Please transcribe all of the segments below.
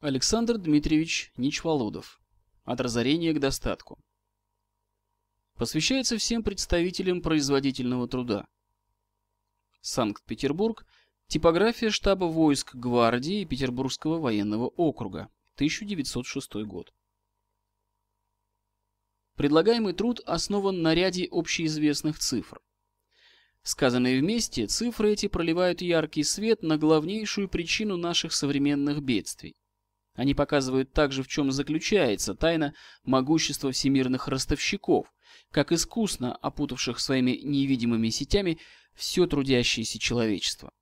Александр Дмитриевич Ничволодов. От разорения к достатку. Посвящается всем представителям производительного труда. Санкт-Петербург. Типография штаба войск гвардии Петербургского военного округа. 1906 год. Предлагаемый труд основан на ряде общеизвестных цифр. Сказанные вместе, цифры эти проливают яркий свет на главнейшую причину наших современных бедствий они показывают также, в чем заключается тайна могущества всемирных ростовщиков, как искусно опутавших своими невидимыми сетями все трудящееся человечество.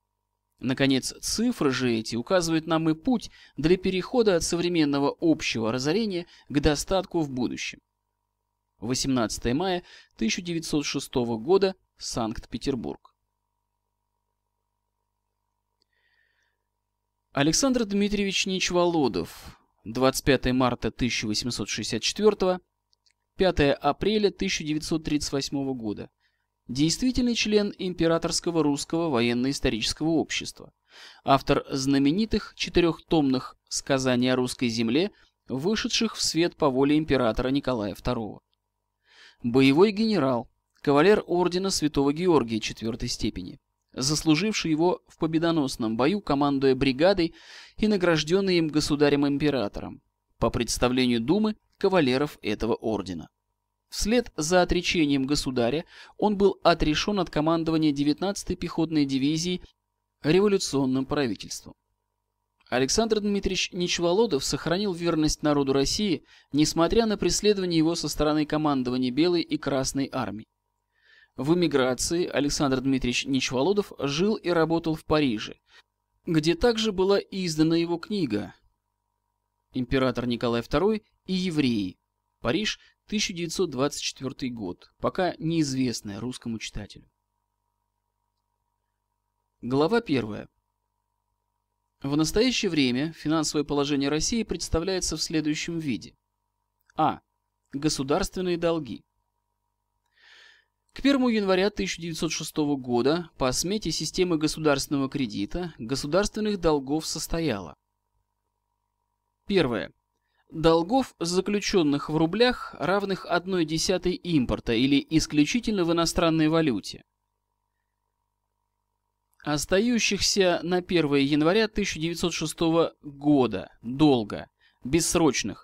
Наконец, цифры же эти указывают нам и путь для перехода от современного общего разорения к достатку в будущем. 18 мая 1906 года, Санкт-Петербург. Александр Дмитриевич Ничволодов. 25 марта 1864, 5 апреля 1938 года. Действительный член Императорского русского военно-исторического общества. Автор знаменитых четырехтомных сказаний о русской земле, вышедших в свет по воле императора Николая II. Боевой генерал, кавалер ордена Святого Георгия IV степени заслуживший его в победоносном бою, командуя бригадой и награжденный им государем-императором по представлению Думы кавалеров этого ордена. Вслед за отречением государя он был отрешен от командования 19-й пехотной дивизии революционным правительством. Александр Дмитриевич Ничволодов сохранил верность народу России, несмотря на преследование его со стороны командования Белой и Красной армии. В эмиграции Александр Дмитриевич Ничволодов жил и работал в Париже, где также была издана его книга «Император Николай II и евреи. Париж, 1924 год», пока неизвестная русскому читателю. Глава первая. В настоящее время финансовое положение России представляется в следующем виде. А. Государственные долги. К 1 января 1906 года по смете системы государственного кредита государственных долгов состояло. Первое. Долгов, заключенных в рублях, равных десятой импорта или исключительно в иностранной валюте. Остающихся на 1 января 1906 года долга, бессрочных,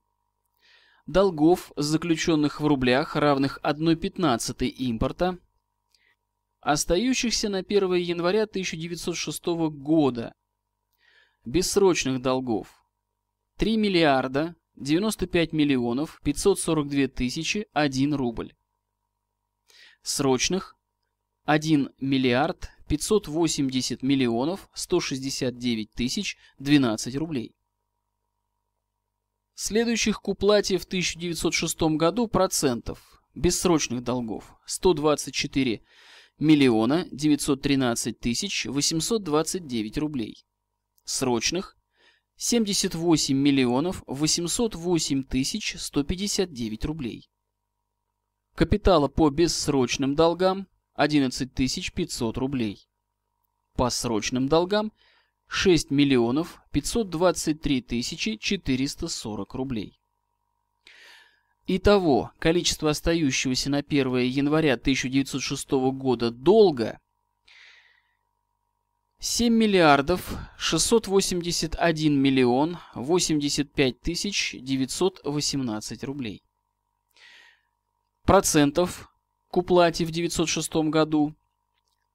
долгов, заключенных в рублях, равных 1,15 импорта, остающихся на 1 января 1906 года, бессрочных долгов 3 миллиарда 95 миллионов 542 тысячи 1 рубль, срочных 1 миллиард 580 миллионов 169 тысяч 12 рублей. Следующих к уплате в 1906 году процентов бессрочных долгов 124 миллиона 913 тысяч 829 рублей. Срочных 78 миллионов 808 тысяч 159 рублей. Капитала по бессрочным долгам 11 500 рублей. По срочным долгам – 6 миллионов 523 тысячи 440 рублей. Итого, количество остающегося на 1 января 1906 года долга 7 миллиардов 681 миллион 85 тысяч 918 рублей. Процентов к уплате в 1906 году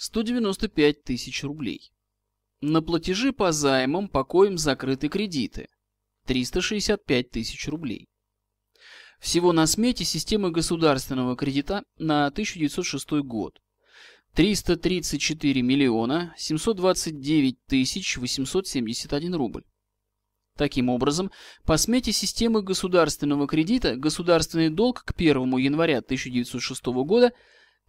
195 тысяч рублей. На платежи по займам по коим закрыты кредиты – 365 тысяч рублей. Всего на смете системы государственного кредита на 1906 год 334 миллиона 729 тысяч 871 рубль. Таким образом, по смете системы государственного кредита государственный долг к 1 января 1906 года –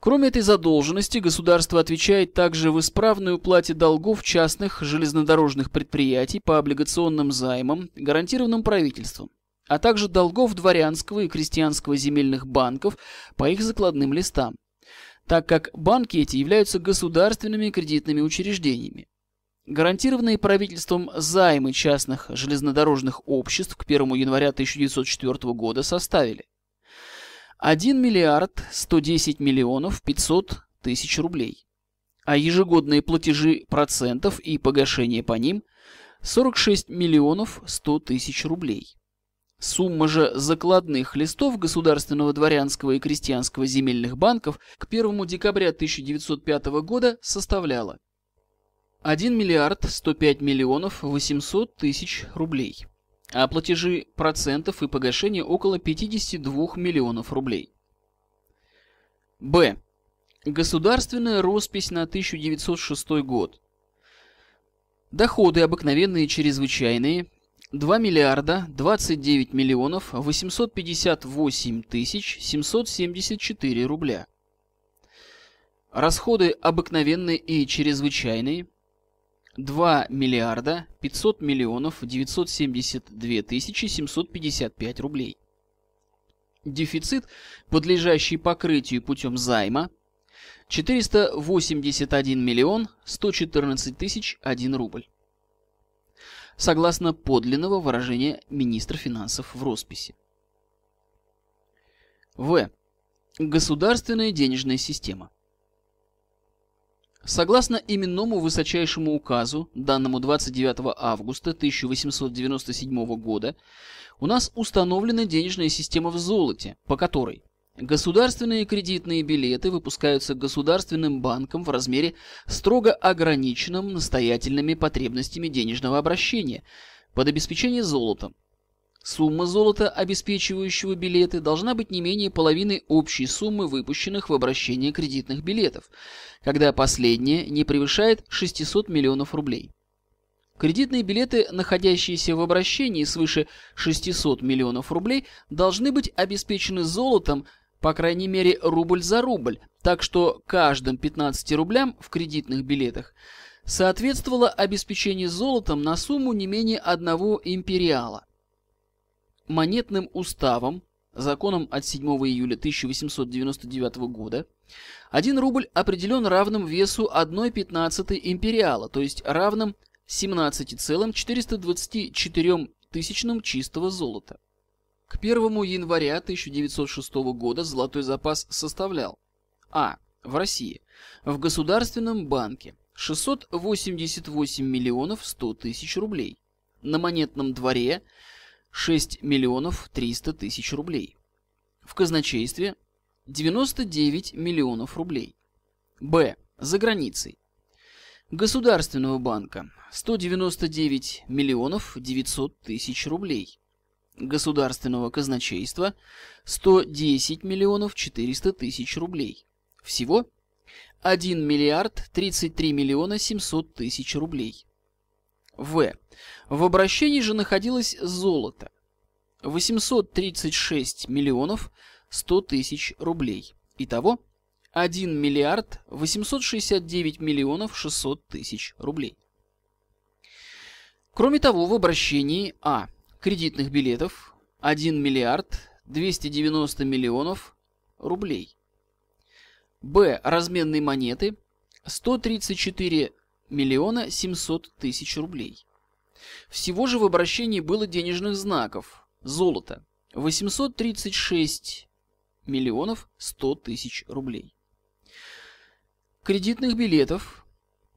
Кроме этой задолженности, государство отвечает также в исправной уплате долгов частных железнодорожных предприятий по облигационным займам, гарантированным правительством, а также долгов дворянского и крестьянского земельных банков по их закладным листам, так как банки эти являются государственными кредитными учреждениями. Гарантированные правительством займы частных железнодорожных обществ к 1 января 1904 года составили – 1 миллиард 110 миллионов 500 тысяч рублей, а ежегодные платежи процентов и погашение по ним 46 миллионов 100 тысяч рублей. Сумма же закладных листов Государственного дворянского и крестьянского земельных банков к 1 декабря 1905 года составляла 1 миллиард 105 миллионов 800 тысяч рублей – а платежи процентов и погашения около 52 миллионов рублей. Б. Государственная роспись на 1906 год. Доходы обыкновенные и чрезвычайные 2 миллиарда 29 миллионов 858 тысяч 774 рубля. Расходы обыкновенные и чрезвычайные 2 миллиарда 500 миллионов 972 тысячи 755 рублей. Дефицит, подлежащий покрытию путем займа, 481 миллион 114 тысяч 1 рубль. Согласно подлинного выражения министра финансов в росписи. В. Государственная денежная система – Согласно именному высочайшему указу, данному 29 августа 1897 года, у нас установлена денежная система в золоте, по которой государственные кредитные билеты выпускаются государственным банком в размере строго ограниченным настоятельными потребностями денежного обращения под обеспечение золотом, Сумма золота, обеспечивающего билеты, должна быть не менее половины общей суммы выпущенных в обращение кредитных билетов, когда последняя не превышает 600 миллионов рублей. Кредитные билеты, находящиеся в обращении свыше 600 миллионов рублей, должны быть обеспечены золотом, по крайней мере, рубль за рубль, так что каждым 15 рублям в кредитных билетах соответствовало обеспечение золотом на сумму не менее одного империала монетным уставом, законом от 7 июля 1899 года, 1 рубль определен равным весу 1,15 империала, то есть равным 17,424 тысячным чистого золота. К 1 января 1906 года золотой запас составлял А. В России. В Государственном банке 688 миллионов 100 тысяч рублей. На монетном дворе 6 миллионов 300 тысяч рублей. В казначействе 99 миллионов рублей. Б. За границей. Государственного банка 199 миллионов 900 тысяч рублей. Государственного казначейства 110 миллионов 400 тысяч рублей. Всего 1 миллиард 33 миллиона 700 тысяч рублей. В. В обращении же находилось золото. 836 миллионов 100 тысяч рублей. Итого 1 миллиард 869 миллионов 600 тысяч рублей. Кроме того, в обращении А. Кредитных билетов 1 миллиард 290 миллионов рублей. Б. разменные монеты 134 миллиона 700 тысяч рублей. Всего же в обращении было денежных знаков золото 836 миллионов 100 тысяч рублей. Кредитных билетов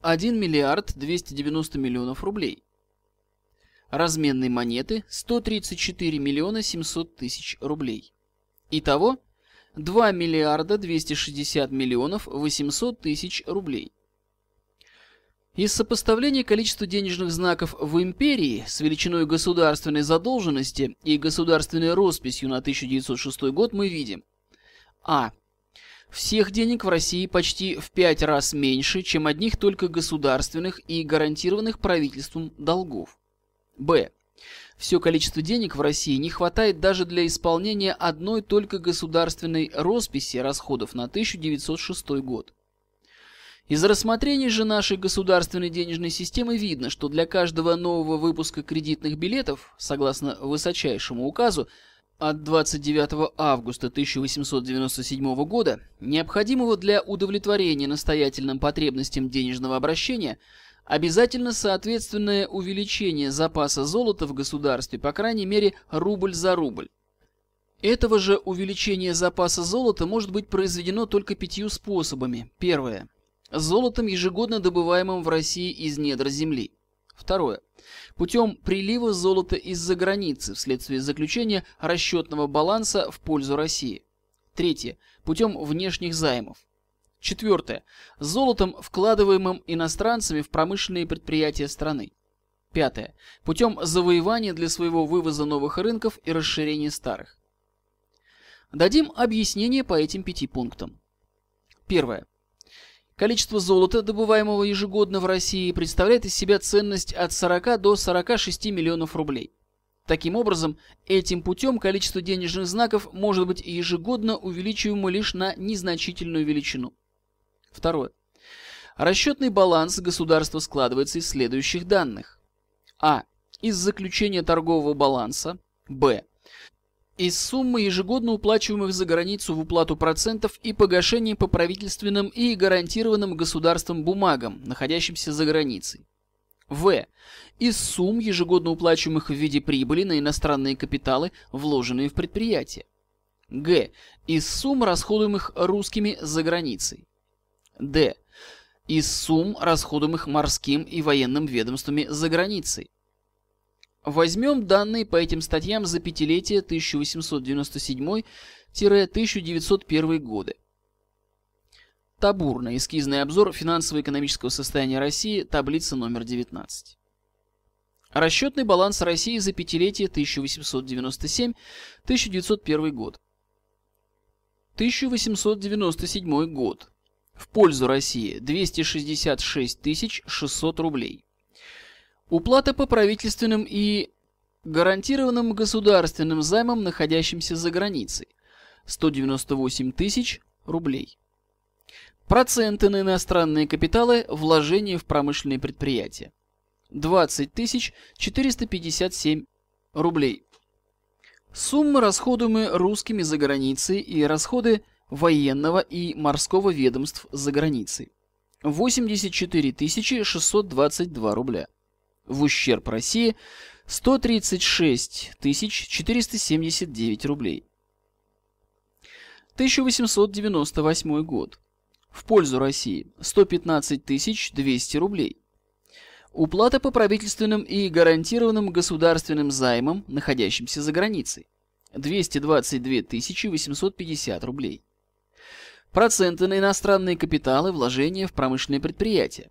1 миллиард 290 миллионов рублей. разменные монеты 134 миллиона 700 тысяч рублей. Итого 2 миллиарда 260 миллионов 800 тысяч рублей – из сопоставления количества денежных знаков в империи с величиной государственной задолженности и государственной росписью на 1906 год мы видим. А. Всех денег в России почти в пять раз меньше, чем одних только государственных и гарантированных правительством долгов. Б. Все количество денег в России не хватает даже для исполнения одной только государственной росписи расходов на 1906 год. Из рассмотрений же нашей государственной денежной системы видно, что для каждого нового выпуска кредитных билетов, согласно высочайшему указу, от 29 августа 1897 года, необходимого для удовлетворения настоятельным потребностям денежного обращения, обязательно соответственное увеличение запаса золота в государстве, по крайней мере, рубль за рубль. Этого же увеличения запаса золота может быть произведено только пятью способами. Первое золотом, ежегодно добываемым в России из недр земли. Второе. Путем прилива золота из-за границы вследствие заключения расчетного баланса в пользу России. Третье. Путем внешних займов. Четвертое. Золотом, вкладываемым иностранцами в промышленные предприятия страны. Пятое. Путем завоевания для своего вывоза новых рынков и расширения старых. Дадим объяснение по этим пяти пунктам. Первое. Количество золота, добываемого ежегодно в России, представляет из себя ценность от 40 до 46 миллионов рублей. Таким образом, этим путем количество денежных знаков может быть ежегодно увеличиваемо лишь на незначительную величину. Второе. Расчетный баланс государства складывается из следующих данных. А. Из заключения торгового баланса. Б из суммы ежегодно уплачиваемых за границу в уплату процентов и погашение по правительственным и гарантированным государством бумагам, находящимся за границей. В. Из сумм, ежегодно уплачиваемых в виде прибыли на иностранные капиталы, вложенные в предприятие. Г. Из сумм, расходуемых русскими за границей. Д. Из сумм, расходуемых морским и военным ведомствами за границей. Возьмем данные по этим статьям за пятилетие 1897-1901 годы. Табурный эскизный обзор финансово-экономического состояния России, таблица номер 19. Расчетный баланс России за пятилетие 1897-1901 год. 1897 год. В пользу России 266 600 рублей. Уплата по правительственным и гарантированным государственным займам, находящимся за границей – 198 тысяч рублей. Проценты на иностранные капиталы, вложения в промышленные предприятия – 20 457 рублей. Суммы, расходуемые русскими за границей и расходы военного и морского ведомств за границей – 84 622 рубля в ущерб России 136 479 рублей. 1898 год. В пользу России 115 200 рублей. Уплата по правительственным и гарантированным государственным займам, находящимся за границей. 222 850 рублей. Проценты на иностранные капиталы, вложения в промышленные предприятия.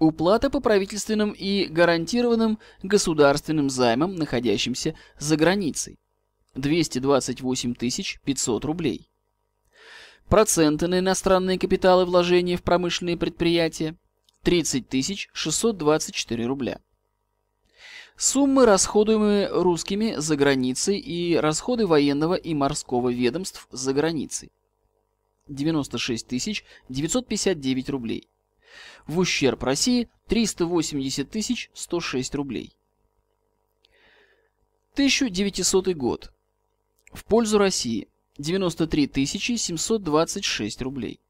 Уплата по правительственным и гарантированным государственным займам, находящимся за границей. 228 500 рублей. Проценты на иностранные капиталы вложения в промышленные предприятия. 30 624 рубля. Суммы, расходуемые русскими за границей и расходы военного и морского ведомств за границей. 96 959 рублей в ущерб России 380 106 рублей. 1900 год. В пользу России 93 726 рублей.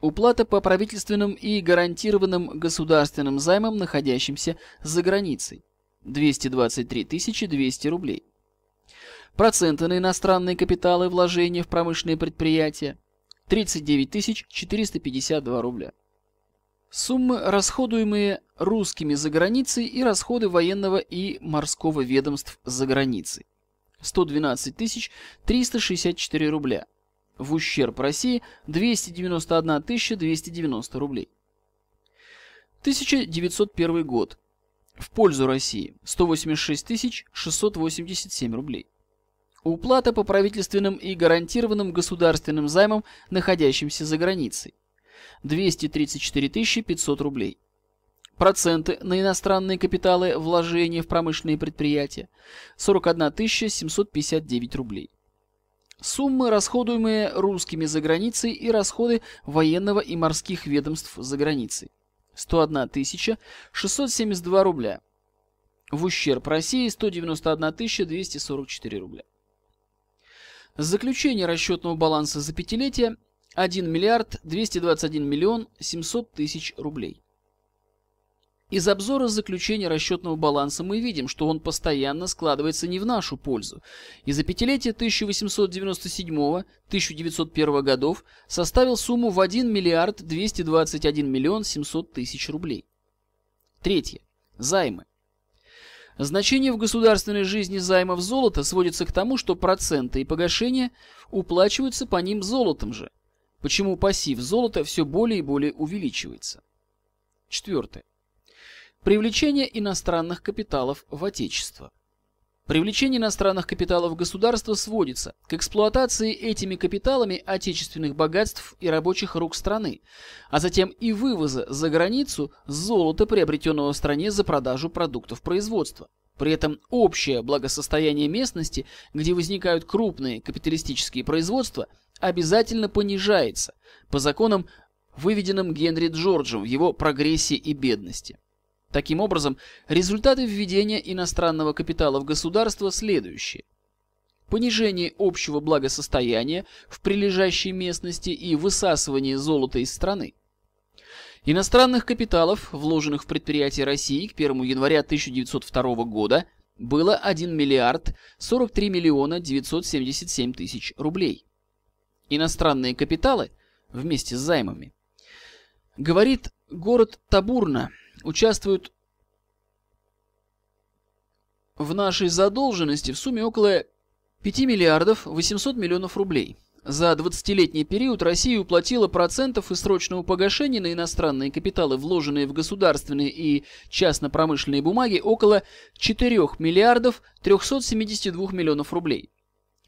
Уплата по правительственным и гарантированным государственным займам, находящимся за границей 223 200 рублей. Проценты на иностранные капиталы вложения в промышленные предприятия 39 452 рубля. Суммы, расходуемые русскими за границей и расходы военного и морского ведомств за границей. 112 364 рубля. В ущерб России 291 290 рублей. 1901 год. В пользу России 186 687 рублей. Уплата по правительственным и гарантированным государственным займам, находящимся за границей. 234 500 рублей. Проценты на иностранные капиталы вложения в промышленные предприятия 41 759 рублей. Суммы, расходуемые русскими за границей и расходы военного и морских ведомств за границей 101 672 рубля. В ущерб России 191 244 рубля. Заключение расчетного баланса за пятилетие 1 миллиард 221 миллион 700 тысяч рублей. Из обзора заключения расчетного баланса мы видим, что он постоянно складывается не в нашу пользу. И за пятилетие 1897-1901 годов составил сумму в 1 миллиард 221 миллион 700 тысяч рублей. Третье. Займы. Значение в государственной жизни займов золота сводится к тому, что проценты и погашения уплачиваются по ним золотом же – почему пассив золота все более и более увеличивается. Четвертое. Привлечение иностранных капиталов в отечество. Привлечение иностранных капиталов в государство сводится к эксплуатации этими капиталами отечественных богатств и рабочих рук страны, а затем и вывоза за границу золота, приобретенного в стране за продажу продуктов производства. При этом общее благосостояние местности, где возникают крупные капиталистические производства – обязательно понижается по законам, выведенным Генри Джорджем в его «Прогрессии и бедности». Таким образом, результаты введения иностранного капитала в государство следующие. Понижение общего благосостояния в прилежащей местности и высасывание золота из страны. Иностранных капиталов, вложенных в предприятия России к 1 января 1902 года, было 1 миллиард 43 миллиона 977 тысяч рублей иностранные капиталы вместе с займами. Говорит, город Табурна участвует в нашей задолженности в сумме около 5 миллиардов 800 миллионов рублей. За 20-летний период Россия уплатила процентов и срочного погашения на иностранные капиталы, вложенные в государственные и частно-промышленные бумаги, около 4 миллиардов 372 миллионов рублей.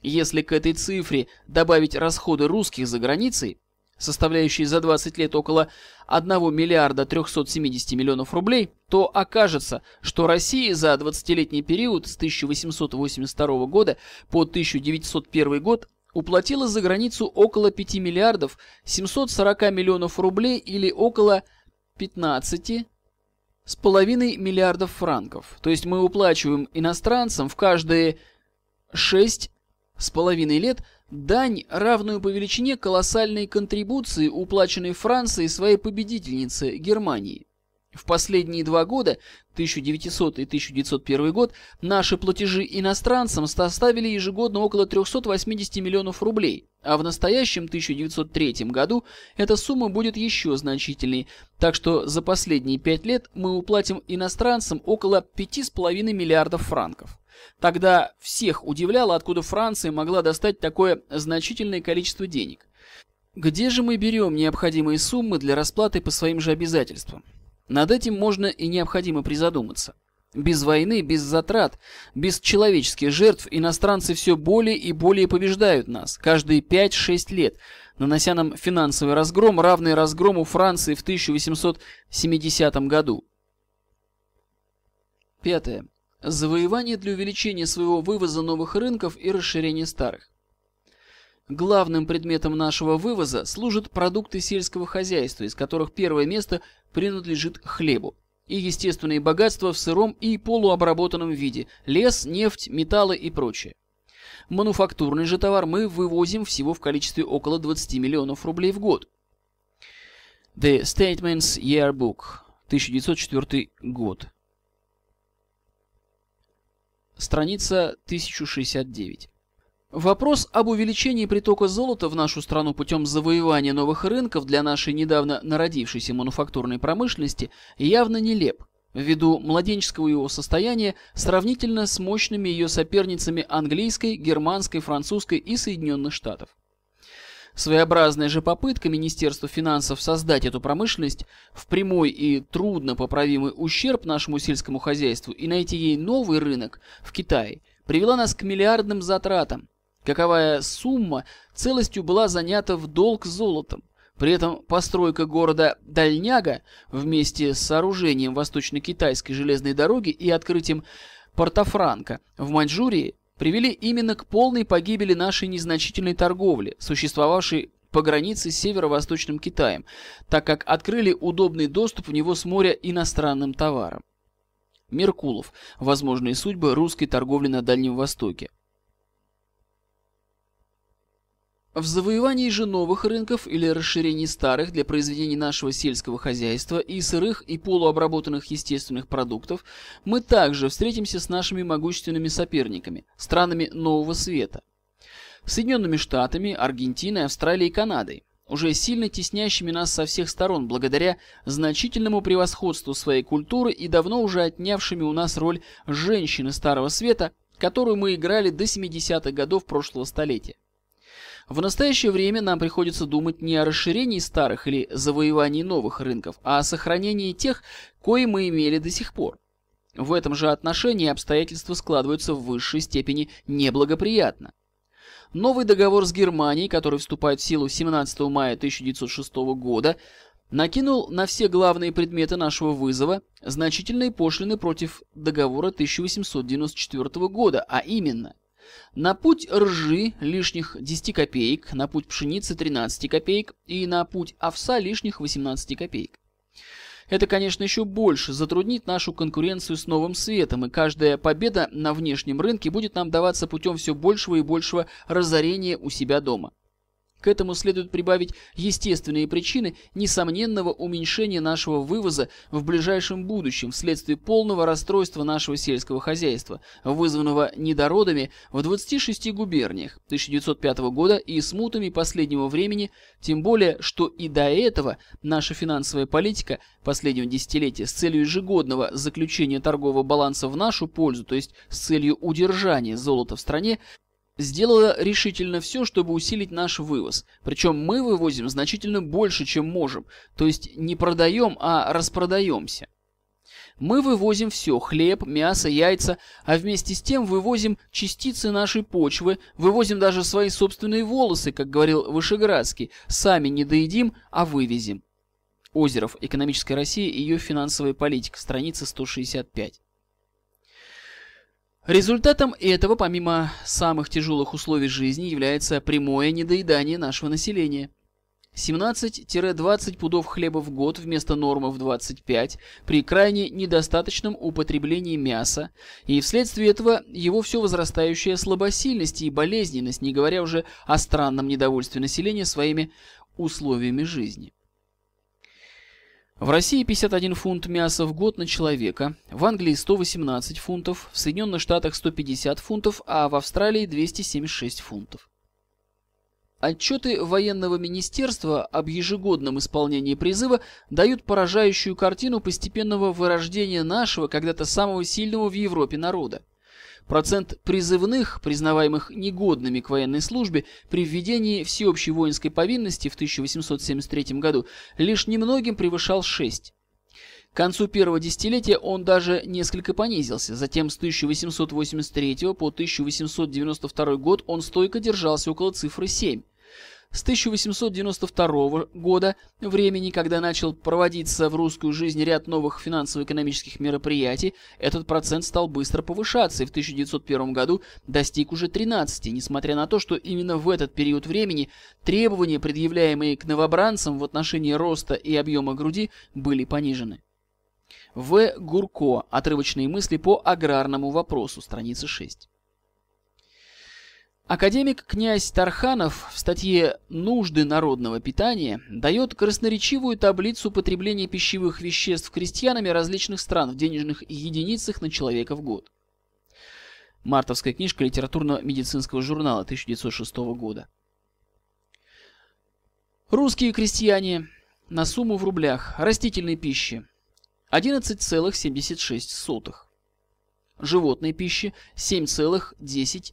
Если к этой цифре добавить расходы русских за границей, составляющие за 20 лет около 1 миллиарда 370 миллионов рублей, то окажется, что Россия за 20-летний период с 1882 года по 1901 год уплатила за границу около 5 миллиардов 740 миллионов рублей или около 15 с половиной миллиардов франков. То есть мы уплачиваем иностранцам в каждые 6 с половиной лет дань, равную по величине колоссальной контрибуции, уплаченной Францией своей победительнице Германии. В последние два года, 1900 и 1901 год, наши платежи иностранцам составили ежегодно около 380 миллионов рублей, а в настоящем 1903 году эта сумма будет еще значительной, так что за последние пять лет мы уплатим иностранцам около 5,5 миллиардов франков. Тогда всех удивляло, откуда Франция могла достать такое значительное количество денег. Где же мы берем необходимые суммы для расплаты по своим же обязательствам? Над этим можно и необходимо призадуматься. Без войны, без затрат, без человеческих жертв иностранцы все более и более побеждают нас, каждые 5-6 лет, нанося нам финансовый разгром, равный разгрому Франции в 1870 году. Пятое. Завоевание для увеличения своего вывоза новых рынков и расширения старых. Главным предметом нашего вывоза служат продукты сельского хозяйства, из которых первое место принадлежит хлебу и естественные богатства в сыром и полуобработанном виде – лес, нефть, металлы и прочее. Мануфактурный же товар мы вывозим всего в количестве около 20 миллионов рублей в год. The Statements Yearbook, 1904 год страница 1069. Вопрос об увеличении притока золота в нашу страну путем завоевания новых рынков для нашей недавно народившейся мануфактурной промышленности явно нелеп, ввиду младенческого его состояния сравнительно с мощными ее соперницами английской, германской, французской и Соединенных Штатов. Своеобразная же попытка Министерства финансов создать эту промышленность в прямой и трудно поправимый ущерб нашему сельскому хозяйству и найти ей новый рынок в Китае привела нас к миллиардным затратам. Каковая сумма целостью была занята в долг золотом. При этом постройка города Дальняга вместе с сооружением восточно-китайской железной дороги и открытием Порто-Франко в Маньчжурии привели именно к полной погибели нашей незначительной торговли, существовавшей по границе с северо-восточным Китаем, так как открыли удобный доступ в него с моря иностранным товарам. Меркулов. Возможные судьбы русской торговли на Дальнем Востоке. В завоевании же новых рынков или расширении старых для произведения нашего сельского хозяйства и сырых и полуобработанных естественных продуктов мы также встретимся с нашими могущественными соперниками – странами Нового Света. Соединенными Штатами, Аргентиной, Австралией и Канадой, уже сильно теснящими нас со всех сторон благодаря значительному превосходству своей культуры и давно уже отнявшими у нас роль женщины Старого Света, которую мы играли до 70-х годов прошлого столетия. В настоящее время нам приходится думать не о расширении старых или завоевании новых рынков, а о сохранении тех, кои мы имели до сих пор. В этом же отношении обстоятельства складываются в высшей степени неблагоприятно. Новый договор с Германией, который вступает в силу 17 мая 1906 года, накинул на все главные предметы нашего вызова значительные пошлины против договора 1894 года, а именно – на путь ржи лишних 10 копеек, на путь пшеницы 13 копеек и на путь овса лишних 18 копеек. Это, конечно, еще больше затруднит нашу конкуренцию с новым светом, и каждая победа на внешнем рынке будет нам даваться путем все большего и большего разорения у себя дома. К этому следует прибавить естественные причины несомненного уменьшения нашего вывоза в ближайшем будущем вследствие полного расстройства нашего сельского хозяйства, вызванного недородами в 26 губерниях 1905 года и смутами последнего времени, тем более, что и до этого наша финансовая политика последнего десятилетия с целью ежегодного заключения торгового баланса в нашу пользу, то есть с целью удержания золота в стране, сделала решительно все, чтобы усилить наш вывоз. Причем мы вывозим значительно больше, чем можем, то есть не продаем, а распродаемся. Мы вывозим все – хлеб, мясо, яйца, а вместе с тем вывозим частицы нашей почвы, вывозим даже свои собственные волосы, как говорил Вышеградский, сами не доедим, а вывезем. Озеров. Экономическая Россия и ее финансовая политика. Страница 165. Результатом этого, помимо самых тяжелых условий жизни, является прямое недоедание нашего населения. 17-20 пудов хлеба в год вместо нормы в 25 при крайне недостаточном употреблении мяса, и вследствие этого его все возрастающая слабосильность и болезненность, не говоря уже о странном недовольстве населения своими условиями жизни. В России 51 фунт мяса в год на человека, в Англии 118 фунтов, в Соединенных Штатах 150 фунтов, а в Австралии 276 фунтов. Отчеты военного министерства об ежегодном исполнении призыва дают поражающую картину постепенного вырождения нашего, когда-то самого сильного в Европе народа. Процент призывных, признаваемых негодными к военной службе, при введении всеобщей воинской повинности в 1873 году лишь немногим превышал 6. К концу первого десятилетия он даже несколько понизился. Затем с 1883 по 1892 год он стойко держался около цифры 7. С 1892 года, времени, когда начал проводиться в русскую жизнь ряд новых финансово-экономических мероприятий, этот процент стал быстро повышаться и в 1901 году достиг уже 13, несмотря на то, что именно в этот период времени требования, предъявляемые к новобранцам в отношении роста и объема груди, были понижены. В. Гурко. Отрывочные мысли по аграрному вопросу. Страница 6. Академик князь Тарханов в статье «Нужды народного питания» дает красноречивую таблицу потребления пищевых веществ крестьянами различных стран в денежных единицах на человека в год. Мартовская книжка литературно-медицинского журнала 1906 года. Русские крестьяне на сумму в рублях растительной пищи 11,76, животной пищи 7,10,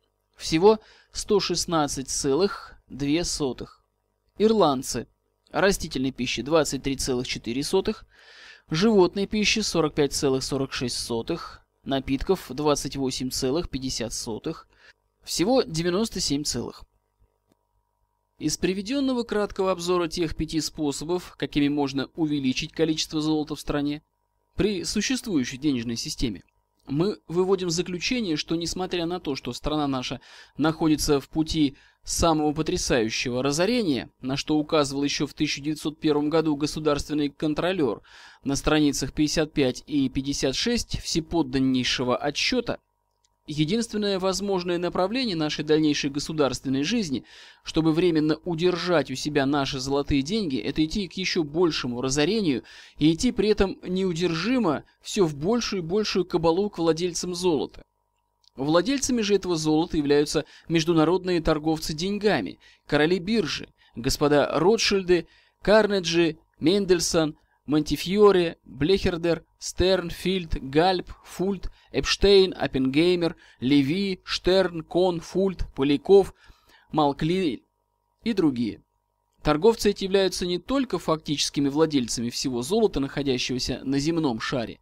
Всего 116,2%. Ирландцы. Растительной пищи 23,4. Животной пищи 45,46. Напитков 28,50. Всего 97 целых. Из приведенного краткого обзора тех пяти способов, какими можно увеличить количество золота в стране, при существующей денежной системе, мы выводим заключение, что несмотря на то, что страна наша находится в пути самого потрясающего разорения, на что указывал еще в 1901 году государственный контролер на страницах 55 и 56 всеподданнейшего отчета, Единственное возможное направление нашей дальнейшей государственной жизни, чтобы временно удержать у себя наши золотые деньги, это идти к еще большему разорению и идти при этом неудержимо все в большую и большую кабалу к владельцам золота. Владельцами же этого золота являются международные торговцы деньгами, короли биржи, господа Ротшильды, Карнеджи, Мендельсон, Монтифьоре, Блехердер, Стернфильд, Гальп, Фульт, Эпштейн, Оппенгеймер, Леви, Штерн, Кон, Фульт, Поляков, Малкли и другие. Торговцы эти являются не только фактическими владельцами всего золота, находящегося на земном шаре.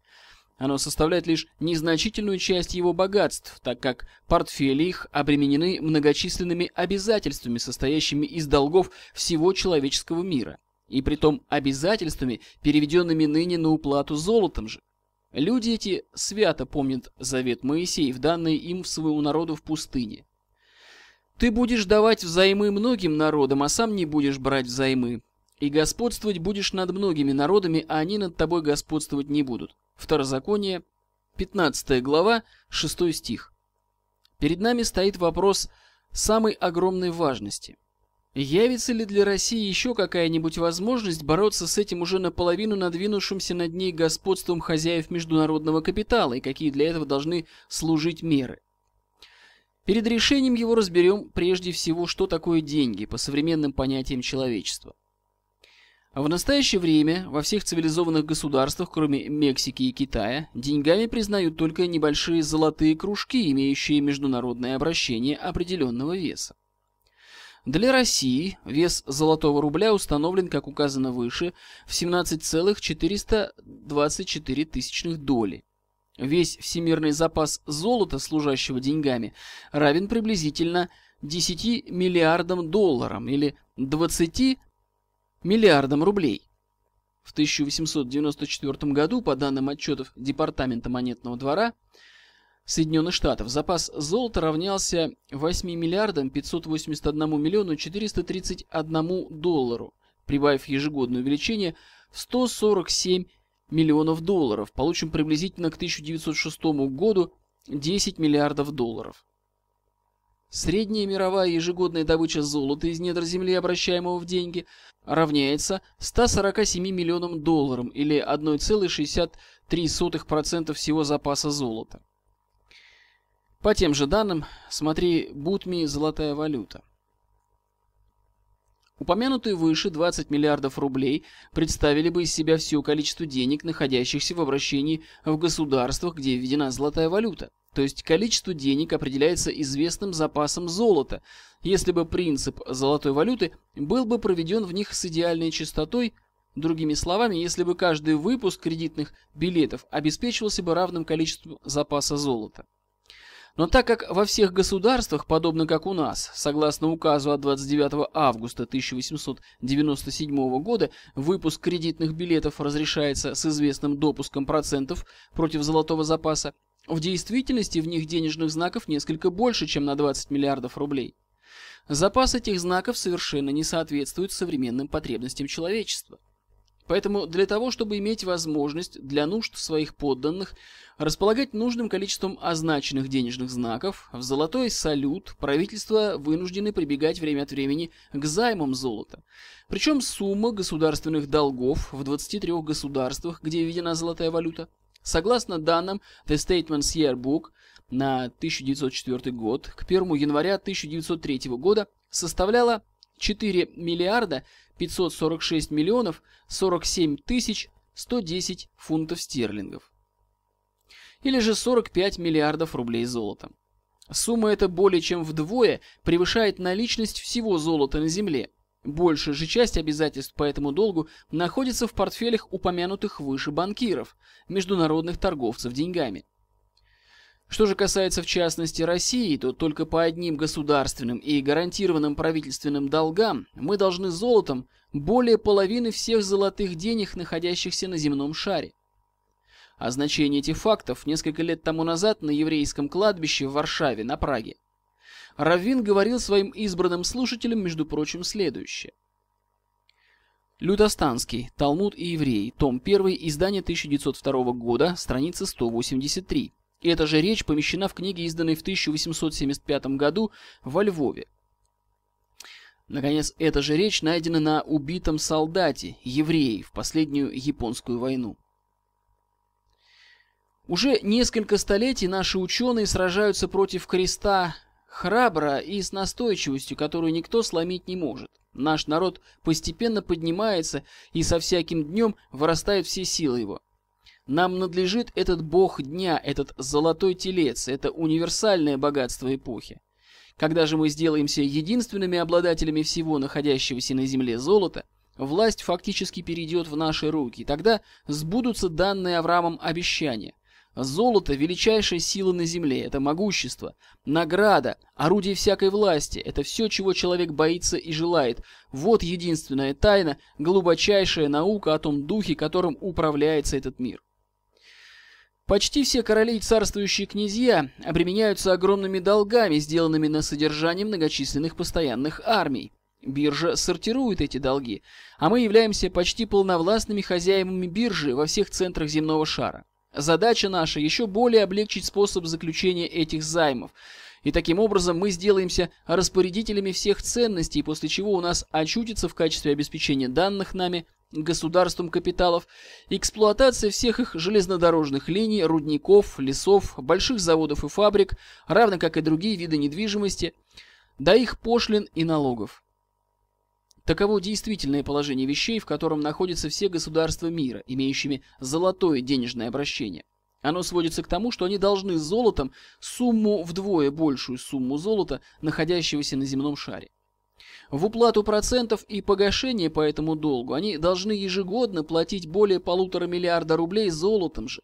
Оно составляет лишь незначительную часть его богатств, так как портфели их обременены многочисленными обязательствами, состоящими из долгов всего человеческого мира – и притом обязательствами, переведенными ныне на уплату золотом же. Люди эти свято помнят завет Моисеев, данный им в своему народу в пустыне. Ты будешь давать взаймы многим народам, а сам не будешь брать взаймы. И господствовать будешь над многими народами, а они над тобой господствовать не будут. Второзаконие, 15 глава, 6 стих. Перед нами стоит вопрос самой огромной важности – Явится ли для России еще какая-нибудь возможность бороться с этим уже наполовину надвинувшимся над ней господством хозяев международного капитала и какие для этого должны служить меры? Перед решением его разберем прежде всего, что такое деньги по современным понятиям человечества. В настоящее время во всех цивилизованных государствах, кроме Мексики и Китая, деньгами признают только небольшие золотые кружки, имеющие международное обращение определенного веса. Для России вес золотого рубля установлен, как указано выше, в 17,424 тысячных доли. Весь всемирный запас золота, служащего деньгами, равен приблизительно 10 миллиардам долларов или 20 миллиардам рублей. В 1894 году, по данным отчетов Департамента монетного двора, Соединенных Штатов. Запас золота равнялся 8 миллиардам 581 миллиону 431 доллару, прибавив ежегодное увеличение в 147 миллионов долларов. Получим приблизительно к 1906 году 10 миллиардов долларов. Средняя мировая ежегодная добыча золота из недр земли, обращаемого в деньги, равняется 147 миллионам долларам или 1,63% всего запаса золота. По тем же данным, смотри Бутми «Золотая валюта». Упомянутые выше 20 миллиардов рублей представили бы из себя все количество денег, находящихся в обращении в государствах, где введена золотая валюта. То есть количество денег определяется известным запасом золота. Если бы принцип золотой валюты был бы проведен в них с идеальной частотой, другими словами, если бы каждый выпуск кредитных билетов обеспечивался бы равным количеством запаса золота. Но так как во всех государствах, подобно как у нас, согласно указу от 29 августа 1897 года, выпуск кредитных билетов разрешается с известным допуском процентов против золотого запаса, в действительности в них денежных знаков несколько больше, чем на 20 миллиардов рублей. Запас этих знаков совершенно не соответствует современным потребностям человечества – Поэтому для того, чтобы иметь возможность для нужд своих подданных располагать нужным количеством означенных денежных знаков, в золотой салют правительства вынуждены прибегать время от времени к займам золота. Причем сумма государственных долгов в 23 государствах, где введена золотая валюта, согласно данным The Statements Yearbook на 1904 год, к 1 января 1903 года составляла 4 миллиарда 546 миллионов 47 тысяч 110 фунтов стерлингов. Или же 45 миллиардов рублей золота. Сумма эта более чем вдвое превышает наличность всего золота на Земле. Большая же часть обязательств по этому долгу находится в портфелях упомянутых выше банкиров, международных торговцев деньгами. Что же касается в частности России, то только по одним государственным и гарантированным правительственным долгам мы должны золотом более половины всех золотых денег, находящихся на земном шаре. О значении этих фактов несколько лет тому назад на еврейском кладбище в Варшаве на Праге Раввин говорил своим избранным слушателям, между прочим, следующее. Лютостанский, Талмуд и евреи, том 1, издание 1902 года, страница 183. Эта же речь помещена в книге, изданной в 1875 году во Львове. Наконец, эта же речь найдена на убитом солдате, евреи, в последнюю японскую войну. Уже несколько столетий наши ученые сражаются против креста храбро и с настойчивостью, которую никто сломить не может. Наш народ постепенно поднимается и со всяким днем вырастают все силы его – нам надлежит этот бог дня, этот золотой телец, это универсальное богатство эпохи. Когда же мы сделаемся единственными обладателями всего находящегося на земле золота, власть фактически перейдет в наши руки, тогда сбудутся данные Авраамом обещания. Золото – величайшая сила на земле, это могущество, награда, орудие всякой власти, это все, чего человек боится и желает. Вот единственная тайна, глубочайшая наука о том духе, которым управляется этот мир. Почти все короли и царствующие князья обременяются огромными долгами, сделанными на содержание многочисленных постоянных армий. Биржа сортирует эти долги, а мы являемся почти полновластными хозяевами биржи во всех центрах земного шара. Задача наша еще более облегчить способ заключения этих займов, и таким образом мы сделаемся распорядителями всех ценностей, после чего у нас очутится в качестве обеспечения данных нами государством капиталов, эксплуатация всех их железнодорожных линий, рудников, лесов, больших заводов и фабрик, равно как и другие виды недвижимости, до их пошлин и налогов. Таково действительное положение вещей, в котором находятся все государства мира, имеющими золотое денежное обращение. Оно сводится к тому, что они должны золотом сумму вдвое большую сумму золота, находящегося на земном шаре. В уплату процентов и погашение по этому долгу они должны ежегодно платить более полутора миллиарда рублей золотом же.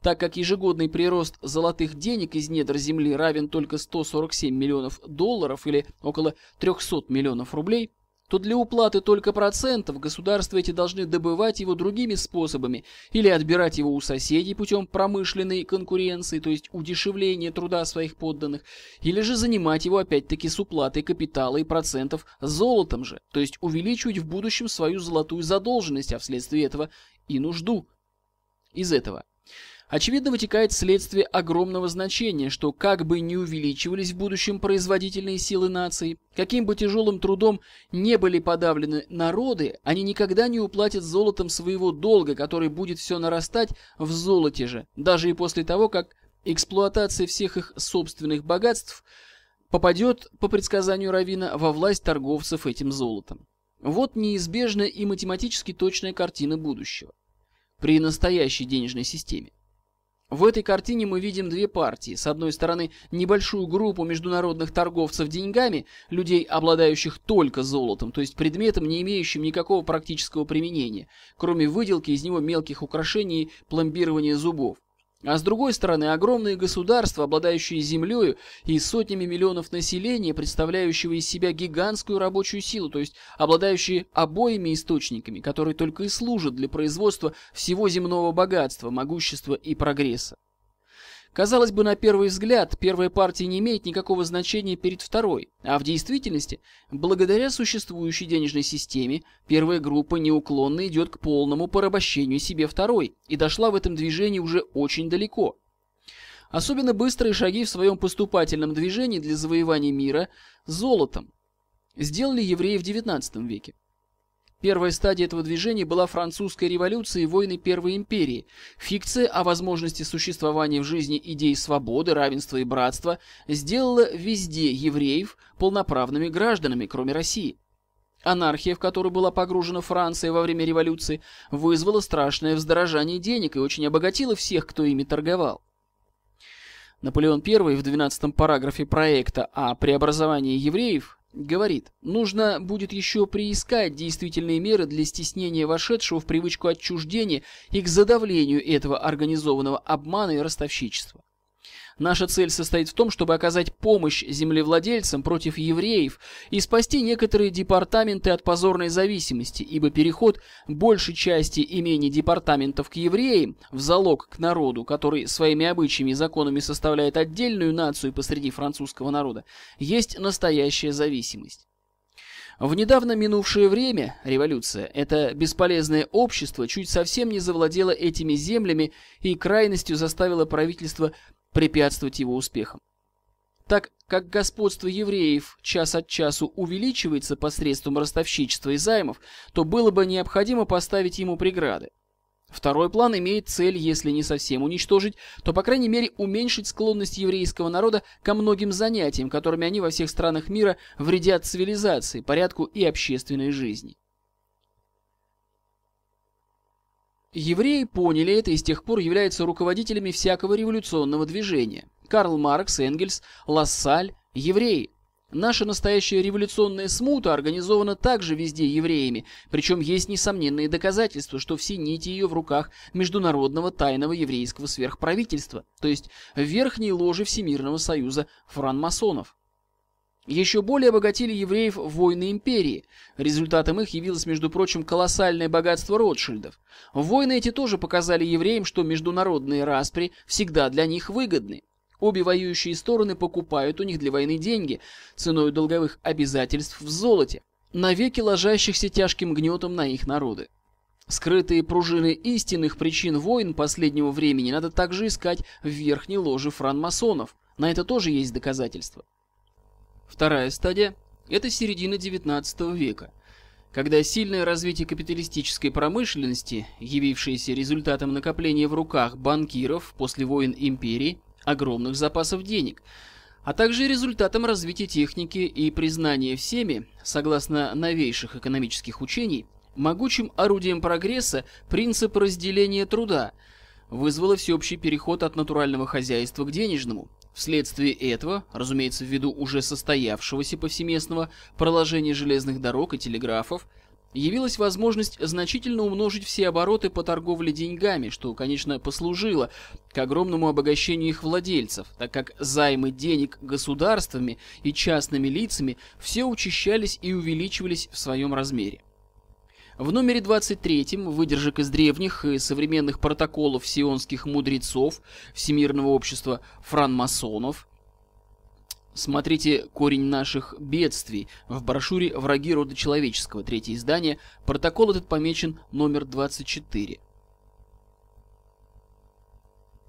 Так как ежегодный прирост золотых денег из недр земли равен только 147 миллионов долларов или около 300 миллионов рублей, то для уплаты только процентов государства эти должны добывать его другими способами или отбирать его у соседей путем промышленной конкуренции, то есть удешевления труда своих подданных, или же занимать его опять-таки с уплатой капитала и процентов золотом же, то есть увеличивать в будущем свою золотую задолженность, а вследствие этого и нужду. Из этого очевидно вытекает следствие огромного значения, что как бы ни увеличивались в будущем производительные силы наций, каким бы тяжелым трудом не были подавлены народы, они никогда не уплатят золотом своего долга, который будет все нарастать в золоте же, даже и после того, как эксплуатация всех их собственных богатств попадет, по предсказанию Равина, во власть торговцев этим золотом. Вот неизбежная и математически точная картина будущего при настоящей денежной системе. В этой картине мы видим две партии. С одной стороны, небольшую группу международных торговцев деньгами, людей, обладающих только золотом, то есть предметом, не имеющим никакого практического применения, кроме выделки из него мелких украшений и пломбирования зубов. А с другой стороны, огромные государства, обладающие землею и сотнями миллионов населения, представляющего из себя гигантскую рабочую силу, то есть обладающие обоими источниками, которые только и служат для производства всего земного богатства, могущества и прогресса. Казалось бы, на первый взгляд, первая партия не имеет никакого значения перед второй, а в действительности, благодаря существующей денежной системе, первая группа неуклонно идет к полному порабощению себе второй и дошла в этом движении уже очень далеко. Особенно быстрые шаги в своем поступательном движении для завоевания мира золотом сделали евреи в XIX веке. Первая стадия этого движения была французской революцией и войны Первой империи. Фикция о возможности существования в жизни идей свободы, равенства и братства сделала везде евреев полноправными гражданами, кроме России. Анархия, в которую была погружена Франция во время революции, вызвала страшное вздорожание денег и очень обогатила всех, кто ими торговал. Наполеон I в 12 параграфе проекта о преобразовании евреев Говорит, нужно будет еще приискать действительные меры для стеснения вошедшего в привычку отчуждения и к задавлению этого организованного обмана и ростовщичества. Наша цель состоит в том, чтобы оказать помощь землевладельцам против евреев и спасти некоторые департаменты от позорной зависимости, ибо переход большей части имений департаментов к евреям в залог к народу, который своими обычаями и законами составляет отдельную нацию посреди французского народа, есть настоящая зависимость. В недавно минувшее время революция, это бесполезное общество, чуть совсем не завладело этими землями и крайностью заставило правительство препятствовать его успехам. Так как господство евреев час от часу увеличивается посредством ростовщичества и займов, то было бы необходимо поставить ему преграды. Второй план имеет цель, если не совсем уничтожить, то, по крайней мере, уменьшить склонность еврейского народа ко многим занятиям, которыми они во всех странах мира вредят цивилизации, порядку и общественной жизни. Евреи поняли это и с тех пор являются руководителями всякого революционного движения. Карл Маркс, Энгельс, Лассаль, евреи. Наша настоящая революционная смута организована также везде евреями, причем есть несомненные доказательства, что все нити ее в руках международного тайного еврейского сверхправительства, то есть верхней ложи Всемирного союза франмасонов еще более обогатили евреев войны империи. Результатом их явилось, между прочим, колоссальное богатство Ротшильдов. Войны эти тоже показали евреям, что международные распри всегда для них выгодны. Обе воюющие стороны покупают у них для войны деньги ценой долговых обязательств в золоте, навеки ложащихся тяжким гнетом на их народы. Скрытые пружины истинных причин войн последнего времени надо также искать в верхней ложе франмасонов. На это тоже есть доказательства. Вторая стадия – это середина XIX века, когда сильное развитие капиталистической промышленности, явившееся результатом накопления в руках банкиров после войн империи огромных запасов денег, а также результатом развития техники и признания всеми, согласно новейших экономических учений, могучим орудием прогресса принцип разделения труда – вызвало всеобщий переход от натурального хозяйства к денежному – Вследствие этого, разумеется, ввиду уже состоявшегося повсеместного проложения железных дорог и телеграфов, явилась возможность значительно умножить все обороты по торговле деньгами, что, конечно, послужило к огромному обогащению их владельцев, так как займы денег государствами и частными лицами все учащались и увеличивались в своем размере. В номере 23 выдержек из древних и современных протоколов сионских мудрецов Всемирного общества франмасонов Смотрите «Корень наших бедствий» в брошюре «Враги рода человеческого», третье издание. Протокол этот помечен номер 24.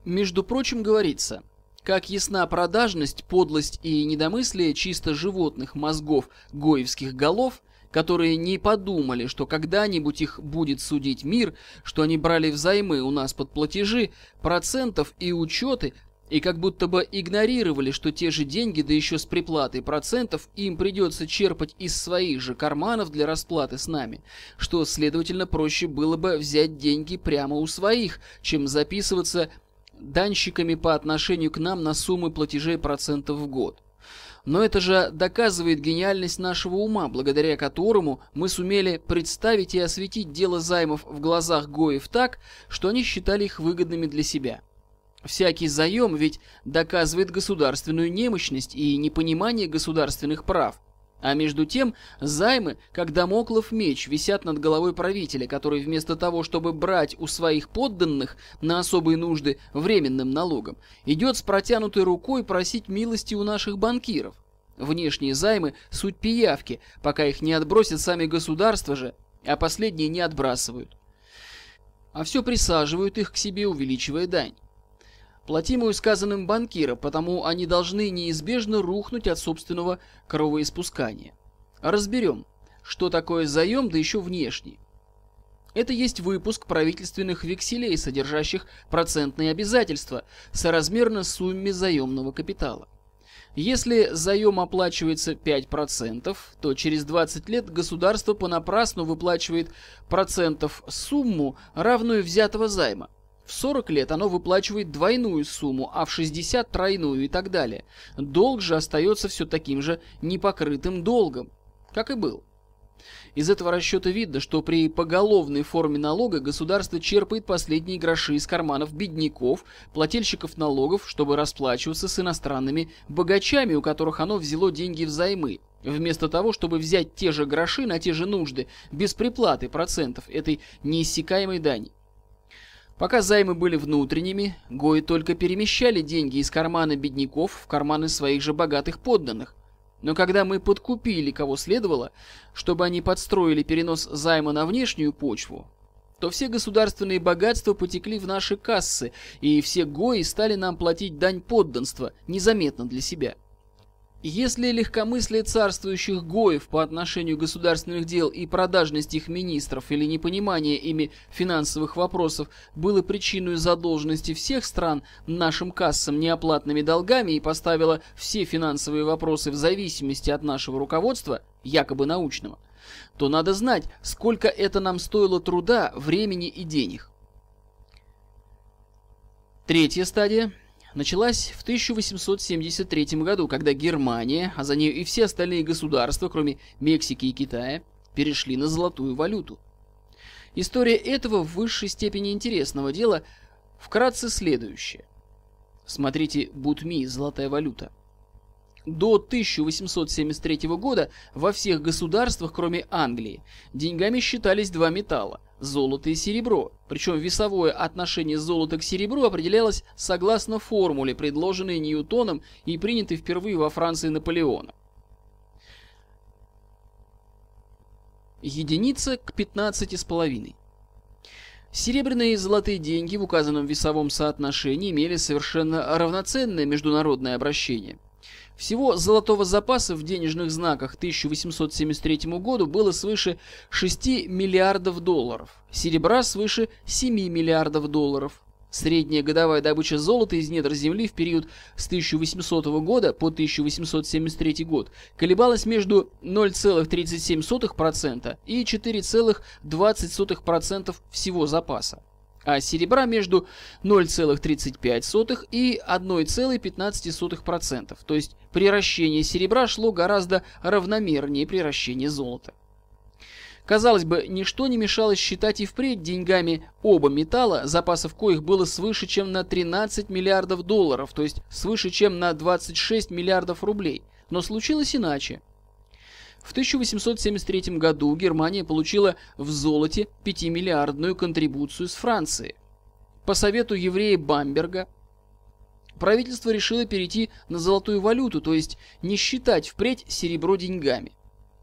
Между прочим, говорится, как ясна продажность, подлость и недомыслие чисто животных мозгов гоевских голов – которые не подумали, что когда-нибудь их будет судить мир, что они брали взаймы у нас под платежи, процентов и учеты, и как будто бы игнорировали, что те же деньги, да еще с приплатой процентов, им придется черпать из своих же карманов для расплаты с нами, что, следовательно, проще было бы взять деньги прямо у своих, чем записываться данщиками по отношению к нам на суммы платежей процентов в год. Но это же доказывает гениальность нашего ума, благодаря которому мы сумели представить и осветить дело займов в глазах Гоев так, что они считали их выгодными для себя. Всякий заем ведь доказывает государственную немощность и непонимание государственных прав – а между тем, займы, как домоклов меч, висят над головой правителя, который вместо того, чтобы брать у своих подданных на особые нужды временным налогом, идет с протянутой рукой просить милости у наших банкиров. Внешние займы – суть пиявки, пока их не отбросят сами государства же, а последние не отбрасывают. А все присаживают их к себе, увеличивая дань платимую сказанным банкира, потому они должны неизбежно рухнуть от собственного кровоиспускания. Разберем, что такое заем, да еще внешний. Это есть выпуск правительственных векселей, содержащих процентные обязательства, соразмерно сумме заемного капитала. Если заем оплачивается 5%, то через 20 лет государство понапрасну выплачивает процентов сумму, равную взятого займа – в 40 лет оно выплачивает двойную сумму, а в 60 – тройную и так далее. Долг же остается все таким же непокрытым долгом, как и был. Из этого расчета видно, что при поголовной форме налога государство черпает последние гроши из карманов бедняков, плательщиков налогов, чтобы расплачиваться с иностранными богачами, у которых оно взяло деньги взаймы. Вместо того, чтобы взять те же гроши на те же нужды, без приплаты процентов этой неиссякаемой дани. Пока займы были внутренними, гои только перемещали деньги из кармана бедняков в карманы своих же богатых подданных. Но когда мы подкупили кого следовало, чтобы они подстроили перенос займа на внешнюю почву, то все государственные богатства потекли в наши кассы, и все гои стали нам платить дань подданства, незаметно для себя. Если легкомыслие царствующих гоев по отношению государственных дел и продажность их министров или непонимание ими финансовых вопросов было причиной задолженности всех стран нашим кассам неоплатными долгами и поставило все финансовые вопросы в зависимости от нашего руководства, якобы научного, то надо знать, сколько это нам стоило труда, времени и денег. Третья стадия – началась в 1873 году, когда Германия, а за нею и все остальные государства, кроме Мексики и Китая, перешли на золотую валюту. История этого в высшей степени интересного дела вкратце следующая. Смотрите «Бутми. Золотая валюта». До 1873 года во всех государствах, кроме Англии, деньгами считались два металла – золото и серебро. Причем весовое отношение золота к серебру определялось согласно формуле, предложенной Ньютоном и принятой впервые во Франции Наполеоном. Единица к 15,5. Серебряные и золотые деньги в указанном весовом соотношении имели совершенно равноценное международное обращение – всего золотого запаса в денежных знаках 1873 году было свыше 6 миллиардов долларов, серебра свыше 7 миллиардов долларов. Средняя годовая добыча золота из недр земли в период с 1800 года по 1873 год колебалась между 0,37% и 4,20% всего запаса а серебра между 0,35 и 1,15%. То есть приращение серебра шло гораздо равномернее приращение золота. Казалось бы, ничто не мешало считать и впредь деньгами оба металла, запасов коих было свыше чем на 13 миллиардов долларов, то есть свыше чем на 26 миллиардов рублей. Но случилось иначе. В 1873 году Германия получила в золоте 5-миллиардную контрибуцию с Франции. По совету еврея Бамберга правительство решило перейти на золотую валюту, то есть не считать впредь серебро деньгами.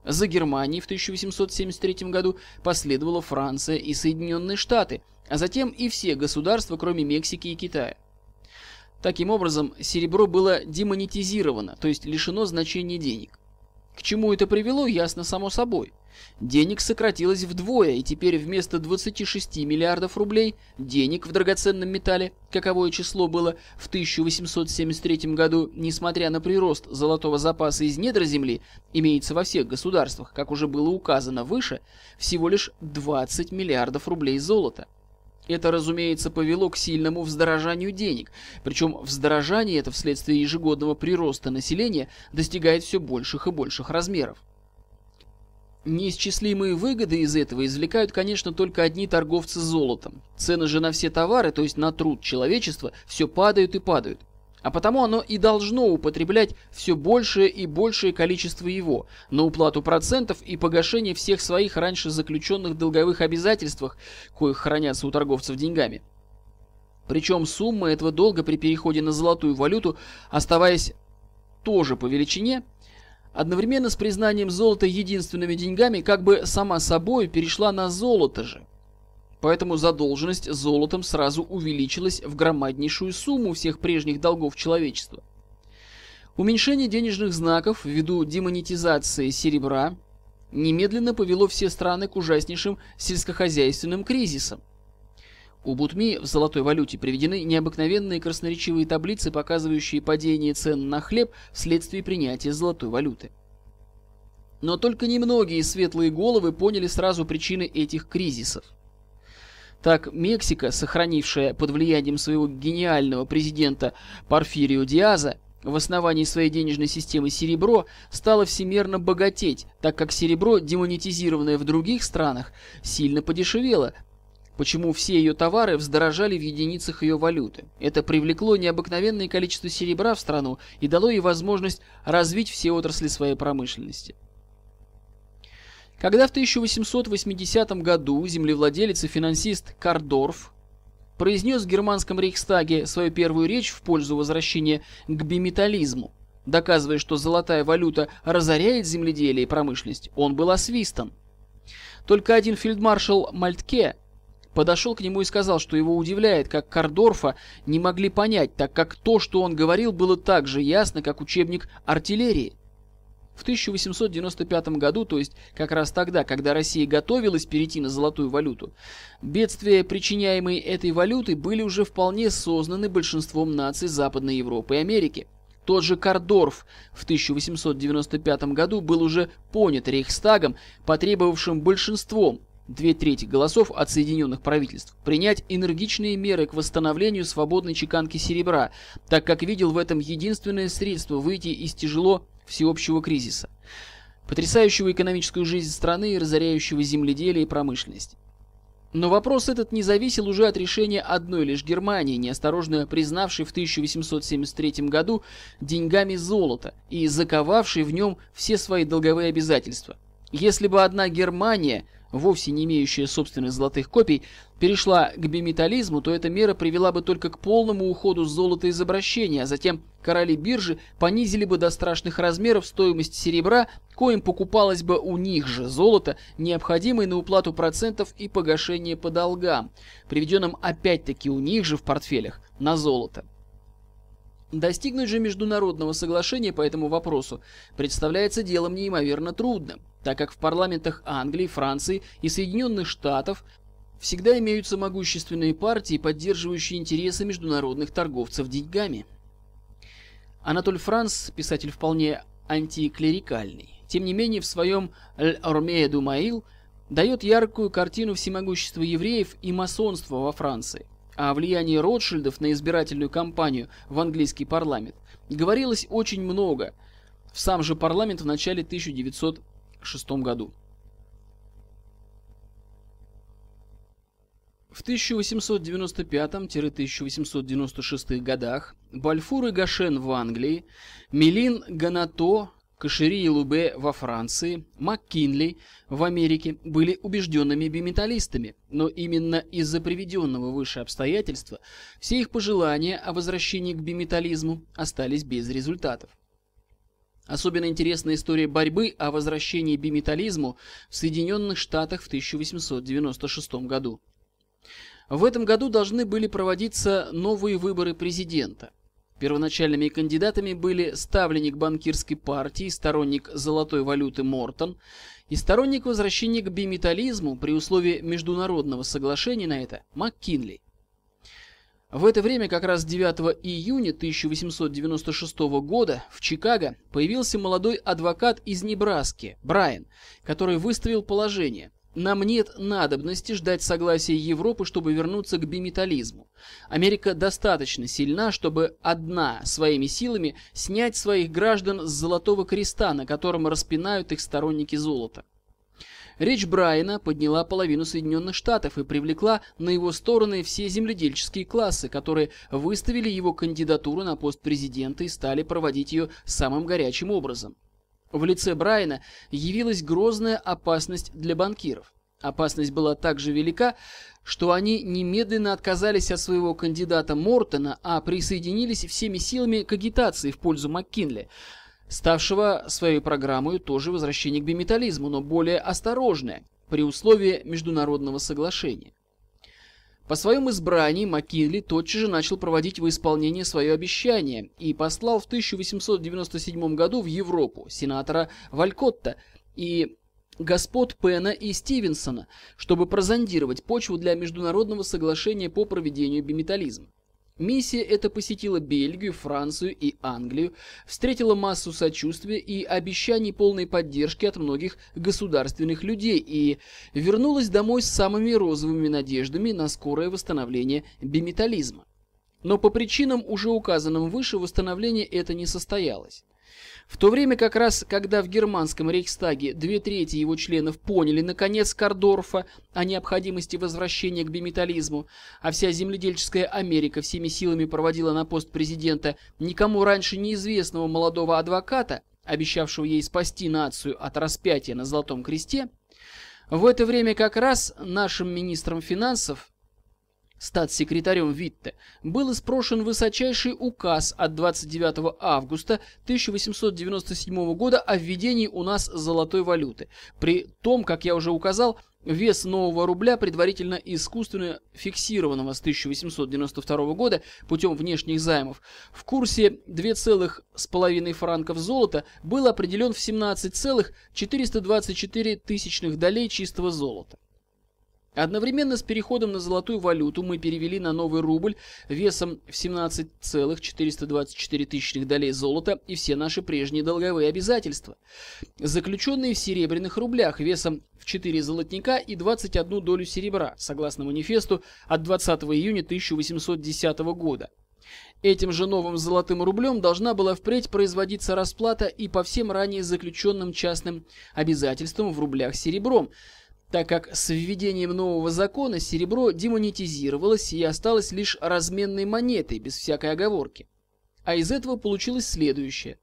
За Германией в 1873 году последовала Франция и Соединенные Штаты, а затем и все государства, кроме Мексики и Китая. Таким образом, серебро было демонетизировано, то есть лишено значения денег. К чему это привело, ясно само собой. Денег сократилось вдвое, и теперь вместо 26 миллиардов рублей денег в драгоценном металле, каковое число было в 1873 году, несмотря на прирост золотого запаса из недр земли, имеется во всех государствах, как уже было указано выше, всего лишь 20 миллиардов рублей золота. Это, разумеется, повело к сильному вздорожанию денег, причем вздорожание это вследствие ежегодного прироста населения достигает все больших и больших размеров. Неисчислимые выгоды из этого извлекают, конечно, только одни торговцы золотом. Цены же на все товары, то есть на труд человечества, все падают и падают а потому оно и должно употреблять все большее и большее количество его на уплату процентов и погашение всех своих раньше заключенных долговых обязательствах, коих хранятся у торговцев деньгами. Причем сумма этого долга при переходе на золотую валюту, оставаясь тоже по величине, одновременно с признанием золота единственными деньгами, как бы сама собой перешла на золото же – Поэтому задолженность золотом сразу увеличилась в громаднейшую сумму всех прежних долгов человечества. Уменьшение денежных знаков ввиду демонетизации серебра немедленно повело все страны к ужаснейшим сельскохозяйственным кризисам. У Бутми в золотой валюте приведены необыкновенные красноречивые таблицы, показывающие падение цен на хлеб вследствие принятия золотой валюты. Но только немногие светлые головы поняли сразу причины этих кризисов. Так, Мексика, сохранившая под влиянием своего гениального президента Порфирио Диаза в основании своей денежной системы серебро, стала всемерно богатеть, так как серебро, демонетизированное в других странах, сильно подешевело, почему все ее товары вздорожали в единицах ее валюты. Это привлекло необыкновенное количество серебра в страну и дало ей возможность развить все отрасли своей промышленности. Когда в 1880 году землевладелец и финансист Кардорф произнес в германском Рейхстаге свою первую речь в пользу возвращения к биметаллизму, доказывая, что золотая валюта разоряет земледелие и промышленность, он был освистан. Только один фельдмаршал Мальтке подошел к нему и сказал, что его удивляет, как Кардорфа не могли понять, так как то, что он говорил, было так же ясно, как учебник артиллерии – в 1895 году, то есть как раз тогда, когда Россия готовилась перейти на золотую валюту, бедствия, причиняемые этой валютой, были уже вполне сознаны большинством наций Западной Европы и Америки. Тот же Кардорф в 1895 году был уже понят Рейхстагом, потребовавшим большинством две трети голосов от Соединенных правительств, принять энергичные меры к восстановлению свободной чеканки серебра, так как видел в этом единственное средство выйти из тяжело всеобщего кризиса, потрясающего экономическую жизнь страны и разоряющего земледелие и промышленность. Но вопрос этот не зависел уже от решения одной лишь Германии, неосторожно признавшей в 1873 году деньгами золото и заковавшей в нем все свои долговые обязательства. Если бы одна Германия вовсе не имеющая собственных золотых копий, перешла к биметаллизму, то эта мера привела бы только к полному уходу золота из обращения, а затем короли биржи понизили бы до страшных размеров стоимость серебра, коим покупалось бы у них же золото, необходимое на уплату процентов и погашение по долгам, приведенным опять-таки у них же в портфелях на золото. Достигнуть же международного соглашения по этому вопросу представляется делом неимоверно трудным, так как в парламентах Англии, Франции и Соединенных Штатов всегда имеются могущественные партии, поддерживающие интересы международных торговцев деньгами. Анатоль Франс, писатель вполне антиклерикальный, тем не менее в своем «Л'Ормея Думаил» дает яркую картину всемогущества евреев и масонства во Франции о влиянии Ротшильдов на избирательную кампанию в английский парламент говорилось очень много в сам же парламент в начале 1906 году. В 1895-1896 годах Бальфур и Гашен в Англии, Милин Ганато Кашири и Лубе во Франции, МакКинли в Америке были убежденными биметаллистами, но именно из-за приведенного выше обстоятельства все их пожелания о возвращении к биметаллизму остались без результатов. Особенно интересна история борьбы о возвращении биметаллизму в Соединенных Штатах в 1896 году. В этом году должны были проводиться новые выборы президента – Первоначальными кандидатами были ставленник банкирской партии, сторонник золотой валюты Мортон и сторонник возвращения к биметаллизму при условии международного соглашения на это МакКинли. В это время, как раз 9 июня 1896 года, в Чикаго появился молодой адвокат из Небраски, Брайан, который выставил положение, нам нет надобности ждать согласия Европы, чтобы вернуться к биметаллизму. Америка достаточно сильна, чтобы одна своими силами снять своих граждан с золотого креста, на котором распинают их сторонники золота. Речь Брайана подняла половину Соединенных Штатов и привлекла на его стороны все земледельческие классы, которые выставили его кандидатуру на пост президента и стали проводить ее самым горячим образом. В лице Брайана явилась грозная опасность для банкиров. Опасность была также велика, что они немедленно отказались от своего кандидата Мортона, а присоединились всеми силами к агитации в пользу МакКинли, ставшего своей программой тоже возвращение к биметаллизму, но более осторожное, при условии международного соглашения. По своем избрании Маккинли тотчас же начал проводить во исполнение свое обещание и послал в 1897 году в Европу сенатора Валькотта и господ Пена и Стивенсона, чтобы прозондировать почву для международного соглашения по проведению биметализма. Миссия эта посетила Бельгию, Францию и Англию, встретила массу сочувствия и обещаний полной поддержки от многих государственных людей и вернулась домой с самыми розовыми надеждами на скорое восстановление биметализма. Но по причинам, уже указанным выше, восстановление это не состоялось. В то время как раз, когда в германском Рейхстаге две трети его членов поняли, наконец, Кардорфа о необходимости возвращения к биметаллизму, а вся земледельческая Америка всеми силами проводила на пост президента никому раньше неизвестного молодого адвоката, обещавшего ей спасти нацию от распятия на Золотом Кресте, в это время как раз нашим министром финансов Статс-секретарем Витте был испрошен высочайший указ от 29 августа 1897 года о введении у нас золотой валюты. При том, как я уже указал, вес нового рубля, предварительно искусственно фиксированного с 1892 года путем внешних займов, в курсе 2,5 франков золота был определен в 17,424 тысячных долей чистого золота. Одновременно с переходом на золотую валюту мы перевели на новый рубль весом в 17,424 тысячных долей золота и все наши прежние долговые обязательства, заключенные в серебряных рублях весом в 4 золотника и 21 долю серебра, согласно манифесту от 20 июня 1810 года. Этим же новым золотым рублем должна была впредь производиться расплата и по всем ранее заключенным частным обязательствам в рублях серебром, так как с введением нового закона серебро демонетизировалось и осталось лишь разменной монетой, без всякой оговорки. А из этого получилось следующее.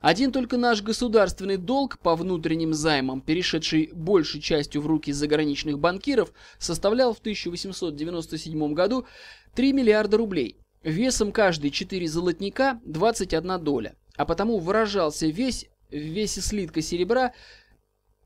Один только наш государственный долг по внутренним займам, перешедший большей частью в руки заграничных банкиров, составлял в 1897 году 3 миллиарда рублей. Весом каждой 4 золотника 21 доля, а потому выражался весь в весе слитка серебра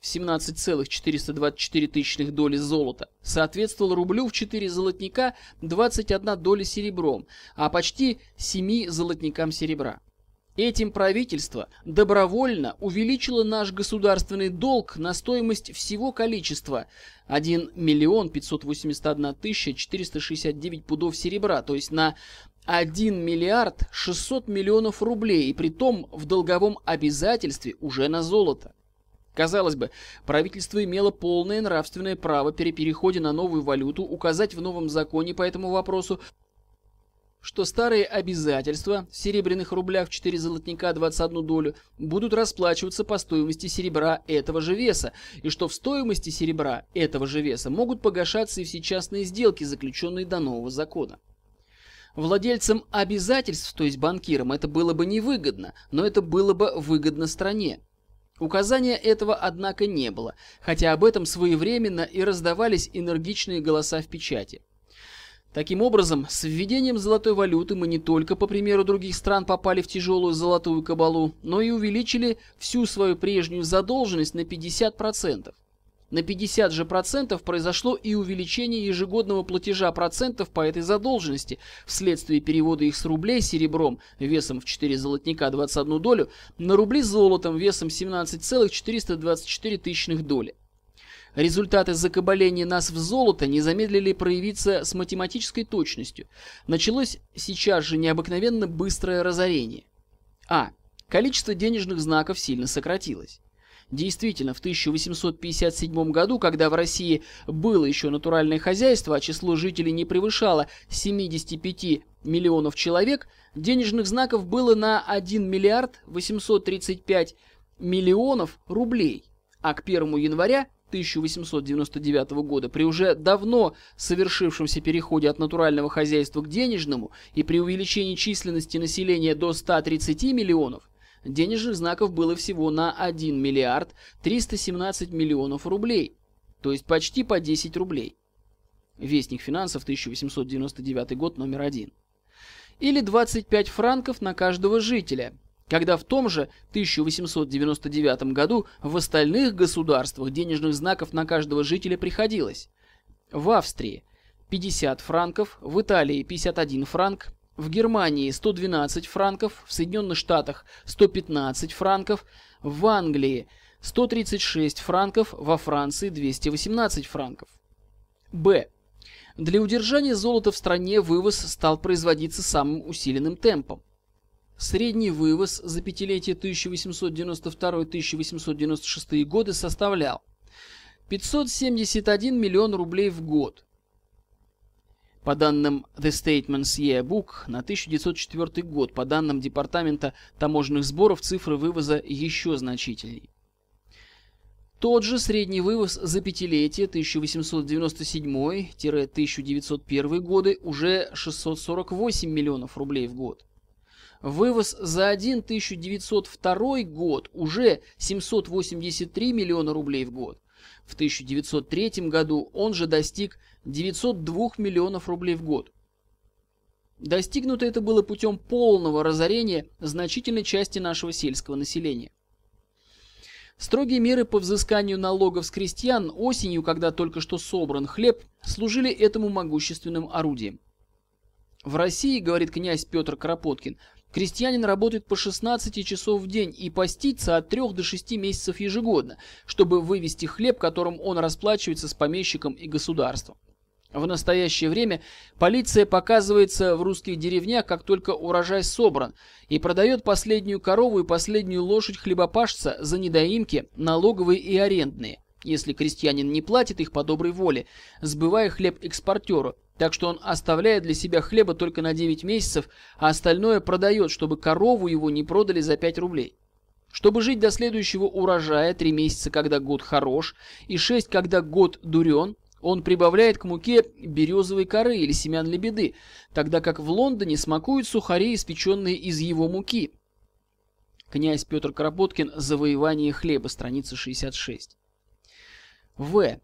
в 17,424 доли золота, соответствовал рублю в 4 золотника 21 доли серебром, а почти 7 золотникам серебра. Этим правительство добровольно увеличило наш государственный долг на стоимость всего количества 1 миллион 581 тысяча 469 пудов серебра, то есть на 1 миллиард 600 миллионов рублей, и при том в долговом обязательстве уже на золото. Казалось бы, правительство имело полное нравственное право при переходе на новую валюту указать в новом законе по этому вопросу, что старые обязательства в серебряных рублях 4 золотника 21 долю будут расплачиваться по стоимости серебра этого же веса, и что в стоимости серебра этого же веса могут погашаться и все частные сделки, заключенные до нового закона. Владельцам обязательств, то есть банкирам, это было бы невыгодно, но это было бы выгодно стране. Указания этого, однако, не было, хотя об этом своевременно и раздавались энергичные голоса в печати. Таким образом, с введением золотой валюты мы не только, по примеру других стран, попали в тяжелую золотую кабалу, но и увеличили всю свою прежнюю задолженность на 50%. На 50 же процентов произошло и увеличение ежегодного платежа процентов по этой задолженности вследствие перевода их с рублей серебром весом в 4 золотника 21 долю на рубли золотом весом 17,424 доли. Результаты закабаления нас в золото не замедлили проявиться с математической точностью. Началось сейчас же необыкновенно быстрое разорение. А. Количество денежных знаков сильно сократилось. Действительно, в 1857 году, когда в России было еще натуральное хозяйство, а число жителей не превышало 75 миллионов человек, денежных знаков было на 1 миллиард 835 миллионов рублей, а к 1 января 1899 года при уже давно совершившемся переходе от натурального хозяйства к денежному и при увеличении численности населения до 130 миллионов денежных знаков было всего на 1 миллиард 317 миллионов рублей, то есть почти по 10 рублей. Вестник финансов, 1899 год, номер 1. Или 25 франков на каждого жителя, когда в том же 1899 году в остальных государствах денежных знаков на каждого жителя приходилось. В Австрии 50 франков, в Италии 51 франк, в Германии 112 франков, в Соединенных Штатах 115 франков, в Англии 136 франков, во Франции 218 франков. Б. Для удержания золота в стране вывоз стал производиться самым усиленным темпом. Средний вывоз за пятилетие 1892-1896 годы составлял 571 миллион рублей в год – по данным The Statements Yearbook, на 1904 год, по данным Департамента таможенных сборов, цифры вывоза еще значительней. Тот же средний вывоз за пятилетие 1897-1901 годы уже 648 миллионов рублей в год. Вывоз за 1902 год уже 783 миллиона рублей в год – в 1903 году он же достиг 902 миллионов рублей в год. Достигнуто это было путем полного разорения значительной части нашего сельского населения. Строгие меры по взысканию налогов с крестьян осенью, когда только что собран хлеб, служили этому могущественным орудием. В России, говорит князь Петр Кропоткин, Крестьянин работает по 16 часов в день и постится от 3 до 6 месяцев ежегодно, чтобы вывести хлеб, которым он расплачивается с помещиком и государством. В настоящее время полиция показывается в русских деревнях, как только урожай собран, и продает последнюю корову и последнюю лошадь хлебопашца за недоимки, налоговые и арендные, если крестьянин не платит их по доброй воле, сбывая хлеб экспортеру, так что он оставляет для себя хлеба только на 9 месяцев, а остальное продает, чтобы корову его не продали за 5 рублей. Чтобы жить до следующего урожая, 3 месяца, когда год хорош, и 6, когда год дурен, он прибавляет к муке березовой коры или семян лебеды, тогда как в Лондоне смакуют сухари, испеченные из его муки. Князь Петр Кропоткин «Завоевание хлеба», страница 66. В.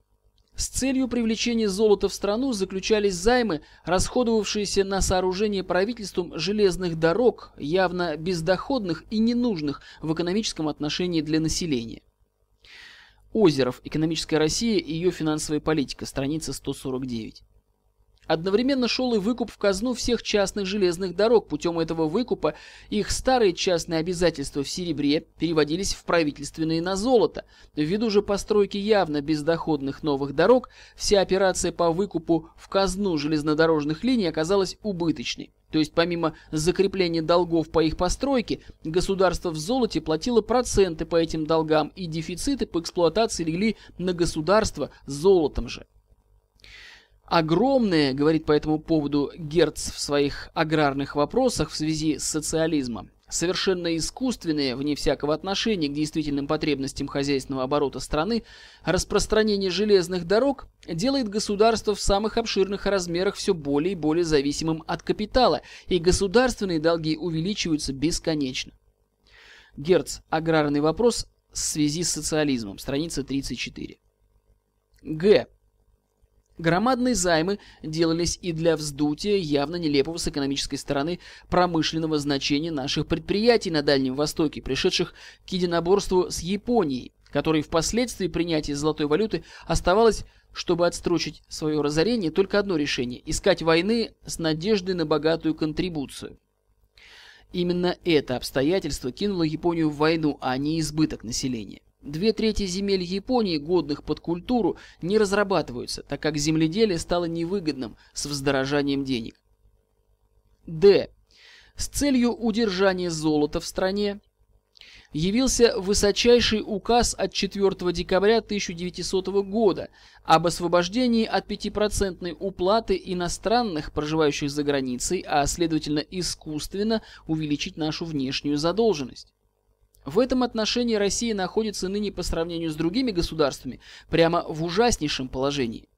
С целью привлечения золота в страну заключались займы, расходовавшиеся на сооружение правительством железных дорог, явно бездоходных и ненужных в экономическом отношении для населения. Озеров. Экономическая Россия и ее финансовая политика. Страница 149. Одновременно шел и выкуп в казну всех частных железных дорог. Путем этого выкупа их старые частные обязательства в серебре переводились в правительственные на золото. Ввиду же постройки явно бездоходных новых дорог, вся операция по выкупу в казну железнодорожных линий оказалась убыточной. То есть помимо закрепления долгов по их постройке, государство в золоте платило проценты по этим долгам, и дефициты по эксплуатации легли на государство золотом же. Огромное, говорит по этому поводу Герц в своих аграрных вопросах в связи с социализмом, совершенно искусственное, вне всякого отношения к действительным потребностям хозяйственного оборота страны, распространение железных дорог делает государство в самых обширных размерах все более и более зависимым от капитала, и государственные долги увеличиваются бесконечно. Герц. Аграрный вопрос в связи с социализмом. Страница 34. Г. Громадные займы делались и для вздутия явно нелепого с экономической стороны промышленного значения наших предприятий на Дальнем Востоке, пришедших к единоборству с Японией, которой впоследствии принятия золотой валюты оставалось, чтобы отстрочить свое разорение, только одно решение – искать войны с надеждой на богатую контрибуцию. Именно это обстоятельство кинуло Японию в войну, а не избыток населения. Две трети земель Японии, годных под культуру, не разрабатываются, так как земледелие стало невыгодным с вздорожанием денег. Д. С целью удержания золота в стране явился высочайший указ от 4 декабря 1900 года об освобождении от 5% уплаты иностранных, проживающих за границей, а следовательно искусственно увеличить нашу внешнюю задолженность. В этом отношении Россия находится ныне по сравнению с другими государствами прямо в ужаснейшем положении.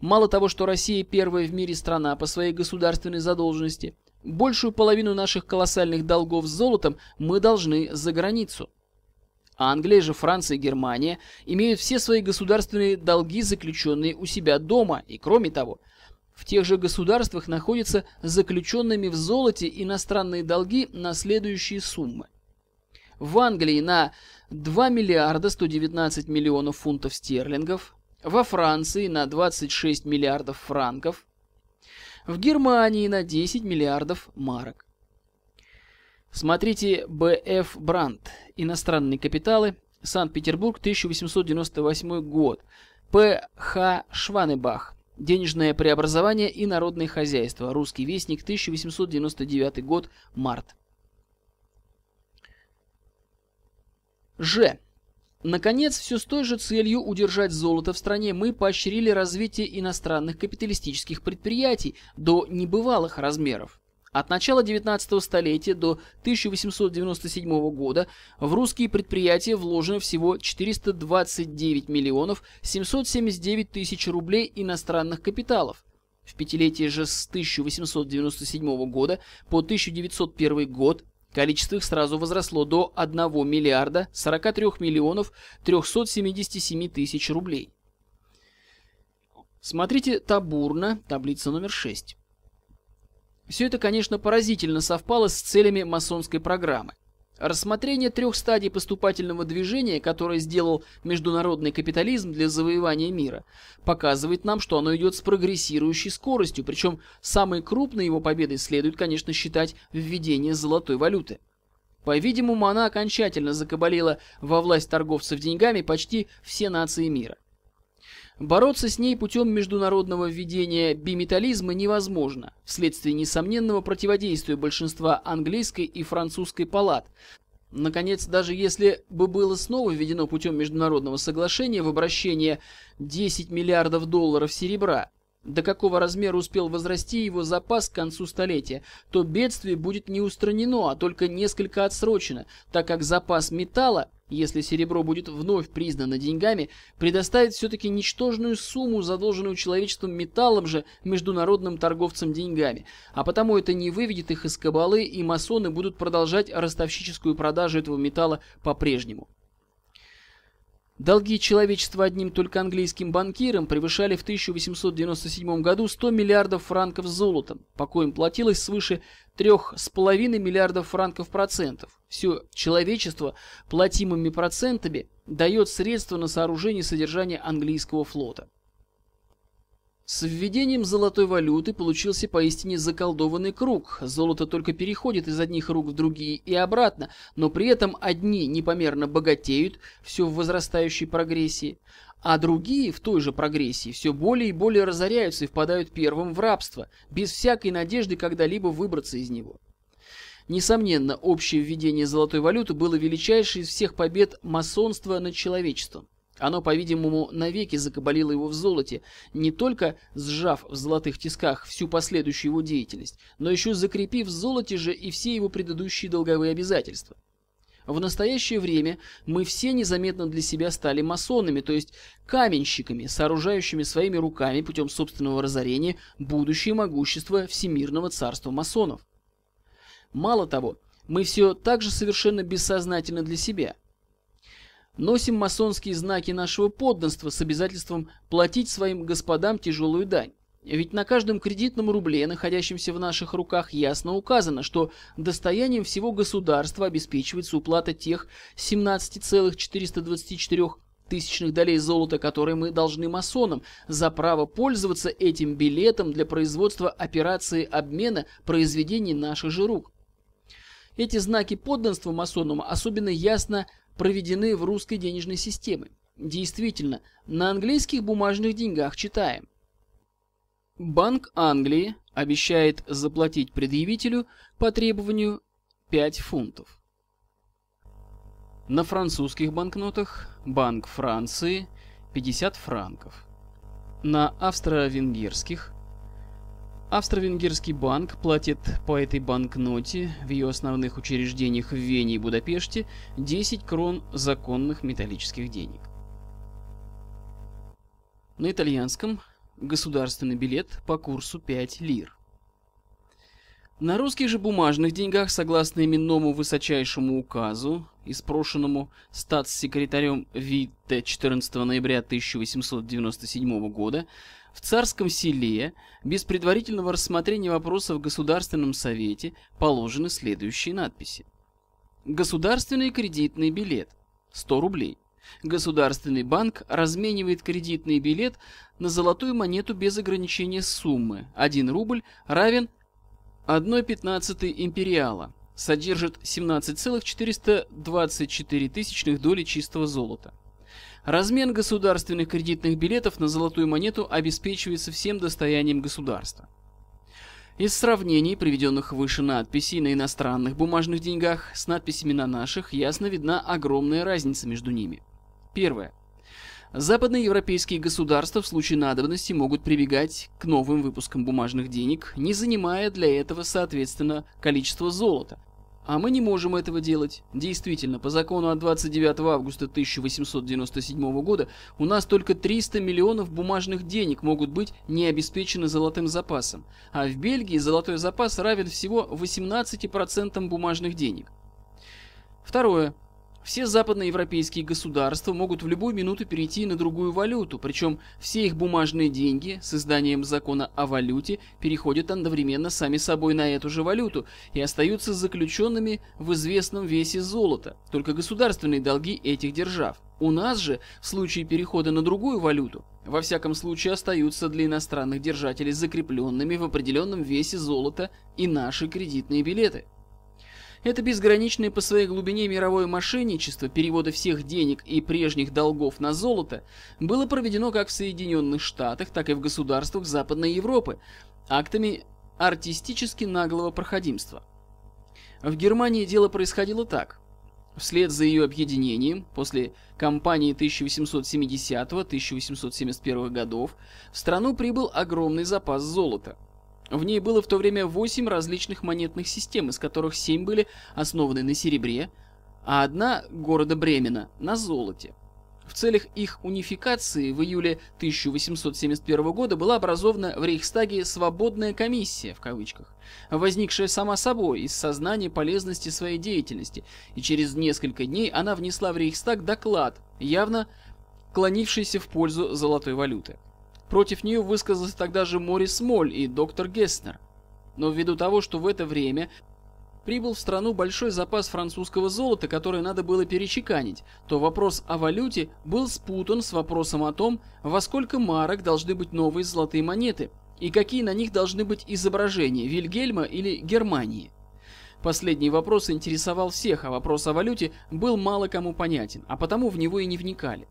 Мало того, что Россия первая в мире страна по своей государственной задолженности, большую половину наших колоссальных долгов с золотом мы должны за границу. а Англия же, Франция и Германия имеют все свои государственные долги, заключенные у себя дома, и кроме того, в тех же государствах находятся заключенными в золоте иностранные долги на следующие суммы в Англии на 2 миллиарда 119 миллионов фунтов стерлингов, во Франции на 26 миллиардов франков, в Германии на 10 миллиардов марок. Смотрите Б.Ф. Бранд, «Иностранные капиталы», Санкт-Петербург, 1898 год. П.Х. Шванебах «Денежное преобразование и народное хозяйство», Русский вестник, 1899 год, март. Ж. Наконец, все с той же целью удержать золото в стране мы поощрили развитие иностранных капиталистических предприятий до небывалых размеров. От начала 19 столетия до 1897 года в русские предприятия вложено всего 429 миллионов 779 тысяч рублей иностранных капиталов. В пятилетие же с 1897 года по 1901 год Количество их сразу возросло до 1 миллиарда 43 миллионов 377 тысяч рублей. Смотрите табурно, таблица номер 6. Все это, конечно, поразительно совпало с целями масонской программы – Рассмотрение трех стадий поступательного движения, которое сделал международный капитализм для завоевания мира, показывает нам, что оно идет с прогрессирующей скоростью, причем самой крупной его победой следует, конечно, считать введение золотой валюты. По-видимому, она окончательно закабалила во власть торговцев деньгами почти все нации мира. Бороться с ней путем международного введения биметаллизма невозможно, вследствие несомненного противодействия большинства английской и французской палат. Наконец, даже если бы было снова введено путем международного соглашения в обращение 10 миллиардов долларов серебра, до какого размера успел возрасти его запас к концу столетия, то бедствие будет не устранено, а только несколько отсрочено, так как запас металла, если серебро будет вновь признано деньгами, предоставит все-таки ничтожную сумму, задолженную человечеством металлом же международным торговцам деньгами, а потому это не выведет их из кабалы, и масоны будут продолжать ростовщическую продажу этого металла по-прежнему. Долги человечества одним только английским банкирам превышали в 1897 году 100 миллиардов франков золотом, по коим платилось свыше 3,5 миллиардов франков процентов. Все человечество платимыми процентами дает средства на сооружение и содержание английского флота. С введением золотой валюты получился поистине заколдованный круг. Золото только переходит из одних рук в другие и обратно, но при этом одни непомерно богатеют, все в возрастающей прогрессии, а другие в той же прогрессии все более и более разоряются и впадают первым в рабство, без всякой надежды когда-либо выбраться из него. Несомненно, общее введение золотой валюты было величайшей из всех побед масонства над человечеством. Оно, по-видимому, навеки закабалило его в золоте, не только сжав в золотых тисках всю последующую его деятельность, но еще закрепив в золоте же и все его предыдущие долговые обязательства. В настоящее время мы все незаметно для себя стали масонами, то есть каменщиками, сооружающими своими руками путем собственного разорения будущее могущество Всемирного царства масонов. Мало того, мы все так же совершенно бессознательно для себя – носим масонские знаки нашего подданства с обязательством платить своим господам тяжелую дань. Ведь на каждом кредитном рубле, находящемся в наших руках, ясно указано, что достоянием всего государства обеспечивается уплата тех 17,424 тысячных долей золота, которые мы должны масонам, за право пользоваться этим билетом для производства операции обмена произведений наших же рук. Эти знаки подданства масонам особенно ясно проведены в русской денежной системе. Действительно, на английских бумажных деньгах читаем. Банк Англии обещает заплатить предъявителю по требованию 5 фунтов. На французских банкнотах Банк Франции 50 франков. На австро-венгерских Австро-Венгерский банк платит по этой банкноте в ее основных учреждениях в Вене и Будапеште 10 крон законных металлических денег. На итальянском государственный билет по курсу 5 лир. На русских же бумажных деньгах, согласно именному высочайшему указу, испрошенному статс-секретарем ВИТ 14 ноября 1897 года, в царском селе без предварительного рассмотрения вопроса в Государственном совете положены следующие надписи. Государственный кредитный билет – 100 рублей. Государственный банк разменивает кредитный билет на золотую монету без ограничения суммы. 1 рубль равен 1,15 империала. Содержит 17,424 тысячных доли чистого золота. Размен государственных кредитных билетов на золотую монету обеспечивается всем достоянием государства. Из сравнений, приведенных выше надписей на иностранных бумажных деньгах с надписями на наших, ясно видна огромная разница между ними. Первое. Западноевропейские государства в случае надобности могут прибегать к новым выпускам бумажных денег, не занимая для этого, соответственно, количество золота, а мы не можем этого делать. Действительно, по закону от 29 августа 1897 года у нас только 300 миллионов бумажных денег могут быть не обеспечены золотым запасом. А в Бельгии золотой запас равен всего 18% бумажных денег. Второе. Все западноевропейские государства могут в любую минуту перейти на другую валюту, причем все их бумажные деньги с изданием закона о валюте переходят одновременно сами собой на эту же валюту и остаются заключенными в известном весе золота, только государственные долги этих держав. У нас же, в случае перехода на другую валюту, во всяком случае остаются для иностранных держателей закрепленными в определенном весе золота и наши кредитные билеты – это безграничное по своей глубине мировое мошенничество перевода всех денег и прежних долгов на золото было проведено как в Соединенных Штатах, так и в государствах Западной Европы актами артистически наглого проходимства. В Германии дело происходило так. Вслед за ее объединением, после кампании 1870-1871 годов, в страну прибыл огромный запас золота – в ней было в то время 8 различных монетных систем, из которых 7 были основаны на серебре, а одна города Бремена на золоте. В целях их унификации в июле 1871 года была образована в Рейхстаге «свободная комиссия», в кавычках, возникшая сама собой из сознания полезности своей деятельности, и через несколько дней она внесла в Рейхстаг доклад, явно клонившийся в пользу золотой валюты. Против нее высказался тогда же Морис Моль и доктор Гесснер. Но ввиду того, что в это время прибыл в страну большой запас французского золота, который надо было перечеканить, то вопрос о валюте был спутан с вопросом о том, во сколько марок должны быть новые золотые монеты и какие на них должны быть изображения Вильгельма или Германии. Последний вопрос интересовал всех, а вопрос о валюте был мало кому понятен, а потому в него и не вникали.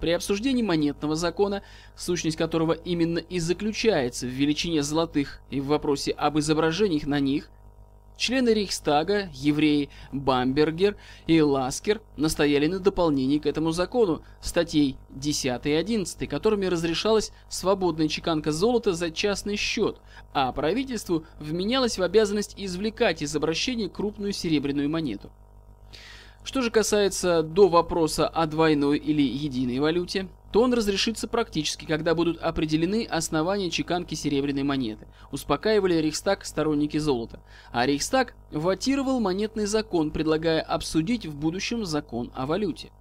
При обсуждении монетного закона, сущность которого именно и заключается в величине золотых и в вопросе об изображениях на них, члены Рейхстага, евреи Бамбергер и Ласкер настояли на дополнении к этому закону статей 10 и 11, которыми разрешалась свободная чеканка золота за частный счет, а правительству вменялось в обязанность извлекать из обращения крупную серебряную монету. Что же касается до вопроса о двойной или единой валюте, то он разрешится практически, когда будут определены основания чеканки серебряной монеты. Успокаивали Рейхстаг сторонники золота. А Рейхстаг ватировал монетный закон, предлагая обсудить в будущем закон о валюте.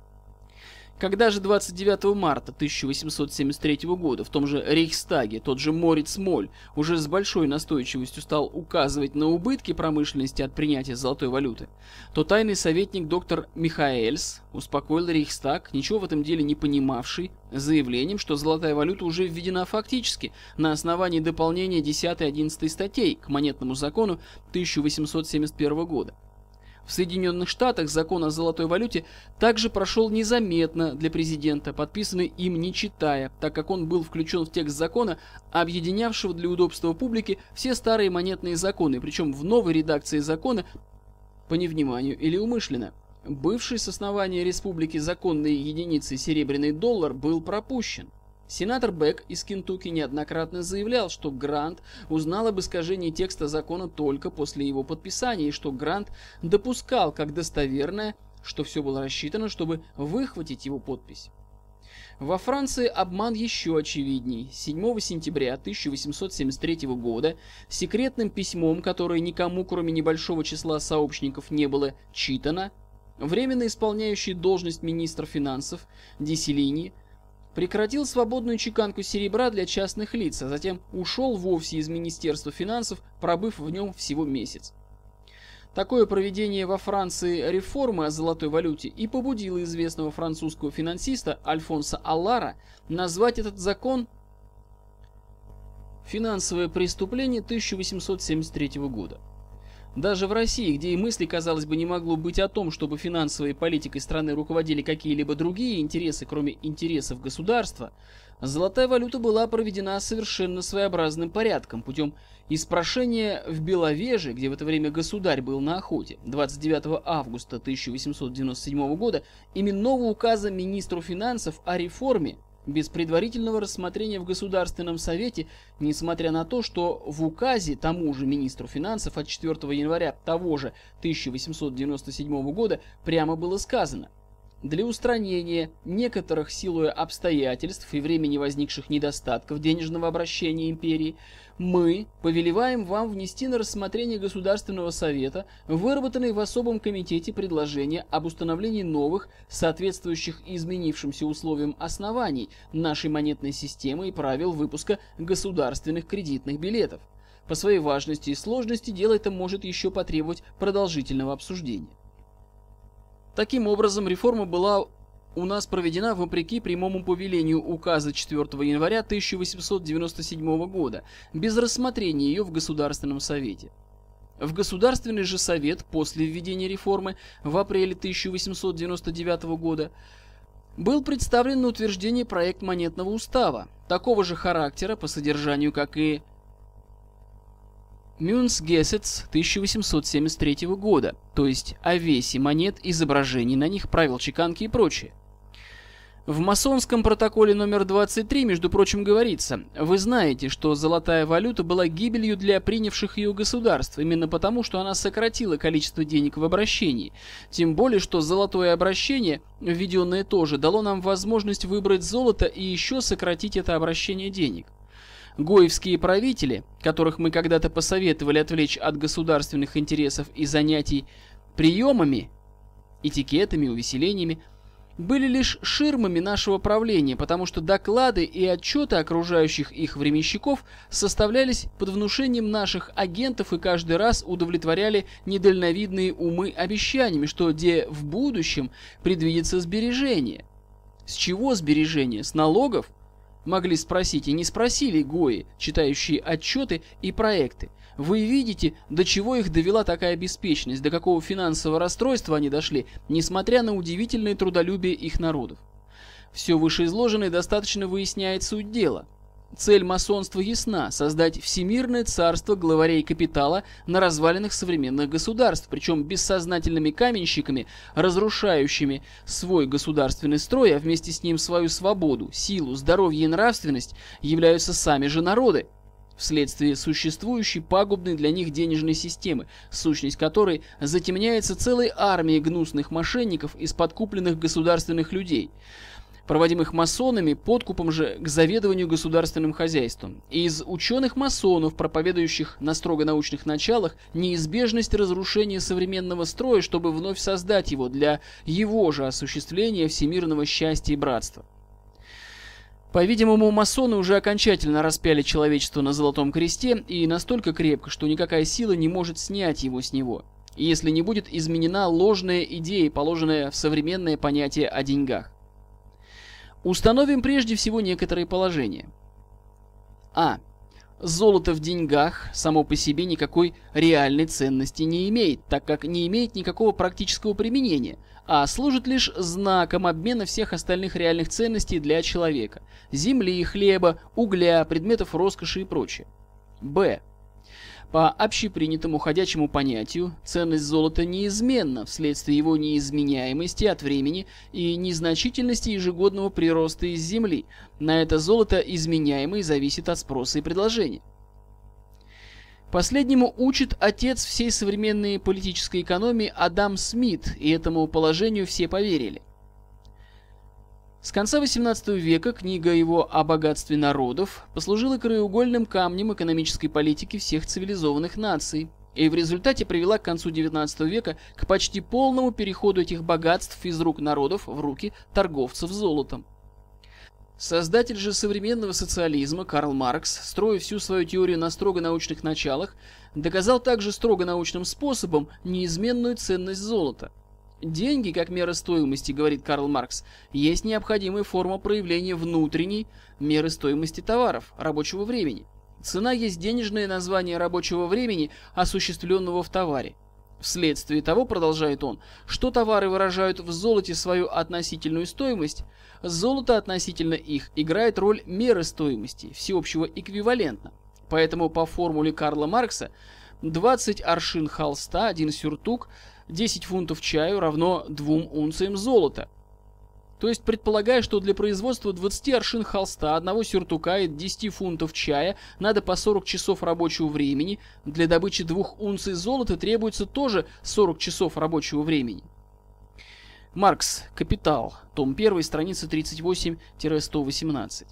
Когда же 29 марта 1873 года в том же Рейхстаге тот же Мориц Моль уже с большой настойчивостью стал указывать на убытки промышленности от принятия золотой валюты, то тайный советник доктор Михаэльс успокоил Рейхстаг, ничего в этом деле не понимавший, заявлением, что золотая валюта уже введена фактически на основании дополнения 10-11 статей к монетному закону 1871 года. В Соединенных Штатах закон о золотой валюте также прошел незаметно для президента, подписанный им не читая, так как он был включен в текст закона, объединявшего для удобства публики все старые монетные законы, причем в новой редакции закона по невниманию или умышленно. Бывший с основания республики законной единицы серебряный доллар был пропущен. Сенатор Бек из Кентукки неоднократно заявлял, что Грант узнал об искажении текста закона только после его подписания, и что Грант допускал как достоверное, что все было рассчитано, чтобы выхватить его подпись. Во Франции обман еще очевидней. 7 сентября 1873 года секретным письмом, которое никому, кроме небольшого числа сообщников, не было читано, временно исполняющий должность министра финансов Деселини – прекратил свободную чеканку серебра для частных лиц, а затем ушел вовсе из Министерства финансов, пробыв в нем всего месяц. Такое проведение во Франции реформы о золотой валюте и побудило известного французского финансиста Альфонса Аллара назвать этот закон «Финансовое преступление 1873 года». Даже в России, где и мысли, казалось бы, не могло быть о том, чтобы финансовой политикой страны руководили какие-либо другие интересы, кроме интересов государства, золотая валюта была проведена совершенно своеобразным порядком путем испрошения в Беловеже, где в это время государь был на охоте, 29 августа 1897 года, именного указа министру финансов о реформе без предварительного рассмотрения в Государственном Совете, несмотря на то, что в указе тому же министру финансов от 4 января того же 1897 года прямо было сказано для устранения некоторых силуя обстоятельств и времени возникших недостатков денежного обращения империи – мы повелеваем вам внести на рассмотрение Государственного Совета, выработанные в особом комитете предложения об установлении новых, соответствующих изменившимся условиям оснований нашей монетной системы и правил выпуска государственных кредитных билетов. По своей важности и сложности дело это может еще потребовать продолжительного обсуждения. Таким образом, реформа была у нас проведена вопреки прямому повелению указа 4 января 1897 года, без рассмотрения ее в Государственном Совете. В Государственный же Совет после введения реформы в апреле 1899 года был представлен на утверждение проект монетного устава, такого же характера по содержанию, как и Мюнсгесец 1873 года, то есть о весе монет, изображений на них, правил чеканки и прочее. В масонском протоколе номер 23, между прочим, говорится, вы знаете, что золотая валюта была гибелью для принявших ее государств, именно потому, что она сократила количество денег в обращении. Тем более, что золотое обращение, введенное тоже, дало нам возможность выбрать золото и еще сократить это обращение денег. Гоевские правители, которых мы когда-то посоветовали отвлечь от государственных интересов и занятий приемами, этикетами, увеселениями – были лишь ширмами нашего правления, потому что доклады и отчеты окружающих их временщиков составлялись под внушением наших агентов и каждый раз удовлетворяли недальновидные умы обещаниями, что где в будущем предвидится сбережение. С чего сбережение? С налогов? могли спросить и не спросили Гои, читающие отчеты и проекты. Вы видите, до чего их довела такая беспечность, до какого финансового расстройства они дошли, несмотря на удивительное трудолюбие их народов. Все вышеизложенное достаточно выясняет суть дела. Цель масонства ясна – создать всемирное царство главарей капитала на развалинах современных государств, причем бессознательными каменщиками, разрушающими свой государственный строй, а вместе с ним свою свободу, силу, здоровье и нравственность, являются сами же народы вследствие существующей пагубной для них денежной системы, сущность которой затемняется целой армией гнусных мошенников из подкупленных государственных людей – проводимых масонами подкупом же к заведованию государственным хозяйством. И из ученых-масонов, проповедующих на строго научных началах неизбежность разрушения современного строя, чтобы вновь создать его для его же осуществления всемирного счастья и братства. По-видимому, масоны уже окончательно распяли человечество на Золотом Кресте и настолько крепко, что никакая сила не может снять его с него, если не будет изменена ложная идея, положенная в современное понятие о деньгах. Установим прежде всего некоторые положения. А. Золото в деньгах само по себе никакой реальной ценности не имеет, так как не имеет никакого практического применения, а служит лишь знаком обмена всех остальных реальных ценностей для человека – земли, хлеба, угля, предметов роскоши и прочее. Б. По общепринятому ходячему понятию, ценность золота неизменна вследствие его неизменяемости от времени и незначительности ежегодного прироста из земли. На это золото изменяемое зависит от спроса и предложения. Последнему учит отец всей современной политической экономии Адам Смит, и этому положению все поверили – с конца XVIII века книга его о богатстве народов послужила краеугольным камнем экономической политики всех цивилизованных наций и в результате привела к концу XIX века к почти полному переходу этих богатств из рук народов в руки торговцев золотом. Создатель же современного социализма Карл Маркс, строя всю свою теорию на строго научных началах, доказал также строго научным способом неизменную ценность золота – Деньги, как мера стоимости, говорит Карл Маркс, есть необходимая форма проявления внутренней меры стоимости товаров, рабочего времени. Цена есть денежное название рабочего времени, осуществленного в товаре. Вследствие того, продолжает он, что товары выражают в золоте свою относительную стоимость, золото относительно их играет роль меры стоимости, всеобщего эквивалента. Поэтому по формуле Карла Маркса 20 аршин холста, один сюртук – 10 фунтов чаю равно 2 унциям золота. То есть предполагая, что для производства 20 аршин холста, одного сюртука и 10 фунтов чая надо по 40 часов рабочего времени, для добычи двух унций золота требуется тоже 40 часов рабочего времени. Маркс. Капитал. Том 1, страница 38-118.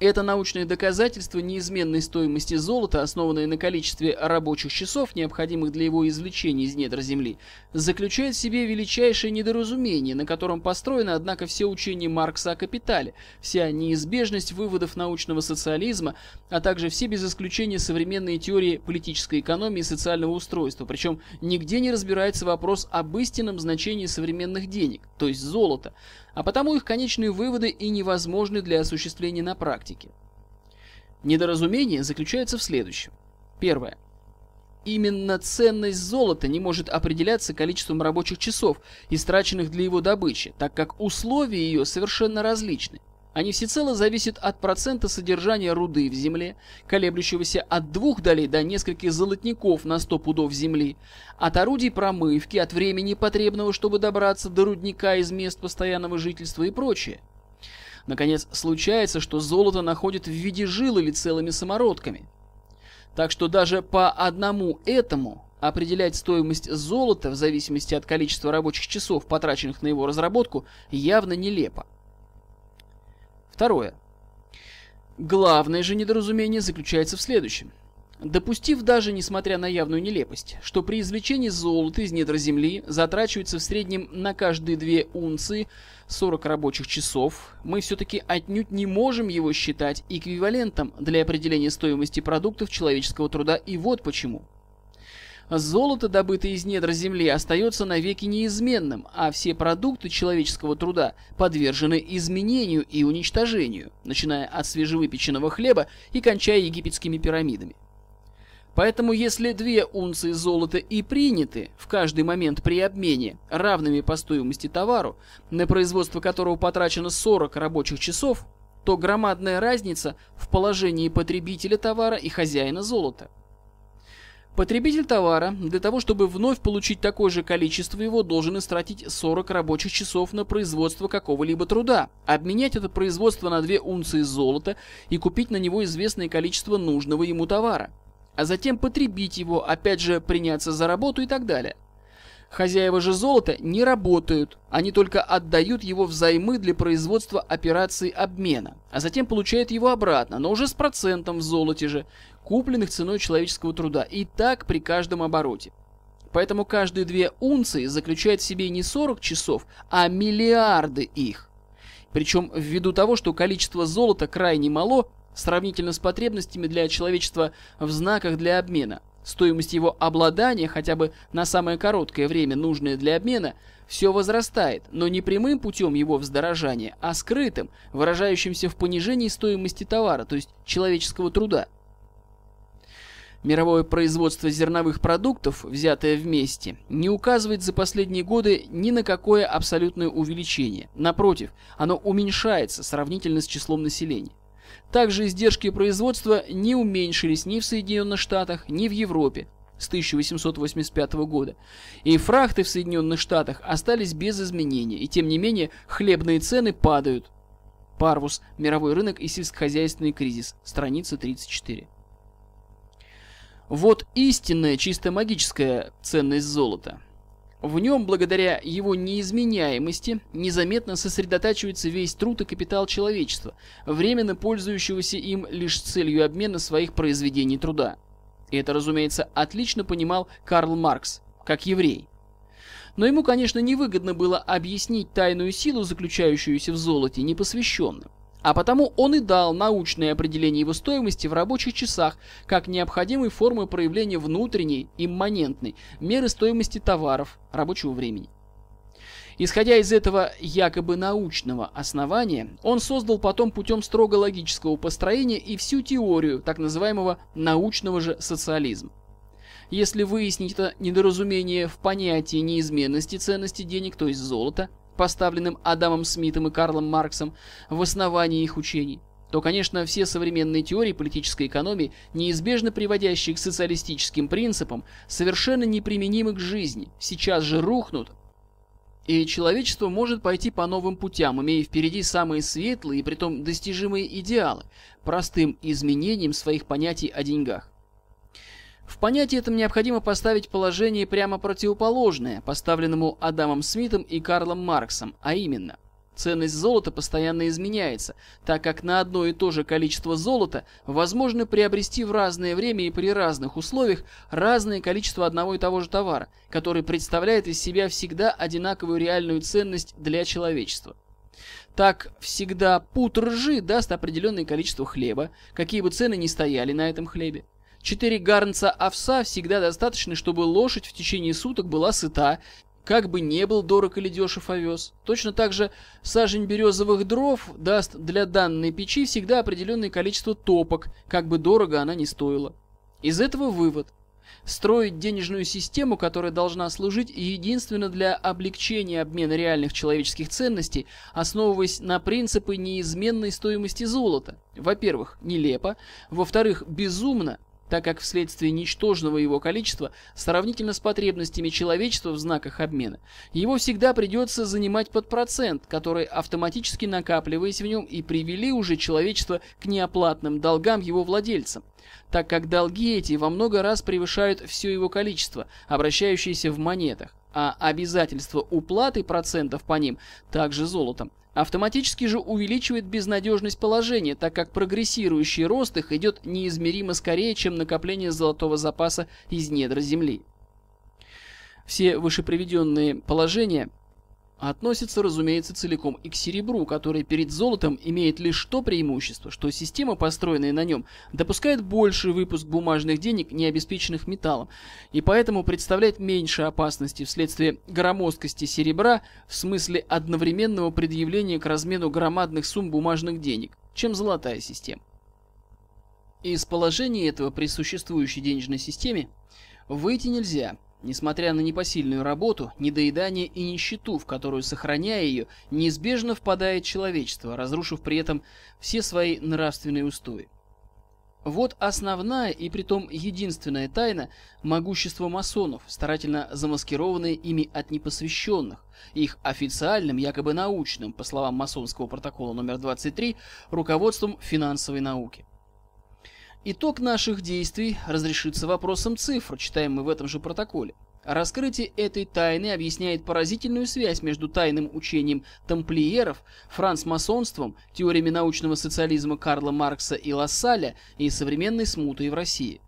Это научное доказательство неизменной стоимости золота, основанное на количестве рабочих часов, необходимых для его извлечения из недр Земли, заключает в себе величайшее недоразумение, на котором построено, однако, все учение Маркса о капитале, вся неизбежность выводов научного социализма, а также все без исключения современные теории политической экономии и социального устройства. Причем нигде не разбирается вопрос об истинном значении современных денег, то есть золота а потому их конечные выводы и невозможны для осуществления на практике. Недоразумение заключается в следующем. Первое. Именно ценность золота не может определяться количеством рабочих часов, истраченных для его добычи, так как условия ее совершенно различны. Они всецело зависят от процента содержания руды в земле, колеблющегося от двух долей до нескольких золотников на 100 пудов земли, от орудий промывки, от времени потребного, чтобы добраться до рудника из мест постоянного жительства и прочее. Наконец, случается, что золото находят в виде жил или целыми самородками. Так что даже по одному этому Определять стоимость золота в зависимости от количества рабочих часов, потраченных на его разработку, явно нелепо. Второе. Главное же недоразумение заключается в следующем. Допустив даже, несмотря на явную нелепость, что при извлечении золота из недр земли затрачивается в среднем на каждые две унции 40 рабочих часов, мы все-таки отнюдь не можем его считать эквивалентом для определения стоимости продуктов человеческого труда и вот почему – Золото, добытое из недр земли, остается навеки неизменным, а все продукты человеческого труда подвержены изменению и уничтожению, начиная от свежевыпеченного хлеба и кончая египетскими пирамидами. Поэтому если две унции золота и приняты в каждый момент при обмене равными по стоимости товару, на производство которого потрачено 40 рабочих часов, то громадная разница в положении потребителя товара и хозяина золота – Потребитель товара для того, чтобы вновь получить такое же количество его, должен истратить 40 рабочих часов на производство какого-либо труда, обменять это производство на 2 унции золота и купить на него известное количество нужного ему товара, а затем потребить его, опять же приняться за работу и так далее – Хозяева же золота не работают, они только отдают его взаймы для производства операции обмена, а затем получают его обратно, но уже с процентом в золоте же, купленных ценой человеческого труда, и так при каждом обороте. Поэтому каждые две унции заключает в себе не 40 часов, а миллиарды их. Причем ввиду того, что количество золота крайне мало, сравнительно с потребностями для человечества в знаках для обмена – Стоимость его обладания, хотя бы на самое короткое время, нужное для обмена, все возрастает, но не прямым путем его вздорожания, а скрытым, выражающимся в понижении стоимости товара, то есть человеческого труда. Мировое производство зерновых продуктов, взятое вместе, не указывает за последние годы ни на какое абсолютное увеличение. Напротив, оно уменьшается сравнительно с числом населения. Также издержки производства не уменьшились ни в Соединенных Штатах, ни в Европе с 1885 года. И фрахты в Соединенных Штатах остались без изменений, и тем не менее хлебные цены падают. Парвус, мировой рынок и сельскохозяйственный кризис, страница 34. Вот истинная чисто магическая ценность золота – в нем, благодаря его неизменяемости, незаметно сосредотачивается весь труд и капитал человечества, временно пользующегося им лишь целью обмена своих произведений труда. И это, разумеется, отлично понимал Карл Маркс, как еврей. Но ему, конечно, невыгодно было объяснить тайную силу, заключающуюся в золоте, непосвященным. А потому он и дал научное определение его стоимости в рабочих часах как необходимой формы проявления внутренней, имманентной меры стоимости товаров рабочего времени. Исходя из этого якобы научного основания, он создал потом путем строго логического построения и всю теорию так называемого научного же социализма. Если выяснить это недоразумение в понятии неизменности ценности денег, то есть золота – поставленным Адамом Смитом и Карлом Марксом в основании их учений, то, конечно, все современные теории политической экономии, неизбежно приводящие к социалистическим принципам, совершенно неприменимы к жизни, сейчас же рухнут, и человечество может пойти по новым путям, имея впереди самые светлые и притом достижимые идеалы, простым изменением своих понятий о деньгах. В понятие этом необходимо поставить положение прямо противоположное, поставленному Адамом Смитом и Карлом Марксом, а именно – Ценность золота постоянно изменяется, так как на одно и то же количество золота возможно приобрести в разное время и при разных условиях разное количество одного и того же товара, который представляет из себя всегда одинаковую реальную ценность для человечества. Так, всегда пут ржи даст определенное количество хлеба, какие бы цены ни стояли на этом хлебе. Четыре гарнца овса всегда достаточно, чтобы лошадь в течение суток была сыта, как бы не был дорог или дешев овес. Точно так же сажень березовых дров даст для данной печи всегда определенное количество топок, как бы дорого она ни стоила. Из этого вывод. Строить денежную систему, которая должна служить единственно для облегчения обмена реальных человеческих ценностей, основываясь на принципы неизменной стоимости золота, во-первых, нелепо, во-вторых, безумно, так как вследствие ничтожного его количества сравнительно с потребностями человечества в знаках обмена, его всегда придется занимать под процент, который автоматически накапливаясь в нем и привели уже человечество к неоплатным долгам его владельцам, так как долги эти во много раз превышают все его количество, обращающееся в монетах а обязательство уплаты процентов по ним также золотом Автоматически же увеличивает безнадежность положения, так как прогрессирующий рост их идет неизмеримо скорее, чем накопление золотого запаса из недр Земли. Все вышеприведенные положения относится, разумеется, целиком и к серебру, который перед золотом имеет лишь то преимущество, что система, построенная на нем, допускает больший выпуск бумажных денег, не обеспеченных металлом, и поэтому представляет меньше опасности вследствие громоздкости серебра в смысле одновременного предъявления к размену громадных сумм бумажных денег, чем золотая система. Из положения этого при существующей денежной системе выйти нельзя – Несмотря на непосильную работу, недоедание и нищету, в которую, сохраняя ее, неизбежно впадает человечество, разрушив при этом все свои нравственные устои. Вот основная и притом единственная тайна могущества масонов, старательно замаскированная ими от непосвященных. Их официальным, якобы научным, по словам масонского протокола номер 23, руководством финансовой науки. Итог наших действий разрешится вопросом цифр, читаем мы в этом же протоколе. Раскрытие этой тайны объясняет поразительную связь между тайным учением тамплиеров, францмасонством, теориями научного социализма Карла Маркса и Лассаля и современной смутой в России.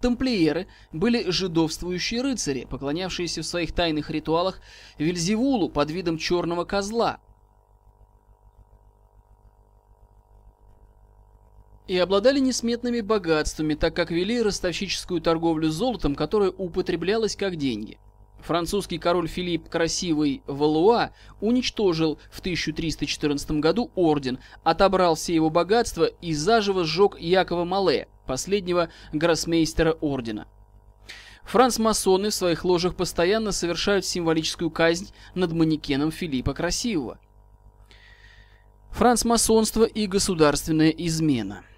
Тамплиеры были жидовствующие рыцари, поклонявшиеся в своих тайных ритуалах Вельзевулу под видом черного козла – и обладали несметными богатствами, так как вели ростовщическую торговлю золотом, которое употреблялось как деньги. Французский король Филипп Красивый Валуа уничтожил в 1314 году орден, отобрал все его богатства и заживо сжег Якова Мале, последнего гроссмейстера ордена. Франц-масоны в своих ложах постоянно совершают символическую казнь над манекеном Филиппа Красивого. Франц-масонство и государственная измена –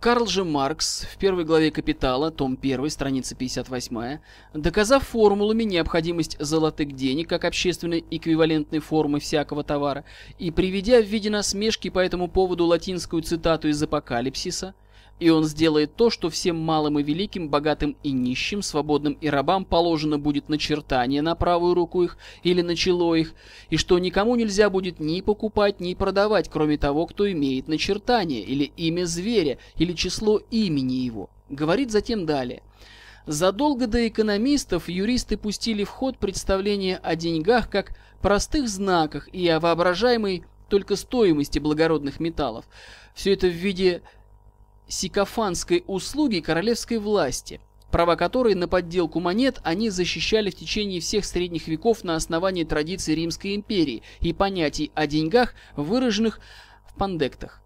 Карл же Маркс в первой главе «Капитала», том 1, страница 58, доказав формулами необходимость золотых денег как общественной эквивалентной формы всякого товара и приведя в виде насмешки по этому поводу латинскую цитату из «Апокалипсиса», и он сделает то, что всем малым и великим, богатым и нищим, свободным и рабам положено будет начертание на правую руку их или на чело их, и что никому нельзя будет ни покупать, ни продавать, кроме того, кто имеет начертание, или имя зверя, или число имени его. Говорит затем далее. Задолго до экономистов юристы пустили в ход представление о деньгах как простых знаках и о воображаемой только стоимости благородных металлов. Все это в виде сикофанской услуги королевской власти, права которой на подделку монет они защищали в течение всех средних веков на основании традиций Римской империи и понятий о деньгах, выраженных в пандектах.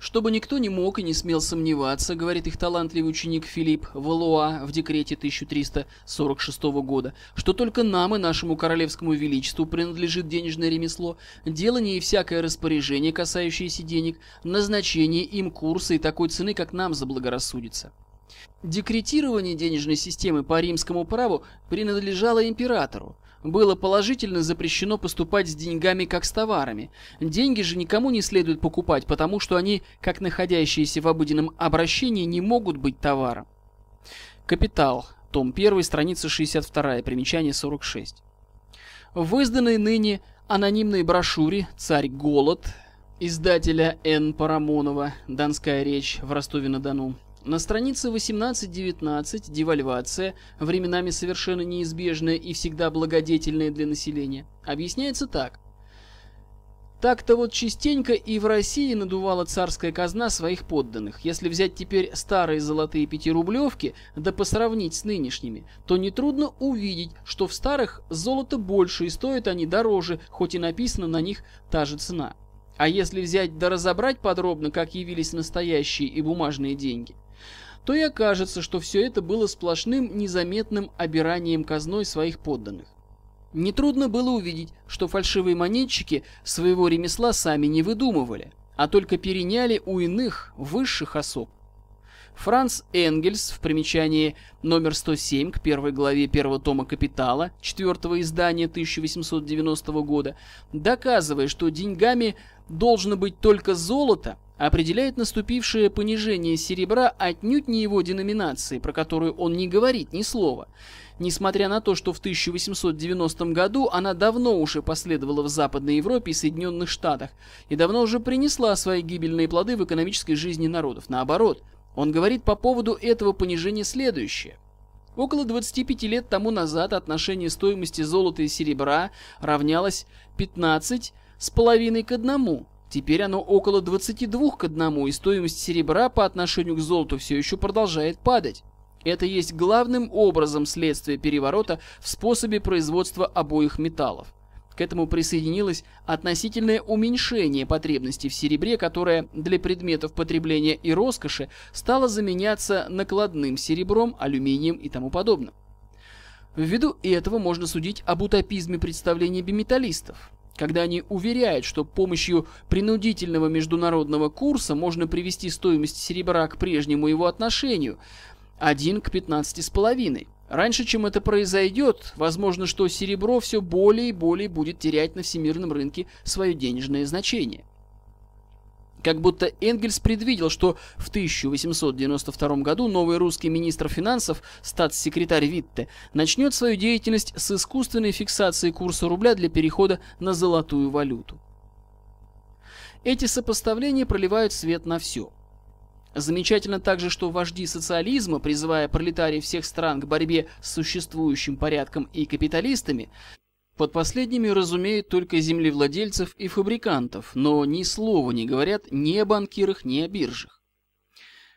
Чтобы никто не мог и не смел сомневаться, говорит их талантливый ученик Филипп Валуа в декрете 1346 года, что только нам и нашему королевскому величеству принадлежит денежное ремесло, делание и всякое распоряжение, касающееся денег, назначение им курса и такой цены, как нам заблагорассудится. Декретирование денежной системы по римскому праву принадлежало императору, было положительно запрещено поступать с деньгами как с товарами. Деньги же никому не следует покупать, потому что они, как находящиеся в обыденном обращении, не могут быть товаром. Капитал. Том 1, страница 62, примечание 46. В изданной ныне анонимной брошюре «Царь Голод» издателя Н. Парамонова «Донская речь» в Ростове-на-Дону на странице 18-19 девальвация, временами совершенно неизбежная и всегда благодетельная для населения, объясняется так. Так-то вот частенько и в России надувала царская казна своих подданных. Если взять теперь старые золотые пятирублевки, да посравнить с нынешними, то нетрудно увидеть, что в старых золото больше и стоят они дороже, хоть и написана на них та же цена. А если взять да разобрать подробно, как явились настоящие и бумажные деньги – то и окажется, что все это было сплошным незаметным обиранием казной своих подданных. Нетрудно было увидеть, что фальшивые монетчики своего ремесла сами не выдумывали, а только переняли у иных высших особ. Франц Энгельс в примечании номер 107 к первой главе первого тома «Капитала» четвертого издания 1890 года, доказывая, что деньгами должно быть только золото, определяет наступившее понижение серебра отнюдь не его деноминации, про которую он не говорит ни слова. Несмотря на то, что в 1890 году она давно уже последовала в Западной Европе и Соединенных Штатах, и давно уже принесла свои гибельные плоды в экономической жизни народов. Наоборот, он говорит по поводу этого понижения следующее – Около 25 лет тому назад отношение стоимости золота и серебра равнялось 15 с половиной к одному. Теперь оно около 22 к 1, и стоимость серебра по отношению к золоту все еще продолжает падать. Это есть главным образом следствие переворота в способе производства обоих металлов. К этому присоединилось относительное уменьшение потребности в серебре, которое для предметов потребления и роскоши стало заменяться накладным серебром, алюминием и тому подобным. Ввиду этого можно судить об утопизме представлений биметаллистов когда они уверяют, что помощью принудительного международного курса можно привести стоимость серебра к прежнему его отношению 1 к с половиной, Раньше, чем это произойдет, возможно, что серебро все более и более будет терять на всемирном рынке свое денежное значение. Как будто Энгельс предвидел, что в 1892 году новый русский министр финансов, статс-секретарь Витте, начнет свою деятельность с искусственной фиксации курса рубля для перехода на золотую валюту. Эти сопоставления проливают свет на все – Замечательно также, что вожди социализма, призывая пролетарии всех стран к борьбе с существующим порядком и капиталистами, под последними разумеют только землевладельцев и фабрикантов, но ни слова не говорят ни о банкирах, ни о биржах.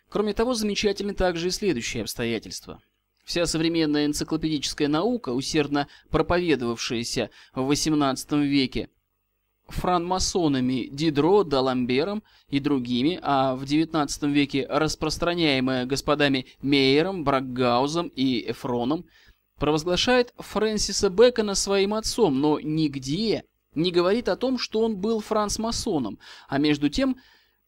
Кроме того, замечательны также и следующие обстоятельства. Вся современная энциклопедическая наука, усердно проповедовавшаяся в XVIII веке франмасонами Дидро, Даламбером и другими, а в XIX веке распространяемая господами Мейером, Бракгаузом и Эфроном – провозглашает Фрэнсиса Бэкона своим отцом, но нигде не говорит о том, что он был франсмасоном. а между тем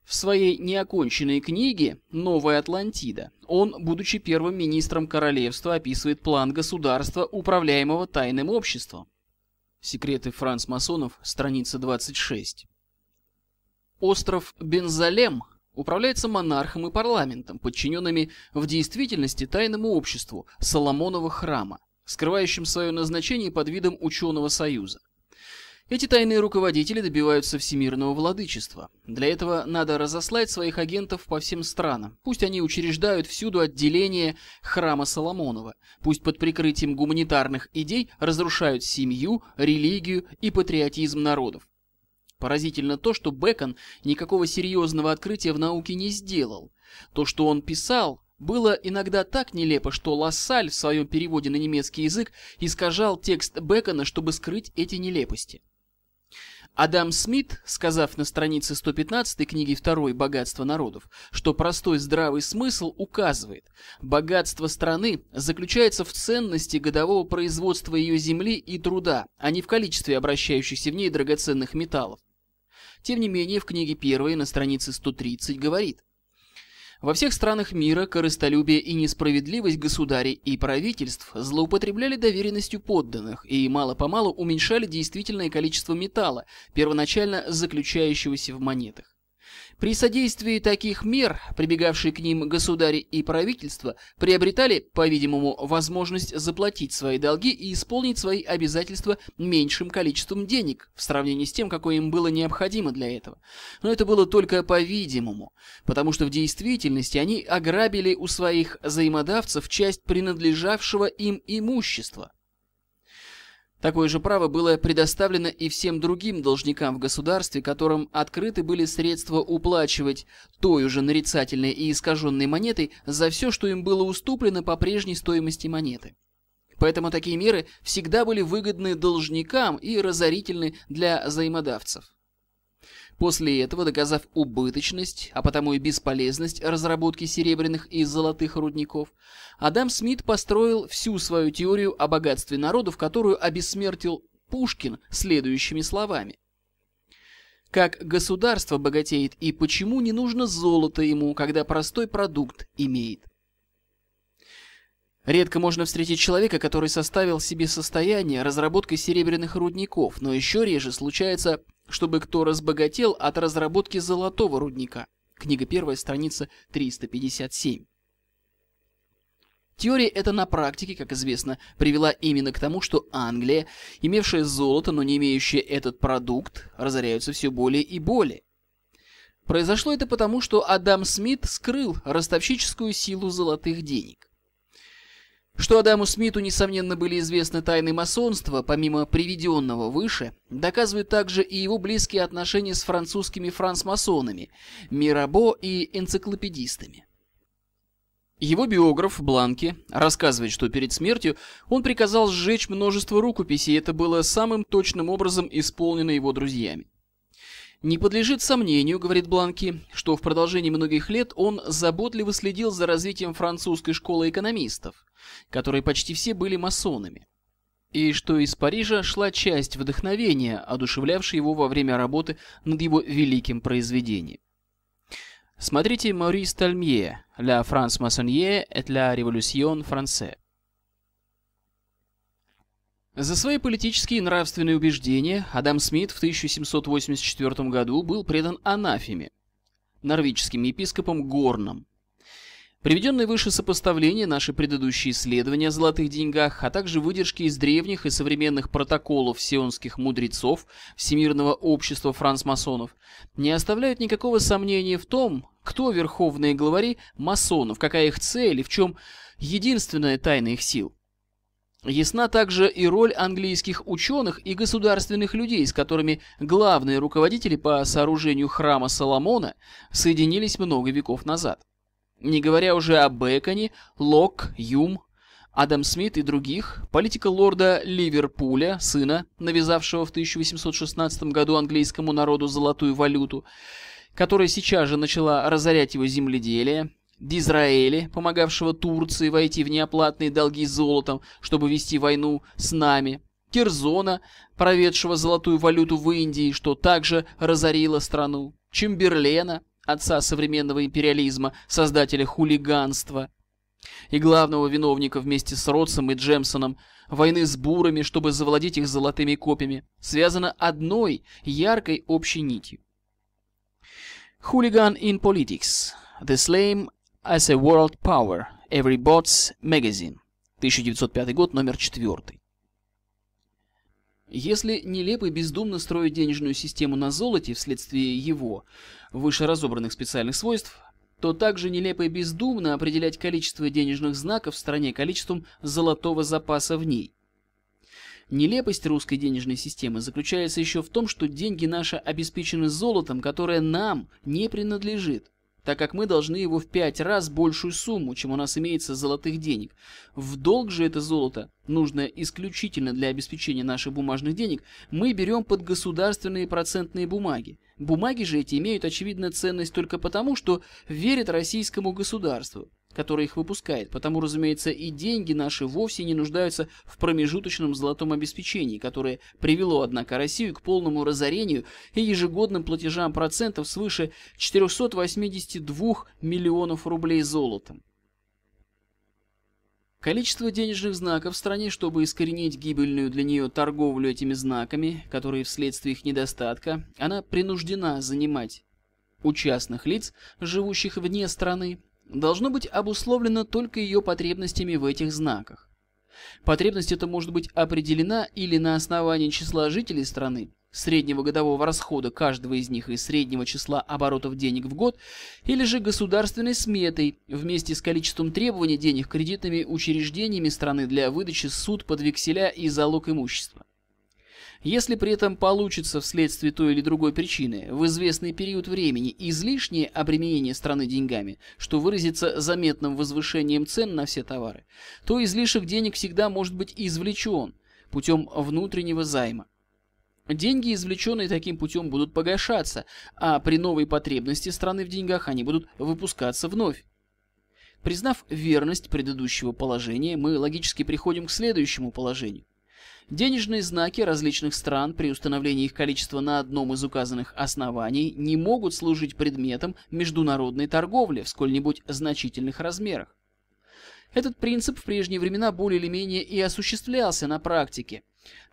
в своей неоконченной книге «Новая Атлантида» он, будучи первым министром королевства, описывает план государства, управляемого тайным обществом. Секреты франсмасонов, страница 26. Остров Бензалем управляется монархом и парламентом, подчиненными в действительности тайному обществу Соломонова храма, скрывающим свое назначение под видом ученого союза. Эти тайные руководители добиваются всемирного владычества. Для этого надо разослать своих агентов по всем странам. Пусть они учреждают всюду отделение храма Соломонова. Пусть под прикрытием гуманитарных идей разрушают семью, религию и патриотизм народов. Поразительно то, что Бекон никакого серьезного открытия в науке не сделал. То, что он писал, было иногда так нелепо, что Лассаль в своем переводе на немецкий язык искажал текст Бекона, чтобы скрыть эти нелепости. Адам Смит, сказав на странице 115 книги 2 «Богатство народов», что простой здравый смысл указывает, богатство страны заключается в ценности годового производства ее земли и труда, а не в количестве обращающихся в ней драгоценных металлов. Тем не менее, в книге 1 на странице 130 говорит, во всех странах мира корыстолюбие и несправедливость государей и правительств злоупотребляли доверенностью подданных и мало-помалу уменьшали действительное количество металла, первоначально заключающегося в монетах. При содействии таких мер, прибегавшие к ним государи и правительство, приобретали, по-видимому, возможность заплатить свои долги и исполнить свои обязательства меньшим количеством денег в сравнении с тем, какое им было необходимо для этого. Но это было только по-видимому, потому что в действительности они ограбили у своих взаимодавцев часть принадлежавшего им имущества. Такое же право было предоставлено и всем другим должникам в государстве, которым открыты были средства уплачивать той уже нарицательной и искаженной монетой за все, что им было уступлено по прежней стоимости монеты. Поэтому такие меры всегда были выгодны должникам и разорительны для взаимодавцев. После этого, доказав убыточность, а потому и бесполезность разработки серебряных и золотых рудников, Адам Смит построил всю свою теорию о богатстве народов, которую обессмертил Пушкин следующими словами. Как государство богатеет и почему не нужно золото ему, когда простой продукт имеет? Редко можно встретить человека, который составил себе состояние разработкой серебряных рудников, но еще реже случается чтобы кто разбогател от разработки золотого рудника. Книга 1, страница 357. Теория эта на практике, как известно, привела именно к тому, что Англия, имевшая золото, но не имеющая этот продукт, разоряются все более и более. Произошло это потому, что Адам Смит скрыл ростовщическую силу золотых денег. Что Адаму Смиту, несомненно, были известны тайны масонства, помимо приведенного выше, доказывают также и его близкие отношения с французскими франсмасонами, Мирабо и энциклопедистами. Его биограф Бланки рассказывает, что перед смертью он приказал сжечь множество рукописей, и это было самым точным образом исполнено его друзьями. Не подлежит сомнению, говорит Бланки, что в продолжении многих лет он заботливо следил за развитием французской школы экономистов, которые почти все были масонами, и что из Парижа шла часть вдохновения, одушевлявшей его во время работы над его великим произведением. Смотрите Maurice Тальмье, «La France maçonnière et la révolution française». За свои политические и нравственные убеждения Адам Смит в 1784 году был предан анафеме, норвежским епископом Горном. Приведенные выше сопоставление наши предыдущие исследования о золотых деньгах, а также выдержки из древних и современных протоколов сионских мудрецов Всемирного общества францмасонов, не оставляют никакого сомнения в том, кто верховные главари масонов, какая их цель и в чем единственная тайна их сил. Ясна также и роль английских ученых и государственных людей, с которыми главные руководители по сооружению храма Соломона соединились много веков назад. Не говоря уже о Бэконе, Лок, Юм, Адам Смит и других, политика лорда Ливерпуля, сына, навязавшего в 1816 году английскому народу золотую валюту, которая сейчас же начала разорять его земледелие, Дизраэли, помогавшего Турции войти в неоплатные долги золотом, чтобы вести войну с нами, Кирзона, проведшего золотую валюту в Индии, что также разорило страну, Чемберлена, отца современного империализма, создателя хулиганства, и главного виновника вместе с Ротсом и Джемсоном войны с бурами, чтобы завладеть их золотыми копьями, связано одной яркой общей нитью. Хулиган in Politics – The Slave as a World Power, Every Bots Magazine, 1905 год, номер 4. Если нелепо и бездумно строить денежную систему на золоте вследствие его выше разобранных специальных свойств, то также нелепо и бездумно определять количество денежных знаков в стране количеством золотого запаса в ней. Нелепость русской денежной системы заключается еще в том, что деньги наши обеспечены золотом, которое нам не принадлежит так как мы должны его в пять раз большую сумму, чем у нас имеется золотых денег. В долг же это золото, нужное исключительно для обеспечения наших бумажных денег, мы берем под государственные процентные бумаги. Бумаги же эти имеют очевидно ценность только потому, что верят российскому государству который их выпускает, потому, разумеется, и деньги наши вовсе не нуждаются в промежуточном золотом обеспечении, которое привело, однако, Россию к полному разорению и ежегодным платежам процентов свыше 482 миллионов рублей золотом. Количество денежных знаков в стране, чтобы искоренить гибельную для нее торговлю этими знаками, которые вследствие их недостатка, она принуждена занимать у частных лиц, живущих вне страны, должно быть обусловлено только ее потребностями в этих знаках. Потребность эта может быть определена или на основании числа жителей страны, среднего годового расхода каждого из них и среднего числа оборотов денег в год, или же государственной сметой вместе с количеством требований денег кредитными учреждениями страны для выдачи суд под векселя и залог имущества. Если при этом получится вследствие той или другой причины в известный период времени излишнее обременение страны деньгами, что выразится заметным возвышением цен на все товары, то излишек денег всегда может быть извлечен путем внутреннего займа. Деньги, извлеченные таким путем, будут погашаться, а при новой потребности страны в деньгах они будут выпускаться вновь. Признав верность предыдущего положения, мы логически приходим к следующему положению. Денежные знаки различных стран при установлении их количества на одном из указанных оснований не могут служить предметом международной торговли в сколь-нибудь значительных размерах. Этот принцип в прежние времена более или менее и осуществлялся на практике,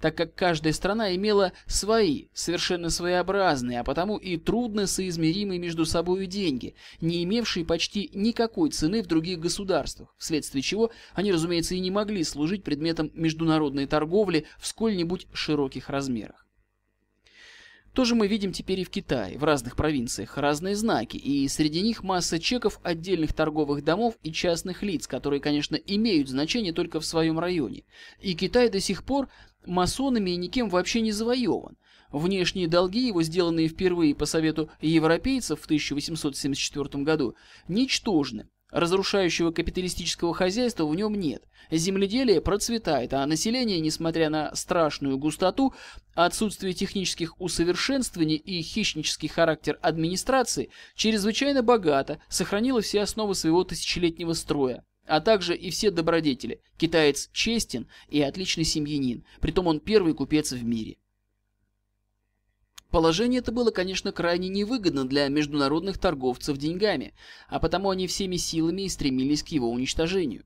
так как каждая страна имела свои, совершенно своеобразные, а потому и трудно соизмеримые между собой деньги, не имевшие почти никакой цены в других государствах, вследствие чего они, разумеется, и не могли служить предметом международной торговли в сколь-нибудь широких размерах. То же мы видим теперь и в Китае, в разных провинциях, разные знаки, и среди них масса чеков отдельных торговых домов и частных лиц, которые, конечно, имеют значение только в своем районе. И Китай до сих пор масонами и никем вообще не завоеван. Внешние долги его, сделанные впервые по совету европейцев в 1874 году, ничтожны. Разрушающего капиталистического хозяйства в нем нет. Земледелие процветает, а население, несмотря на страшную густоту, отсутствие технических усовершенствований и хищнический характер администрации, чрезвычайно богато, сохранило все основы своего тысячелетнего строя а также и все добродетели. Китаец честен и отличный семьянин, притом он первый купец в мире. Положение это было, конечно, крайне невыгодно для международных торговцев деньгами, а потому они всеми силами и стремились к его уничтожению.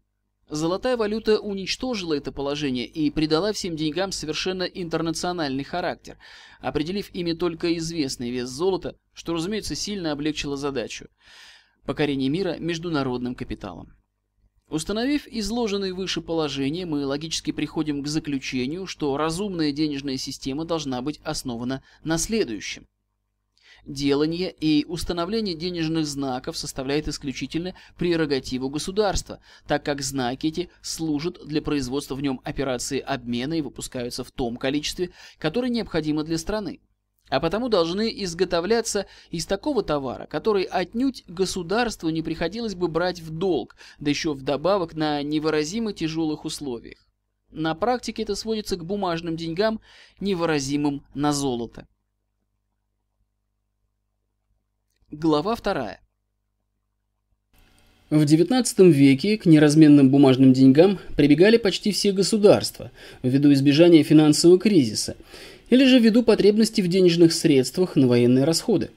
Золотая валюта уничтожила это положение и придала всем деньгам совершенно интернациональный характер, определив ими только известный вес золота, что, разумеется, сильно облегчило задачу покорения мира международным капиталом. Установив изложенные выше положения, мы логически приходим к заключению, что разумная денежная система должна быть основана на следующем. Делание и установление денежных знаков составляет исключительно прерогативу государства, так как знаки эти служат для производства в нем операции обмена и выпускаются в том количестве, которое необходимо для страны а потому должны изготовляться из такого товара, который отнюдь государству не приходилось бы брать в долг, да еще вдобавок на невыразимо тяжелых условиях. На практике это сводится к бумажным деньгам, невыразимым на золото. Глава 2. В XIX веке к неразменным бумажным деньгам прибегали почти все государства ввиду избежания финансового кризиса – или же ввиду потребности в денежных средствах на военные расходы.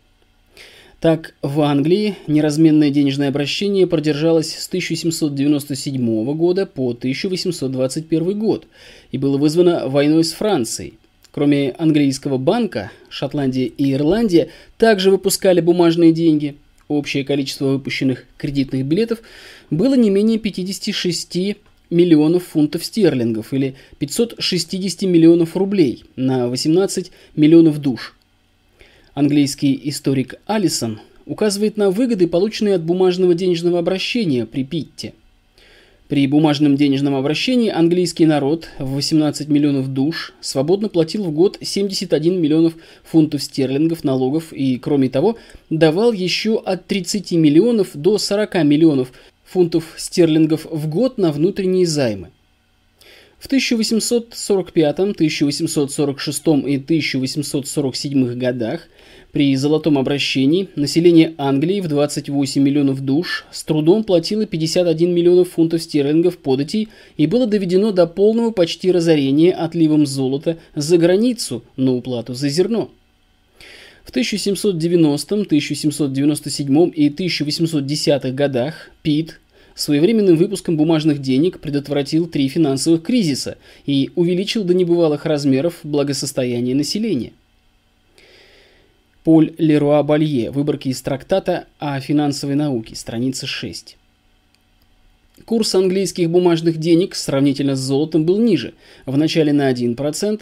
Так, в Англии неразменное денежное обращение продержалось с 1797 года по 1821 год и было вызвано войной с Францией. Кроме английского банка, Шотландия и Ирландия также выпускали бумажные деньги. Общее количество выпущенных кредитных билетов было не менее 56 миллионов фунтов стерлингов или 560 миллионов рублей на 18 миллионов душ. Английский историк Алисон указывает на выгоды, полученные от бумажного денежного обращения при Питте. При бумажном денежном обращении английский народ в 18 миллионов душ свободно платил в год 71 миллионов фунтов стерлингов налогов и, кроме того, давал еще от 30 миллионов до 40 миллионов фунтов стерлингов в год на внутренние займы. В 1845, 1846 и 1847 годах при золотом обращении население Англии в 28 миллионов душ с трудом платило 51 миллионов фунтов стерлингов податей и было доведено до полного почти разорения отливом золота за границу на уплату за зерно. В 1790, 1797 и 1810 х годах Пит своевременным выпуском бумажных денег предотвратил три финансовых кризиса и увеличил до небывалых размеров благосостояние населения. Поль Леруа Балье. Выборки из трактата о финансовой науке. Страница 6. Курс английских бумажных денег сравнительно с золотом был ниже, вначале на 1%,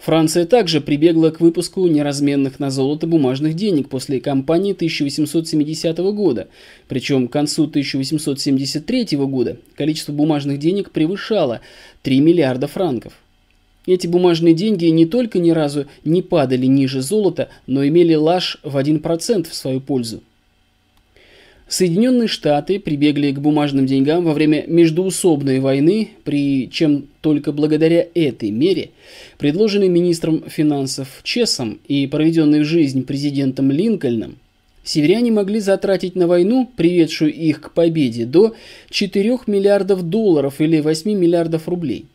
Франция также прибегла к выпуску неразменных на золото бумажных денег после кампании 1870 года. Причем к концу 1873 года количество бумажных денег превышало 3 миллиарда франков. Эти бумажные деньги не только ни разу не падали ниже золота, но имели лаж в 1% в свою пользу. Соединенные Штаты прибегли к бумажным деньгам во время междуусобной войны, причем только благодаря этой мере, предложенной министром финансов Чесом и проведенной в жизнь президентом Линкольном, северяне могли затратить на войну, приведшую их к победе, до 4 миллиардов долларов или 8 миллиардов рублей –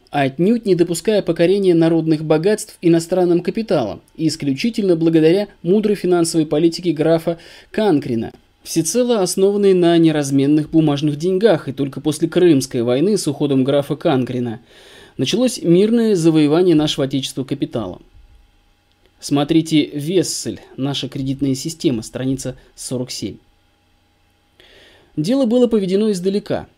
отнюдь не допуская покорения народных богатств иностранным капиталом, исключительно благодаря мудрой финансовой политике графа Канкрина, всецело основанной на неразменных бумажных деньгах и только после Крымской войны с уходом графа Канкрина, началось мирное завоевание нашего отечества капиталом. Смотрите «Вессель. Наша кредитная система», страница 47. Дело было поведено издалека –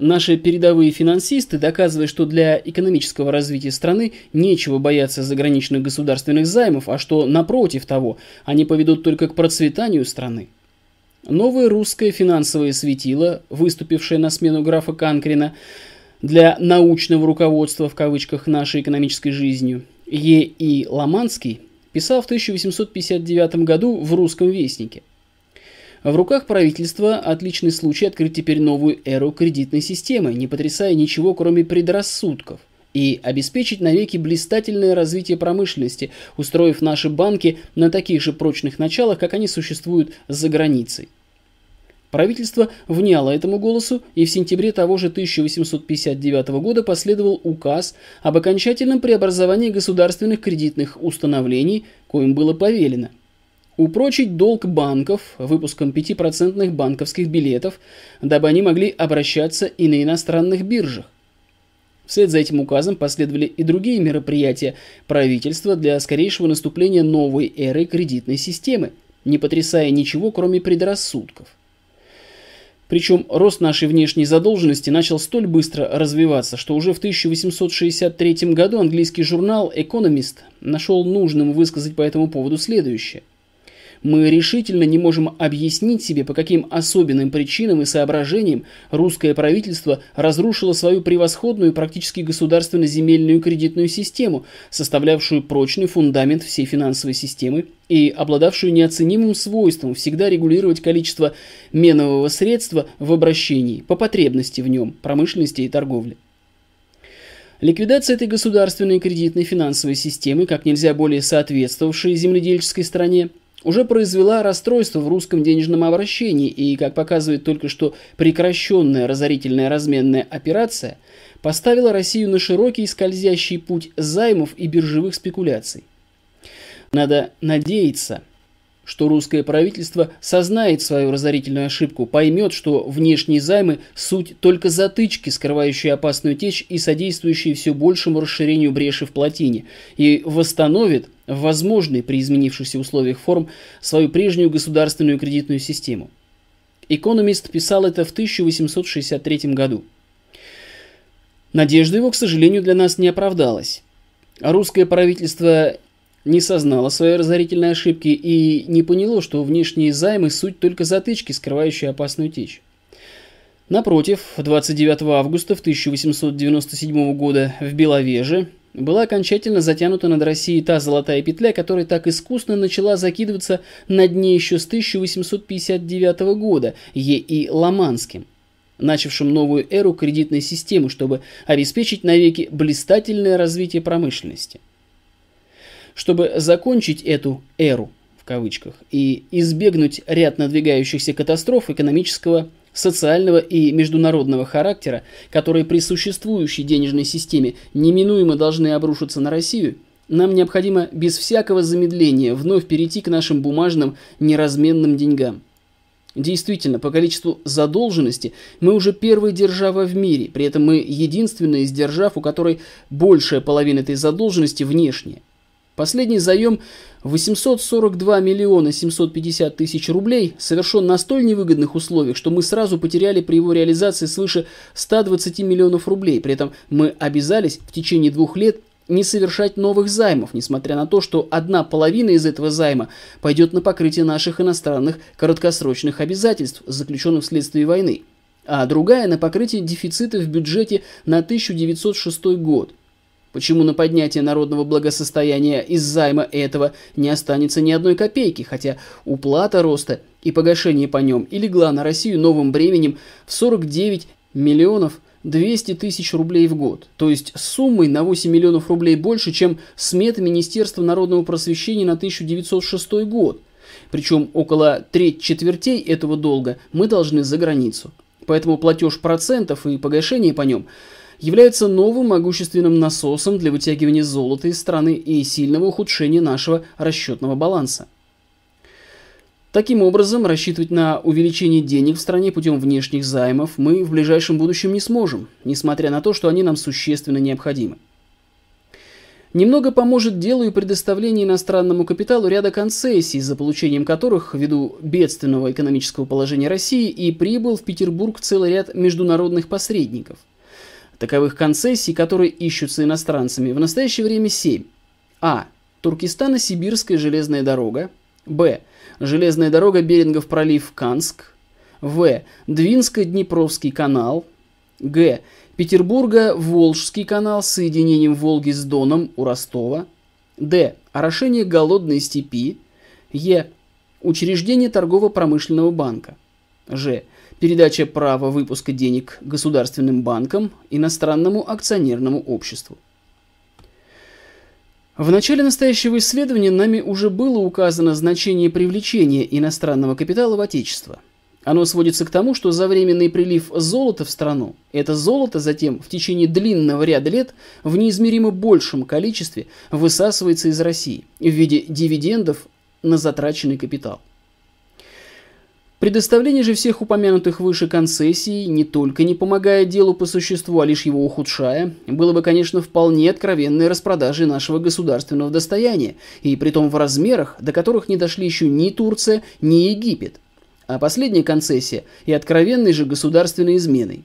Наши передовые финансисты, доказывая, что для экономического развития страны нечего бояться заграничных государственных займов, а что, напротив того, они поведут только к процветанию страны. Новое русское финансовое светило, выступившее на смену графа Канкрина для научного руководства в кавычках нашей экономической жизнью, Е. И. Ломанский писал в 1859 году в «Русском вестнике». В руках правительства отличный случай открыть теперь новую эру кредитной системы, не потрясая ничего, кроме предрассудков и обеспечить навеки блистательное развитие промышленности, устроив наши банки на таких же прочных началах, как они существуют за границей. Правительство вняло этому голосу, и в сентябре того же 1859 года последовал указ об окончательном преобразовании государственных кредитных установлений, коим было повелено упрочить долг банков выпуском 5% банковских билетов, дабы они могли обращаться и на иностранных биржах. Вслед за этим указом последовали и другие мероприятия правительства для скорейшего наступления новой эры кредитной системы, не потрясая ничего, кроме предрассудков. Причем рост нашей внешней задолженности начал столь быстро развиваться, что уже в 1863 году английский журнал «Экономист» нашел нужным высказать по этому поводу следующее. Мы решительно не можем объяснить себе, по каким особенным причинам и соображениям русское правительство разрушило свою превосходную практически государственно-земельную кредитную систему, составлявшую прочный фундамент всей финансовой системы и обладавшую неоценимым свойством всегда регулировать количество менового средства в обращении по потребности в нем промышленности и торговли. Ликвидация этой государственной кредитной финансовой системы, как нельзя более соответствовавшей земледельческой стране, уже произвела расстройство в русском денежном обращении, и, как показывает только что прекращенная разорительная разменная операция, поставила Россию на широкий скользящий путь займов и биржевых спекуляций. Надо надеяться – что русское правительство сознает свою разорительную ошибку, поймет, что внешние займы – суть только затычки, скрывающие опасную течь и содействующие все большему расширению бреши в плотине, и восстановит, возможный при изменившихся условиях форм, свою прежнюю государственную кредитную систему. Экономист писал это в 1863 году. Надежда его, к сожалению, для нас не оправдалась. Русское правительство не сознала своей разорительной ошибки и не поняла, что внешние займы – суть только затычки, скрывающие опасную течь. Напротив, 29 августа 1897 года в Беловеже была окончательно затянута над Россией та золотая петля, которая так искусно начала закидываться на дне еще с 1859 года ей и Ломанским, начавшим новую эру кредитной системы, чтобы обеспечить навеки блистательное развитие промышленности – чтобы закончить эту «эру» в кавычках и избегнуть ряд надвигающихся катастроф экономического, социального и международного характера, которые при существующей денежной системе неминуемо должны обрушиться на Россию, нам необходимо без всякого замедления вновь перейти к нашим бумажным неразменным деньгам – Действительно, по количеству задолженности мы уже первая держава в мире, при этом мы единственная из держав, у которой большая половина этой задолженности внешняя. Последний заем 842 миллиона 750 тысяч рублей совершен на столь невыгодных условиях, что мы сразу потеряли при его реализации свыше 120 миллионов рублей. При этом мы обязались в течение двух лет не совершать новых займов, несмотря на то, что одна половина из этого займа пойдет на покрытие наших иностранных короткосрочных обязательств, заключенных вследствие войны, а другая на покрытие дефицита в бюджете на 1906 год. Почему на поднятие народного благосостояния из займа этого не останется ни одной копейки, хотя уплата роста и погашение по нем и легла на Россию новым бременем в 49 миллионов 200 тысяч рублей в год, то есть суммой на 8 миллионов рублей больше, чем смета Министерства народного просвещения на 1906 год. Причем около треть четвертей этого долга мы должны за границу. Поэтому платеж процентов и погашение по нем – является новым могущественным насосом для вытягивания золота из страны и сильного ухудшения нашего расчетного баланса. Таким образом, рассчитывать на увеличение денег в стране путем внешних займов мы в ближайшем будущем не сможем, несмотря на то, что они нам существенно необходимы. Немного поможет делу и предоставление иностранному капиталу ряда концессий, за получением которых, ввиду бедственного экономического положения России, и прибыл в Петербург целый ряд международных посредников – Таковых концессий, которые ищутся иностранцами, в настоящее время 7. А. Туркестано-Сибирская железная дорога. Б. Железная дорога Берингов пролив Канск. В. Двинско-Днепровский канал. Г. Петербурга Волжский канал с соединением Волги с Доном у Ростова. Д. Орошение голодной степи. Е. Учреждение торгово-промышленного банка. Ж передача права выпуска денег государственным банкам, иностранному акционерному обществу. В начале настоящего исследования нами уже было указано значение привлечения иностранного капитала в Отечество. Оно сводится к тому, что за временный прилив золота в страну, это золото затем в течение длинного ряда лет в неизмеримо большем количестве высасывается из России в виде дивидендов на затраченный капитал. Предоставление же всех упомянутых выше концессий не только не помогая делу по существу, а лишь его ухудшая, было бы, конечно, вполне откровенной распродажей нашего государственного достояния, и при том в размерах, до которых не дошли еще ни Турция, ни Египет. А последняя концессия и откровенной же государственной изменой.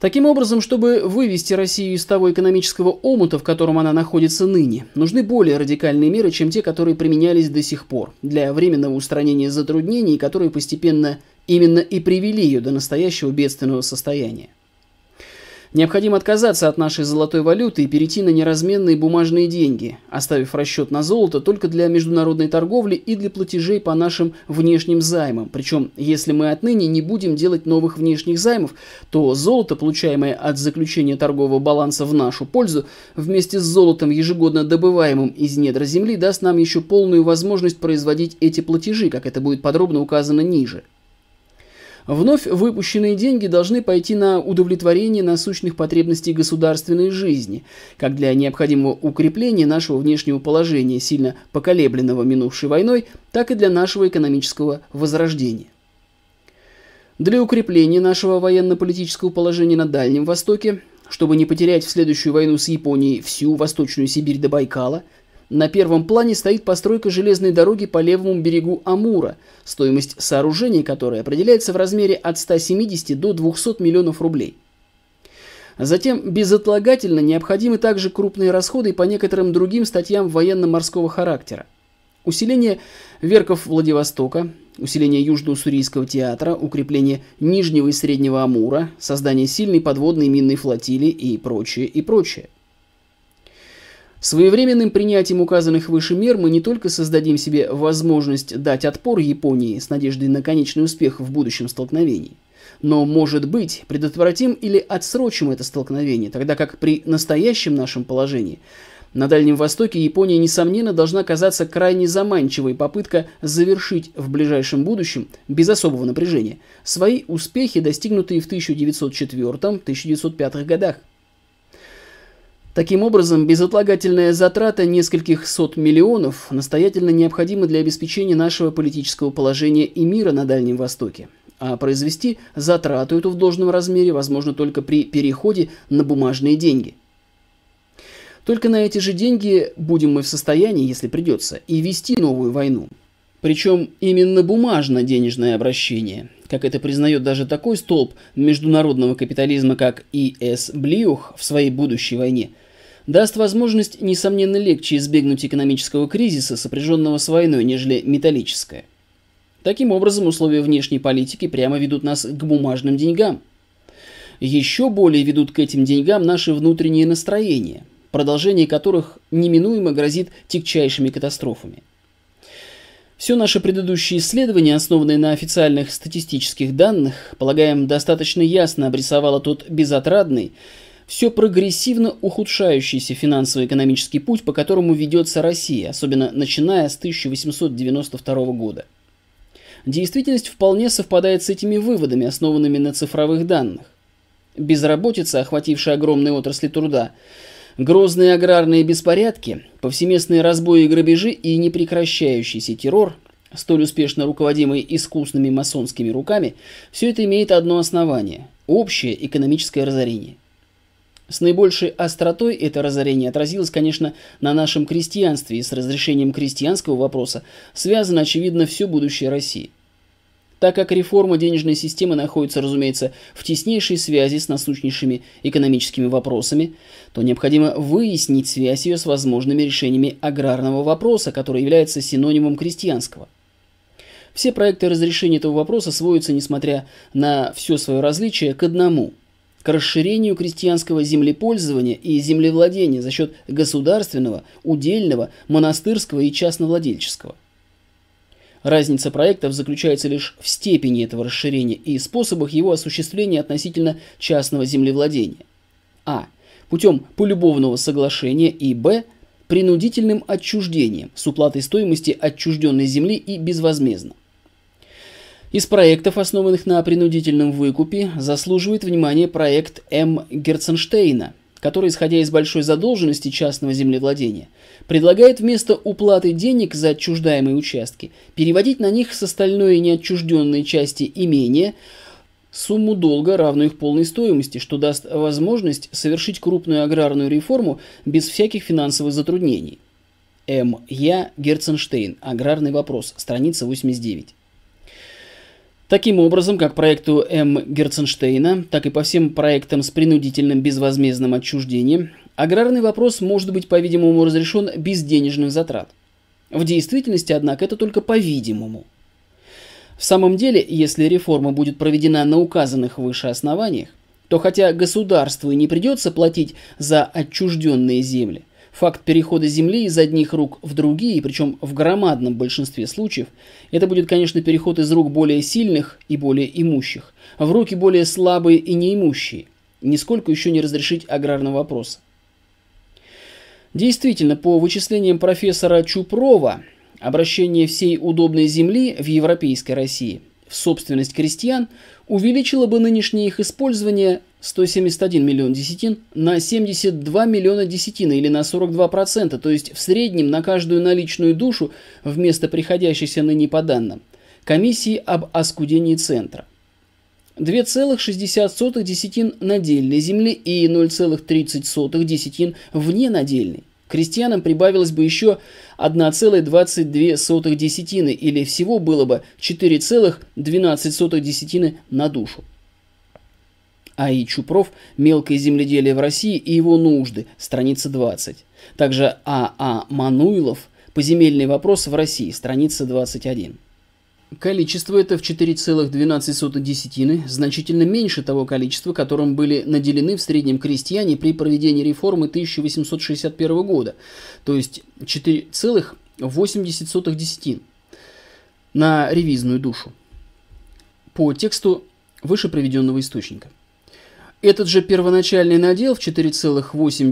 Таким образом, чтобы вывести Россию из того экономического омута, в котором она находится ныне, нужны более радикальные меры, чем те, которые применялись до сих пор, для временного устранения затруднений, которые постепенно именно и привели ее до настоящего бедственного состояния. Необходимо отказаться от нашей золотой валюты и перейти на неразменные бумажные деньги, оставив расчет на золото только для международной торговли и для платежей по нашим внешним займам. Причем, если мы отныне не будем делать новых внешних займов, то золото, получаемое от заключения торгового баланса в нашу пользу, вместе с золотом, ежегодно добываемым из недра земли, даст нам еще полную возможность производить эти платежи, как это будет подробно указано ниже. Вновь выпущенные деньги должны пойти на удовлетворение насущных потребностей государственной жизни, как для необходимого укрепления нашего внешнего положения, сильно поколебленного минувшей войной, так и для нашего экономического возрождения. Для укрепления нашего военно-политического положения на Дальнем Востоке, чтобы не потерять в следующую войну с Японией всю Восточную Сибирь до Байкала – на первом плане стоит постройка железной дороги по левому берегу Амура, стоимость сооружения которой определяется в размере от 170 до 200 миллионов рублей. Затем безотлагательно необходимы также крупные расходы по некоторым другим статьям военно-морского характера. Усиление верков Владивостока, усиление Южно-Уссурийского театра, укрепление Нижнего и Среднего Амура, создание сильной подводной минной флотилии и прочее, и прочее. Своевременным принятием указанных выше мер мы не только создадим себе возможность дать отпор Японии с надеждой на конечный успех в будущем столкновении, но, может быть, предотвратим или отсрочим это столкновение, тогда как при настоящем нашем положении на Дальнем Востоке Япония, несомненно, должна казаться крайне заманчивой попытка завершить в ближайшем будущем, без особого напряжения, свои успехи, достигнутые в 1904-1905 годах. Таким образом, безотлагательная затрата нескольких сот миллионов настоятельно необходима для обеспечения нашего политического положения и мира на Дальнем Востоке. А произвести затрату эту в должном размере возможно только при переходе на бумажные деньги. Только на эти же деньги будем мы в состоянии, если придется, и вести новую войну. Причем именно бумажно-денежное обращение, как это признает даже такой столб международного капитализма, как И.С. Блиух в своей будущей войне, даст возможность, несомненно, легче избегнуть экономического кризиса, сопряженного с войной, нежели металлическое. Таким образом, условия внешней политики прямо ведут нас к бумажным деньгам. Еще более ведут к этим деньгам наши внутренние настроения, продолжение которых неминуемо грозит тягчайшими катастрофами. Все наши предыдущие исследования, основанные на официальных статистических данных, полагаем, достаточно ясно обрисовало тот безотрадный, все прогрессивно ухудшающийся финансово-экономический путь, по которому ведется Россия, особенно начиная с 1892 года. Действительность вполне совпадает с этими выводами, основанными на цифровых данных. Безработица, охватившая огромные отрасли труда, Грозные аграрные беспорядки, повсеместные разбои и грабежи и непрекращающийся террор, столь успешно руководимые искусными масонскими руками, все это имеет одно основание – общее экономическое разорение. С наибольшей остротой это разорение отразилось, конечно, на нашем крестьянстве, и с разрешением крестьянского вопроса связано, очевидно, все будущее России – так как реформа денежной системы находится, разумеется, в теснейшей связи с насущнейшими экономическими вопросами, то необходимо выяснить связь ее с возможными решениями аграрного вопроса, который является синонимом крестьянского. Все проекты разрешения этого вопроса сводятся, несмотря на все свое различие, к одному – к расширению крестьянского землепользования и землевладения за счет государственного, удельного, монастырского и частновладельческого – Разница проектов заключается лишь в степени этого расширения и способах его осуществления относительно частного землевладения. А. Путем полюбовного соглашения и Б. Принудительным отчуждением с уплатой стоимости отчужденной земли и безвозмездно. Из проектов, основанных на принудительном выкупе, заслуживает внимания проект М. Герценштейна, который, исходя из большой задолженности частного землевладения, предлагает вместо уплаты денег за отчуждаемые участки переводить на них с остальной неотчужденной части имения сумму долга, равную их полной стоимости, что даст возможность совершить крупную аграрную реформу без всяких финансовых затруднений. М. Я. Герценштейн. Аграрный вопрос. Страница 89. Таким образом, как проекту М. Герценштейна, так и по всем проектам с принудительным безвозмездным отчуждением, Аграрный вопрос может быть, по-видимому, разрешен без денежных затрат. В действительности, однако, это только по-видимому. В самом деле, если реформа будет проведена на указанных выше основаниях, то хотя государству и не придется платить за отчужденные земли, факт перехода земли из одних рук в другие, причем в громадном большинстве случаев, это будет, конечно, переход из рук более сильных и более имущих, в руки более слабые и неимущие, нисколько еще не разрешить аграрного вопроса. Действительно, по вычислениям профессора Чупрова, обращение всей удобной земли в Европейской России в собственность крестьян увеличило бы нынешнее их использование 171 миллион десятин на 72 миллиона десятин или на 42%, то есть в среднем на каждую наличную душу вместо приходящейся ныне по данным комиссии об оскудении центра. 2,6 десятин надельной земли и 0,30 десятин вне надельной. Крестьянам прибавилось бы еще 1,22 десятины, или всего было бы 4,12 десятины на душу. А.И. Чупров «Мелкое земледелие в России и его нужды», страница 20. Также А.А. А. Мануилов «Поземельный вопрос в России», страница 21. Количество это в 4,12 десятины значительно меньше того количества, которым были наделены в среднем крестьяне при проведении реформы 1861 года, то есть 4,80 десятин на ревизную душу по тексту выше приведенного источника. Этот же первоначальный надел в 4,8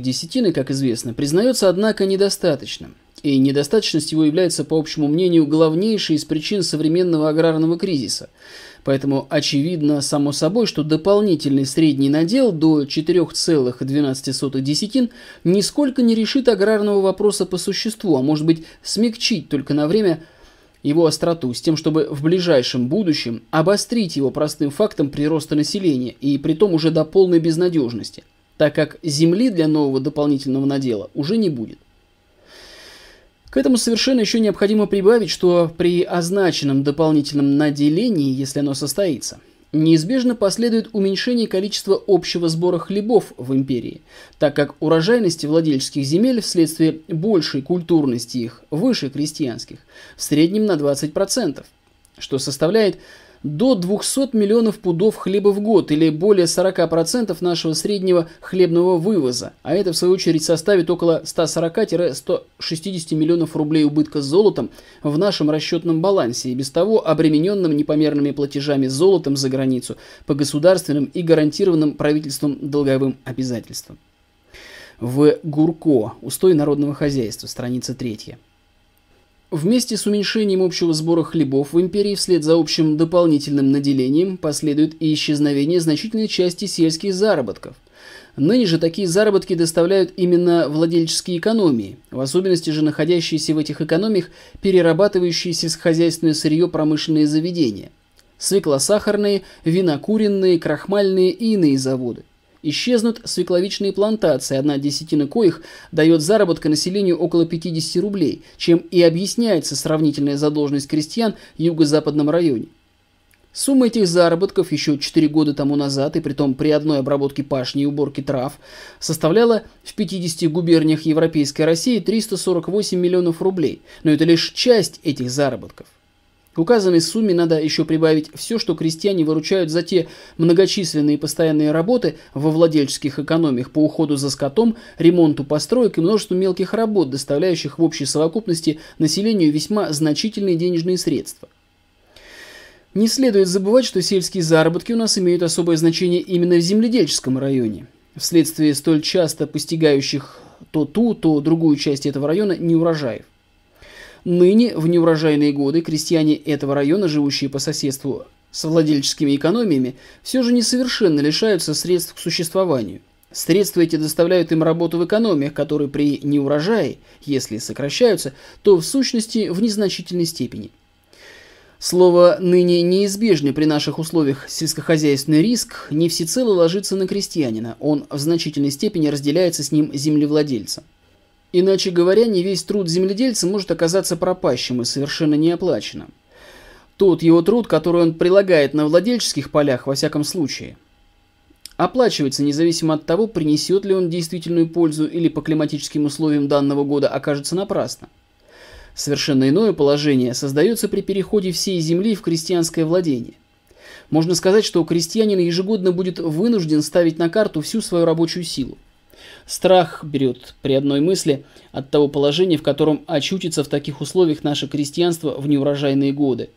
десятины, как известно, признается, однако, недостаточным. И недостаточность его является, по общему мнению, главнейшей из причин современного аграрного кризиса. Поэтому очевидно само собой, что дополнительный средний надел до 4,12 десятин нисколько не решит аграрного вопроса по существу, а может быть смягчить только на время его остроту, с тем, чтобы в ближайшем будущем обострить его простым фактом прироста населения, и при том уже до полной безнадежности, так как земли для нового дополнительного надела уже не будет. К этому совершенно еще необходимо прибавить, что при означенном дополнительном наделении, если оно состоится, неизбежно последует уменьшение количества общего сбора хлебов в империи, так как урожайность владельческих земель вследствие большей культурности их выше крестьянских, в среднем на 20%, что составляет до 200 миллионов пудов хлеба в год или более 40% нашего среднего хлебного вывоза, а это в свою очередь составит около 140-160 миллионов рублей убытка золотом в нашем расчетном балансе и без того обремененным непомерными платежами золотом за границу по государственным и гарантированным правительством долговым обязательствам. В Гурко. Устой народного хозяйства. Страница третья. Вместе с уменьшением общего сбора хлебов в империи вслед за общим дополнительным наделением последует и исчезновение значительной части сельских заработков. Ныне же такие заработки доставляют именно владельческие экономии, в особенности же находящиеся в этих экономиях перерабатывающие сельскохозяйственное сырье промышленные заведения – свеклосахарные, винокуренные, крахмальные и иные заводы. Исчезнут свекловичные плантации, одна десятина коих дает заработка населению около 50 рублей, чем и объясняется сравнительная задолженность крестьян в юго-западном районе. Сумма этих заработков еще 4 года тому назад, и притом при одной обработке пашни и уборке трав, составляла в 50 губерниях Европейской России 348 миллионов рублей. Но это лишь часть этих заработков. К указанной сумме надо еще прибавить все, что крестьяне выручают за те многочисленные постоянные работы во владельческих экономиях по уходу за скотом, ремонту построек и множеству мелких работ, доставляющих в общей совокупности населению весьма значительные денежные средства. Не следует забывать, что сельские заработки у нас имеют особое значение именно в земледельческом районе. Вследствие столь часто постигающих то ту, то другую часть этого района неурожаев. Ныне, в неурожайные годы, крестьяне этого района, живущие по соседству с владельческими экономиями, все же несовершенно лишаются средств к существованию. Средства эти доставляют им работу в экономиях, которые при неурожае, если сокращаются, то в сущности в незначительной степени. Слово «ныне неизбежный» при наших условиях сельскохозяйственный риск не всецело ложится на крестьянина, он в значительной степени разделяется с ним землевладельцем. Иначе говоря, не весь труд земледельца может оказаться пропащим и совершенно неоплаченным. Тот его труд, который он прилагает на владельческих полях, во всяком случае, оплачивается независимо от того, принесет ли он действительную пользу или по климатическим условиям данного года окажется напрасно. Совершенно иное положение создается при переходе всей земли в крестьянское владение. Можно сказать, что крестьянин ежегодно будет вынужден ставить на карту всю свою рабочую силу – Страх берет при одной мысли от того положения, в котором очутится в таких условиях наше крестьянство в неурожайные годы.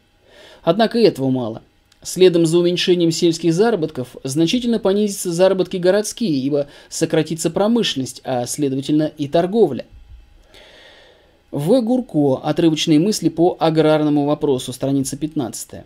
Однако и этого мало. Следом за уменьшением сельских заработков значительно понизятся заработки городские, ибо сократится промышленность, а следовательно и торговля. В. Гурко. Отрывочные мысли по аграрному вопросу. Страница 15.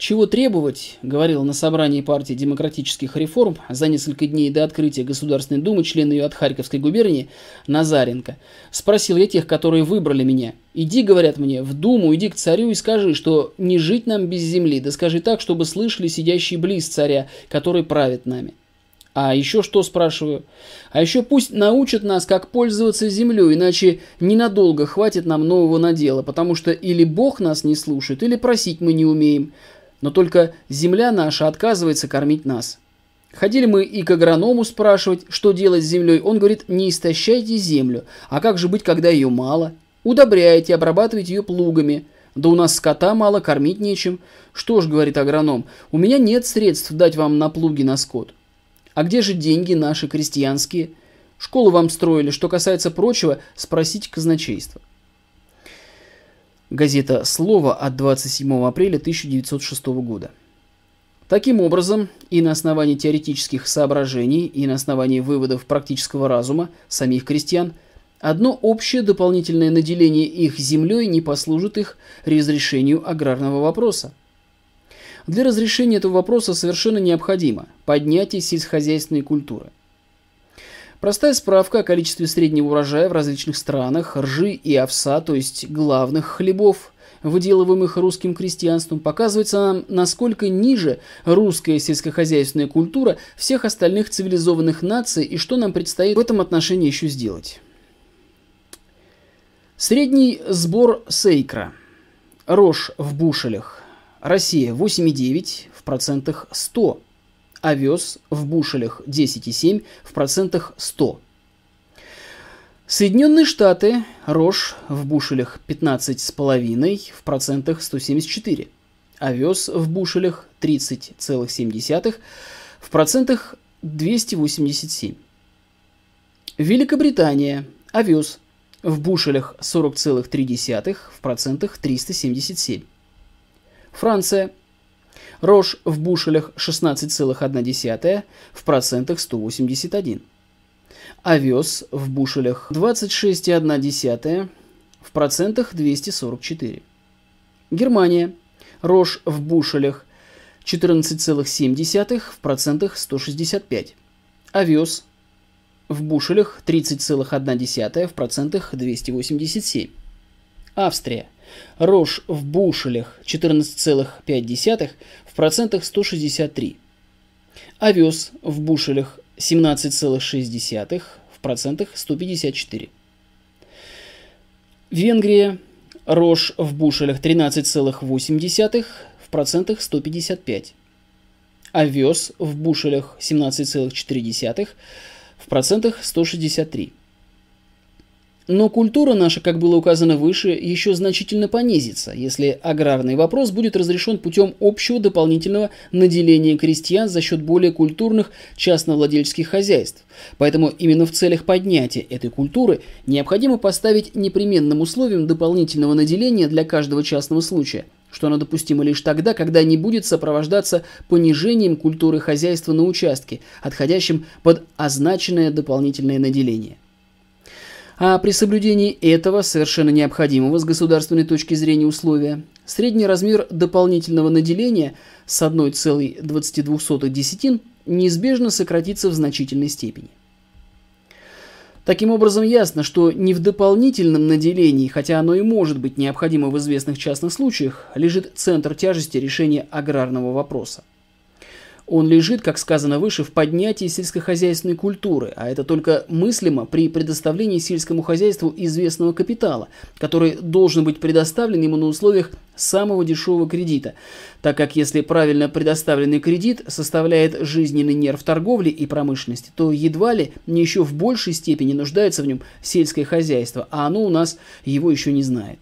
Чего требовать, говорил на собрании партии демократических реформ за несколько дней до открытия Государственной Думы член ее от Харьковской губернии Назаренко. Спросил я тех, которые выбрали меня. «Иди, — говорят мне, — в Думу, иди к царю и скажи, что не жить нам без земли, да скажи так, чтобы слышали сидящие близ царя, который правит нами». А еще что спрашиваю? А еще пусть научат нас, как пользоваться землей, иначе ненадолго хватит нам нового надела, потому что или Бог нас не слушает, или просить мы не умеем. Но только земля наша отказывается кормить нас. Ходили мы и к агроному спрашивать, что делать с землей. Он говорит, не истощайте землю. А как же быть, когда ее мало? Удобряйте, обрабатывайте ее плугами. Да у нас скота мало, кормить нечем. Что ж, говорит агроном, у меня нет средств дать вам на плуги на скот. А где же деньги наши крестьянские? Школу вам строили, что касается прочего, спросить казначейство газета «Слово» от 27 апреля 1906 года. Таким образом, и на основании теоретических соображений, и на основании выводов практического разума самих крестьян, одно общее дополнительное наделение их землей не послужит их разрешению аграрного вопроса. Для разрешения этого вопроса совершенно необходимо поднятие сельскохозяйственной культуры – Простая справка о количестве среднего урожая в различных странах, ржи и овса, то есть главных хлебов, выделываемых русским крестьянством, показывается нам, насколько ниже русская сельскохозяйственная культура всех остальных цивилизованных наций и что нам предстоит в этом отношении еще сделать. Средний сбор сейкра. Рожь в бушелях. Россия 8,9 в процентах 100 овес в бушелях 10,7 в процентах 100. Соединенные Штаты, рожь в бушелях 15,5 в процентах 174. Овес в бушелях 30,7 в процентах 287. Великобритания, овес в бушелях 40,3 в процентах 377. Франция, рожь в бушелях 16,1, в процентах 181. Овес в бушелях 26,1, в процентах 244. Германия. Рожь в бушелях 14,7, в процентах 165. Овес в бушелях 30,1, в процентах 287. Австрия. Рожь в бушелях 14,5, в процентах 163. Овес в бушелях 17,6 в процентах 154. Венгрия, рож в бушелях 13,8 в процентах 155. Овес в бушелях 17,4 в процентах 163. Но культура наша, как было указано выше, еще значительно понизится, если аграрный вопрос будет разрешен путем общего дополнительного наделения крестьян за счет более культурных частновладельческих хозяйств. Поэтому именно в целях поднятия этой культуры необходимо поставить непременным условием дополнительного наделения для каждого частного случая что оно допустимо лишь тогда, когда не будет сопровождаться понижением культуры хозяйства на участке, отходящим под означенное дополнительное наделение. А при соблюдении этого совершенно необходимого с государственной точки зрения условия, средний размер дополнительного наделения с 1,22 десятин неизбежно сократится в значительной степени. Таким образом, ясно, что не в дополнительном наделении, хотя оно и может быть необходимо в известных частных случаях, лежит центр тяжести решения аграрного вопроса. Он лежит, как сказано выше, в поднятии сельскохозяйственной культуры, а это только мыслимо при предоставлении сельскому хозяйству известного капитала, который должен быть предоставлен ему на условиях самого дешевого кредита, так как если правильно предоставленный кредит составляет жизненный нерв торговли и промышленности, то едва ли не еще в большей степени нуждается в нем сельское хозяйство, а оно у нас его еще не знает.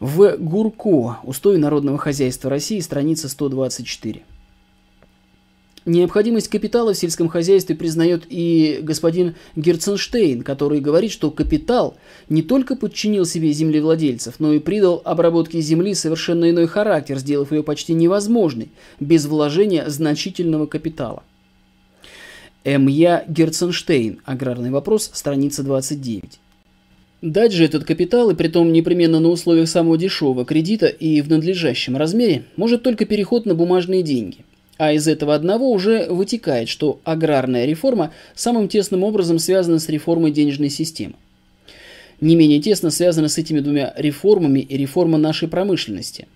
В Гурко. Устой народного хозяйства России, страница 124. Необходимость капитала в сельском хозяйстве признает и господин Герценштейн, который говорит, что капитал не только подчинил себе землевладельцев, но и придал обработке земли совершенно иной характер, сделав ее почти невозможной, без вложения значительного капитала. М.Я. Герценштейн. Аграрный вопрос. Страница 29. Дать же этот капитал, и притом непременно на условиях самого дешевого кредита и в надлежащем размере, может только переход на бумажные деньги – а из этого одного уже вытекает, что аграрная реформа самым тесным образом связана с реформой денежной системы. Не менее тесно связана с этими двумя реформами и реформа нашей промышленности.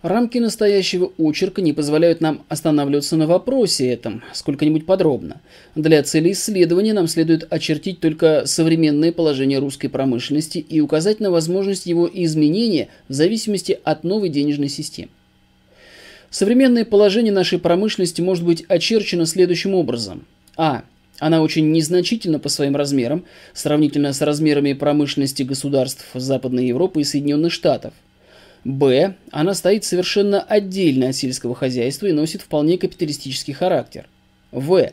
Рамки настоящего очерка не позволяют нам останавливаться на вопросе этом сколько-нибудь подробно. Для цели исследования нам следует очертить только современное положение русской промышленности и указать на возможность его изменения в зависимости от новой денежной системы. Современное положение нашей промышленности может быть очерчено следующим образом. А. Она очень незначительна по своим размерам, сравнительно с размерами промышленности государств Западной Европы и Соединенных Штатов. Б. Она стоит совершенно отдельно от сельского хозяйства и носит вполне капиталистический характер. В.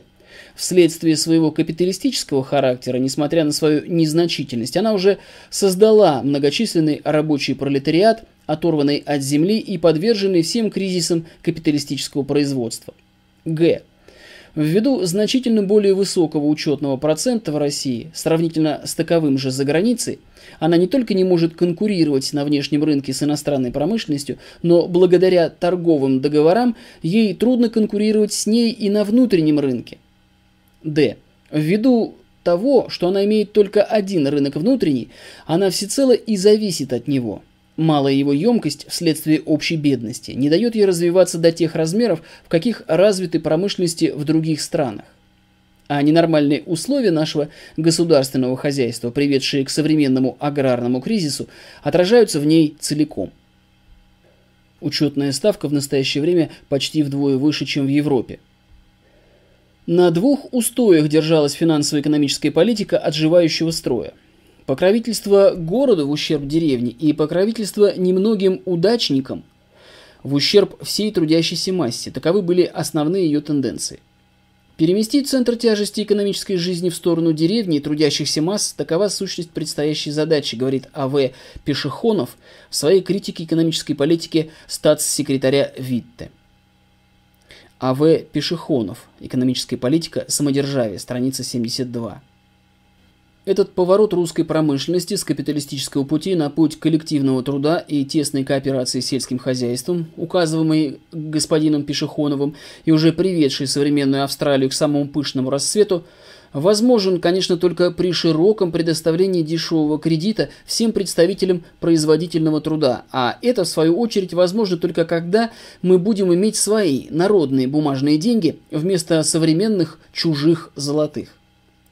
Вследствие своего капиталистического характера, несмотря на свою незначительность, она уже создала многочисленный рабочий пролетариат – оторванный от земли и подверженный всем кризисам капиталистического производства. Г. Ввиду значительно более высокого учетного процента в России, сравнительно с таковым же за границей, она не только не может конкурировать на внешнем рынке с иностранной промышленностью, но благодаря торговым договорам ей трудно конкурировать с ней и на внутреннем рынке. Д. Ввиду того, что она имеет только один рынок внутренний, она всецело и зависит от него. Малая его емкость вследствие общей бедности не дает ей развиваться до тех размеров, в каких развиты промышленности в других странах. А ненормальные условия нашего государственного хозяйства, приведшие к современному аграрному кризису, отражаются в ней целиком. Учетная ставка в настоящее время почти вдвое выше, чем в Европе. На двух устоях держалась финансово-экономическая политика отживающего строя – Покровительство городу в ущерб деревне и покровительство немногим удачникам в ущерб всей трудящейся массе. Таковы были основные ее тенденции. Переместить центр тяжести экономической жизни в сторону деревни и трудящихся масс – такова сущность предстоящей задачи, говорит А.В. Пешехонов в своей критике экономической политики статс-секретаря Витте. А.В. Пешехонов. Экономическая политика. Самодержавие. Страница 72. Этот поворот русской промышленности с капиталистического пути на путь коллективного труда и тесной кооперации с сельским хозяйством, указываемый господином Пешехоновым и уже приведший современную Австралию к самому пышному расцвету, возможен, конечно, только при широком предоставлении дешевого кредита всем представителям производительного труда, а это, в свою очередь, возможно только когда мы будем иметь свои народные бумажные деньги вместо современных чужих золотых.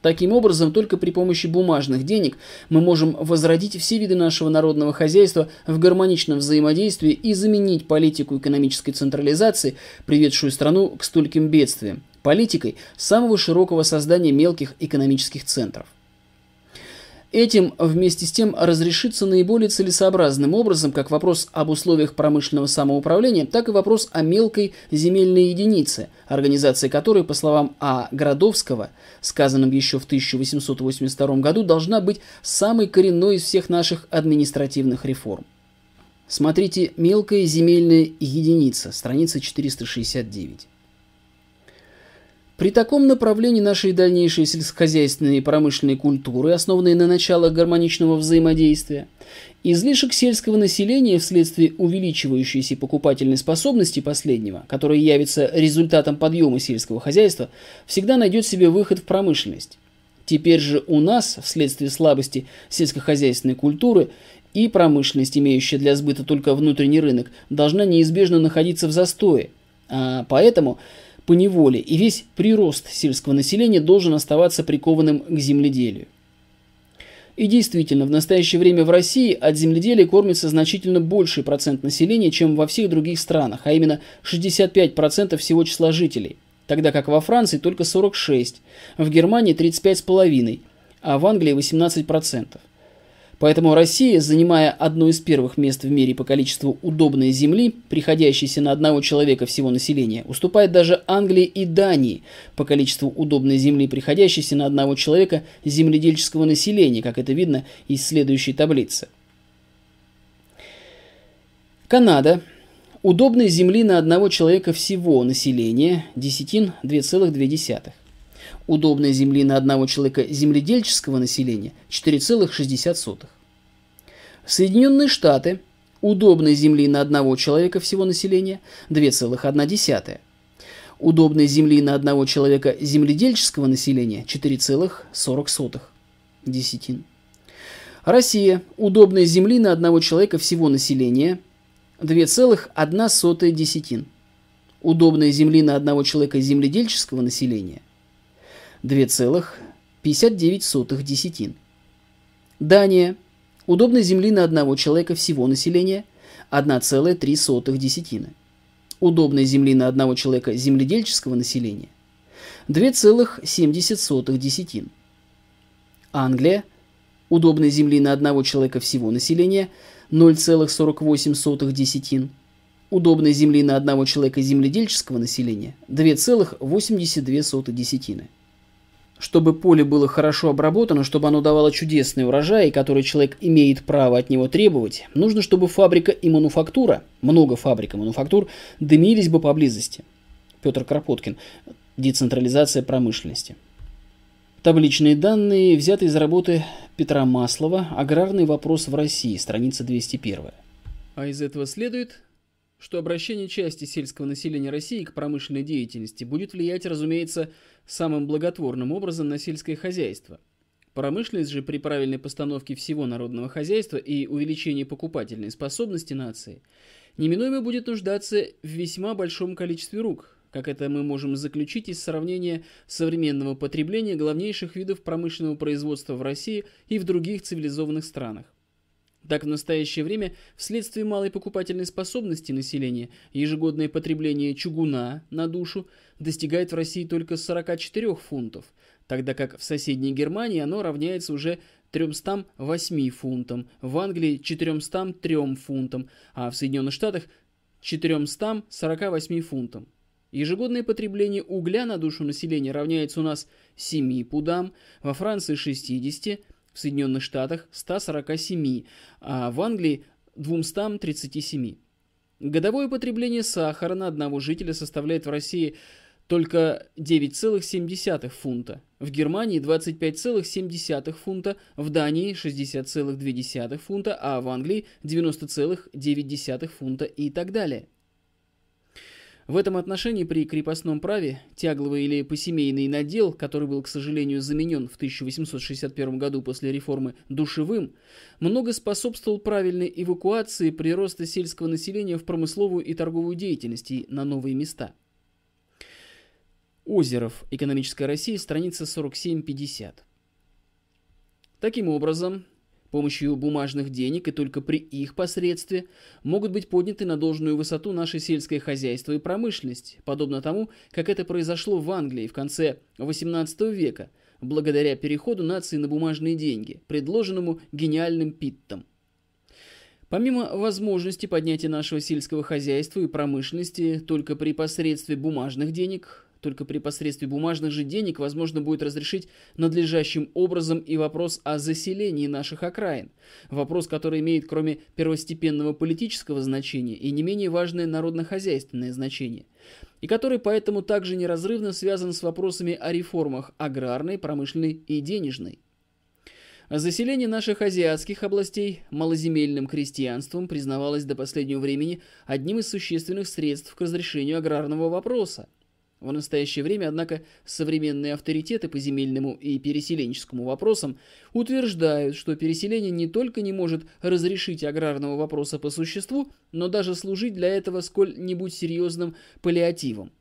Таким образом, только при помощи бумажных денег мы можем возродить все виды нашего народного хозяйства в гармоничном взаимодействии и заменить политику экономической централизации, приведшую страну к стольким бедствиям, политикой самого широкого создания мелких экономических центров. Этим вместе с тем разрешится наиболее целесообразным образом как вопрос об условиях промышленного самоуправления, так и вопрос о мелкой земельной единице, организация которой, по словам А. Городовского, сказанным еще в 1882 году, должна быть самой коренной из всех наших административных реформ. Смотрите «Мелкая земельная единица», страница 469. При таком направлении нашей дальнейшей сельскохозяйственной и промышленной культуры, основанной на началах гармоничного взаимодействия, излишек сельского населения вследствие увеличивающейся покупательной способности последнего, которая явится результатом подъема сельского хозяйства, всегда найдет себе выход в промышленность. Теперь же у нас, вследствие слабости сельскохозяйственной культуры, и промышленность, имеющая для сбыта только внутренний рынок, должна неизбежно находиться в застое. А поэтому – по неволе, и весь прирост сельского населения должен оставаться прикованным к земледелию. И действительно, в настоящее время в России от земледелия кормится значительно больший процент населения, чем во всех других странах, а именно 65% всего числа жителей, тогда как во Франции только 46%, в Германии 35,5%, а в Англии 18%. Поэтому Россия, занимая одно из первых мест в мире по количеству удобной земли, приходящейся на одного человека всего населения, уступает даже Англии и Дании по количеству удобной земли, приходящейся на одного человека земледельческого населения, как это видно из следующей таблицы. Канада. Удобной земли на одного человека всего населения – десятин 2,2 удобной земли на одного человека земледельческого населения 4,60. Соединенные Штаты удобной земли на одного человека всего населения 2,1. Удобной земли на одного человека земледельческого населения 4,40 десятин. Россия. Удобной земли на одного человека всего населения 2,1 десятин. Удобной земли на одного человека земледельческого населения 2,59 десятин. Дания. Удобной земли на одного человека всего населения 1,3 десятины. Удобной земли на одного человека земледельческого населения 2,70 десятин. Англия. Удобной земли на одного человека всего населения 0,48 десятин. Удобной земли на одного человека земледельческого населения 2,82 десятины чтобы поле было хорошо обработано, чтобы оно давало чудесный урожай, который человек имеет право от него требовать, нужно, чтобы фабрика и мануфактура, много фабрик и мануфактур, дымились бы поблизости. Петр Кропоткин. Децентрализация промышленности. Табличные данные взяты из работы Петра Маслова «Аграрный вопрос в России», страница 201. А из этого следует, что обращение части сельского населения России к промышленной деятельности будет влиять, разумеется, на самым благотворным образом на сельское хозяйство. Промышленность же при правильной постановке всего народного хозяйства и увеличении покупательной способности нации неминуемо будет нуждаться в весьма большом количестве рук, как это мы можем заключить из сравнения современного потребления главнейших видов промышленного производства в России и в других цивилизованных странах. Так, в настоящее время, вследствие малой покупательной способности населения, ежегодное потребление чугуна на душу достигает в России только 44 фунтов, тогда как в соседней Германии оно равняется уже 308 фунтам, в Англии 403 фунтам, а в Соединенных Штатах 448 фунтам. Ежегодное потребление угля на душу населения равняется у нас 7 пудам, во Франции 60, в Соединенных Штатах 147, а в Англии 237. Годовое потребление сахара на одного жителя составляет в России только 9,7 фунта, в Германии 25,7 фунта, в Дании 60,2 фунта, а в Англии 90,9 фунта и так далее. В этом отношении при крепостном праве тягловый или посемейный надел, который был, к сожалению, заменен в 1861 году после реформы душевым, много способствовал правильной эвакуации прироста сельского населения в промысловую и торговую деятельность и на новые места. Озеров. Экономическая Россия. Страница 47-50. Таким образом, помощью бумажных денег и только при их посредстве могут быть подняты на должную высоту наше сельское хозяйство и промышленность, подобно тому, как это произошло в Англии в конце XVIII века, благодаря переходу нации на бумажные деньги, предложенному гениальным Питтом. Помимо возможности поднятия нашего сельского хозяйства и промышленности только при посредстве бумажных денег, только при посредстве бумажных же денег возможно будет разрешить надлежащим образом и вопрос о заселении наших окраин. Вопрос, который имеет кроме первостепенного политического значения и не менее важное народно-хозяйственное значение и который поэтому также неразрывно связан с вопросами о реформах аграрной, промышленной и денежной. Заселение наших азиатских областей малоземельным крестьянством признавалось до последнего времени одним из существенных средств к разрешению аграрного вопроса – в настоящее время, однако, современные авторитеты по земельному и переселенческому вопросам утверждают, что переселение не только не может разрешить аграрного вопроса по существу, но даже служить для этого сколь-нибудь серьезным паллиативом.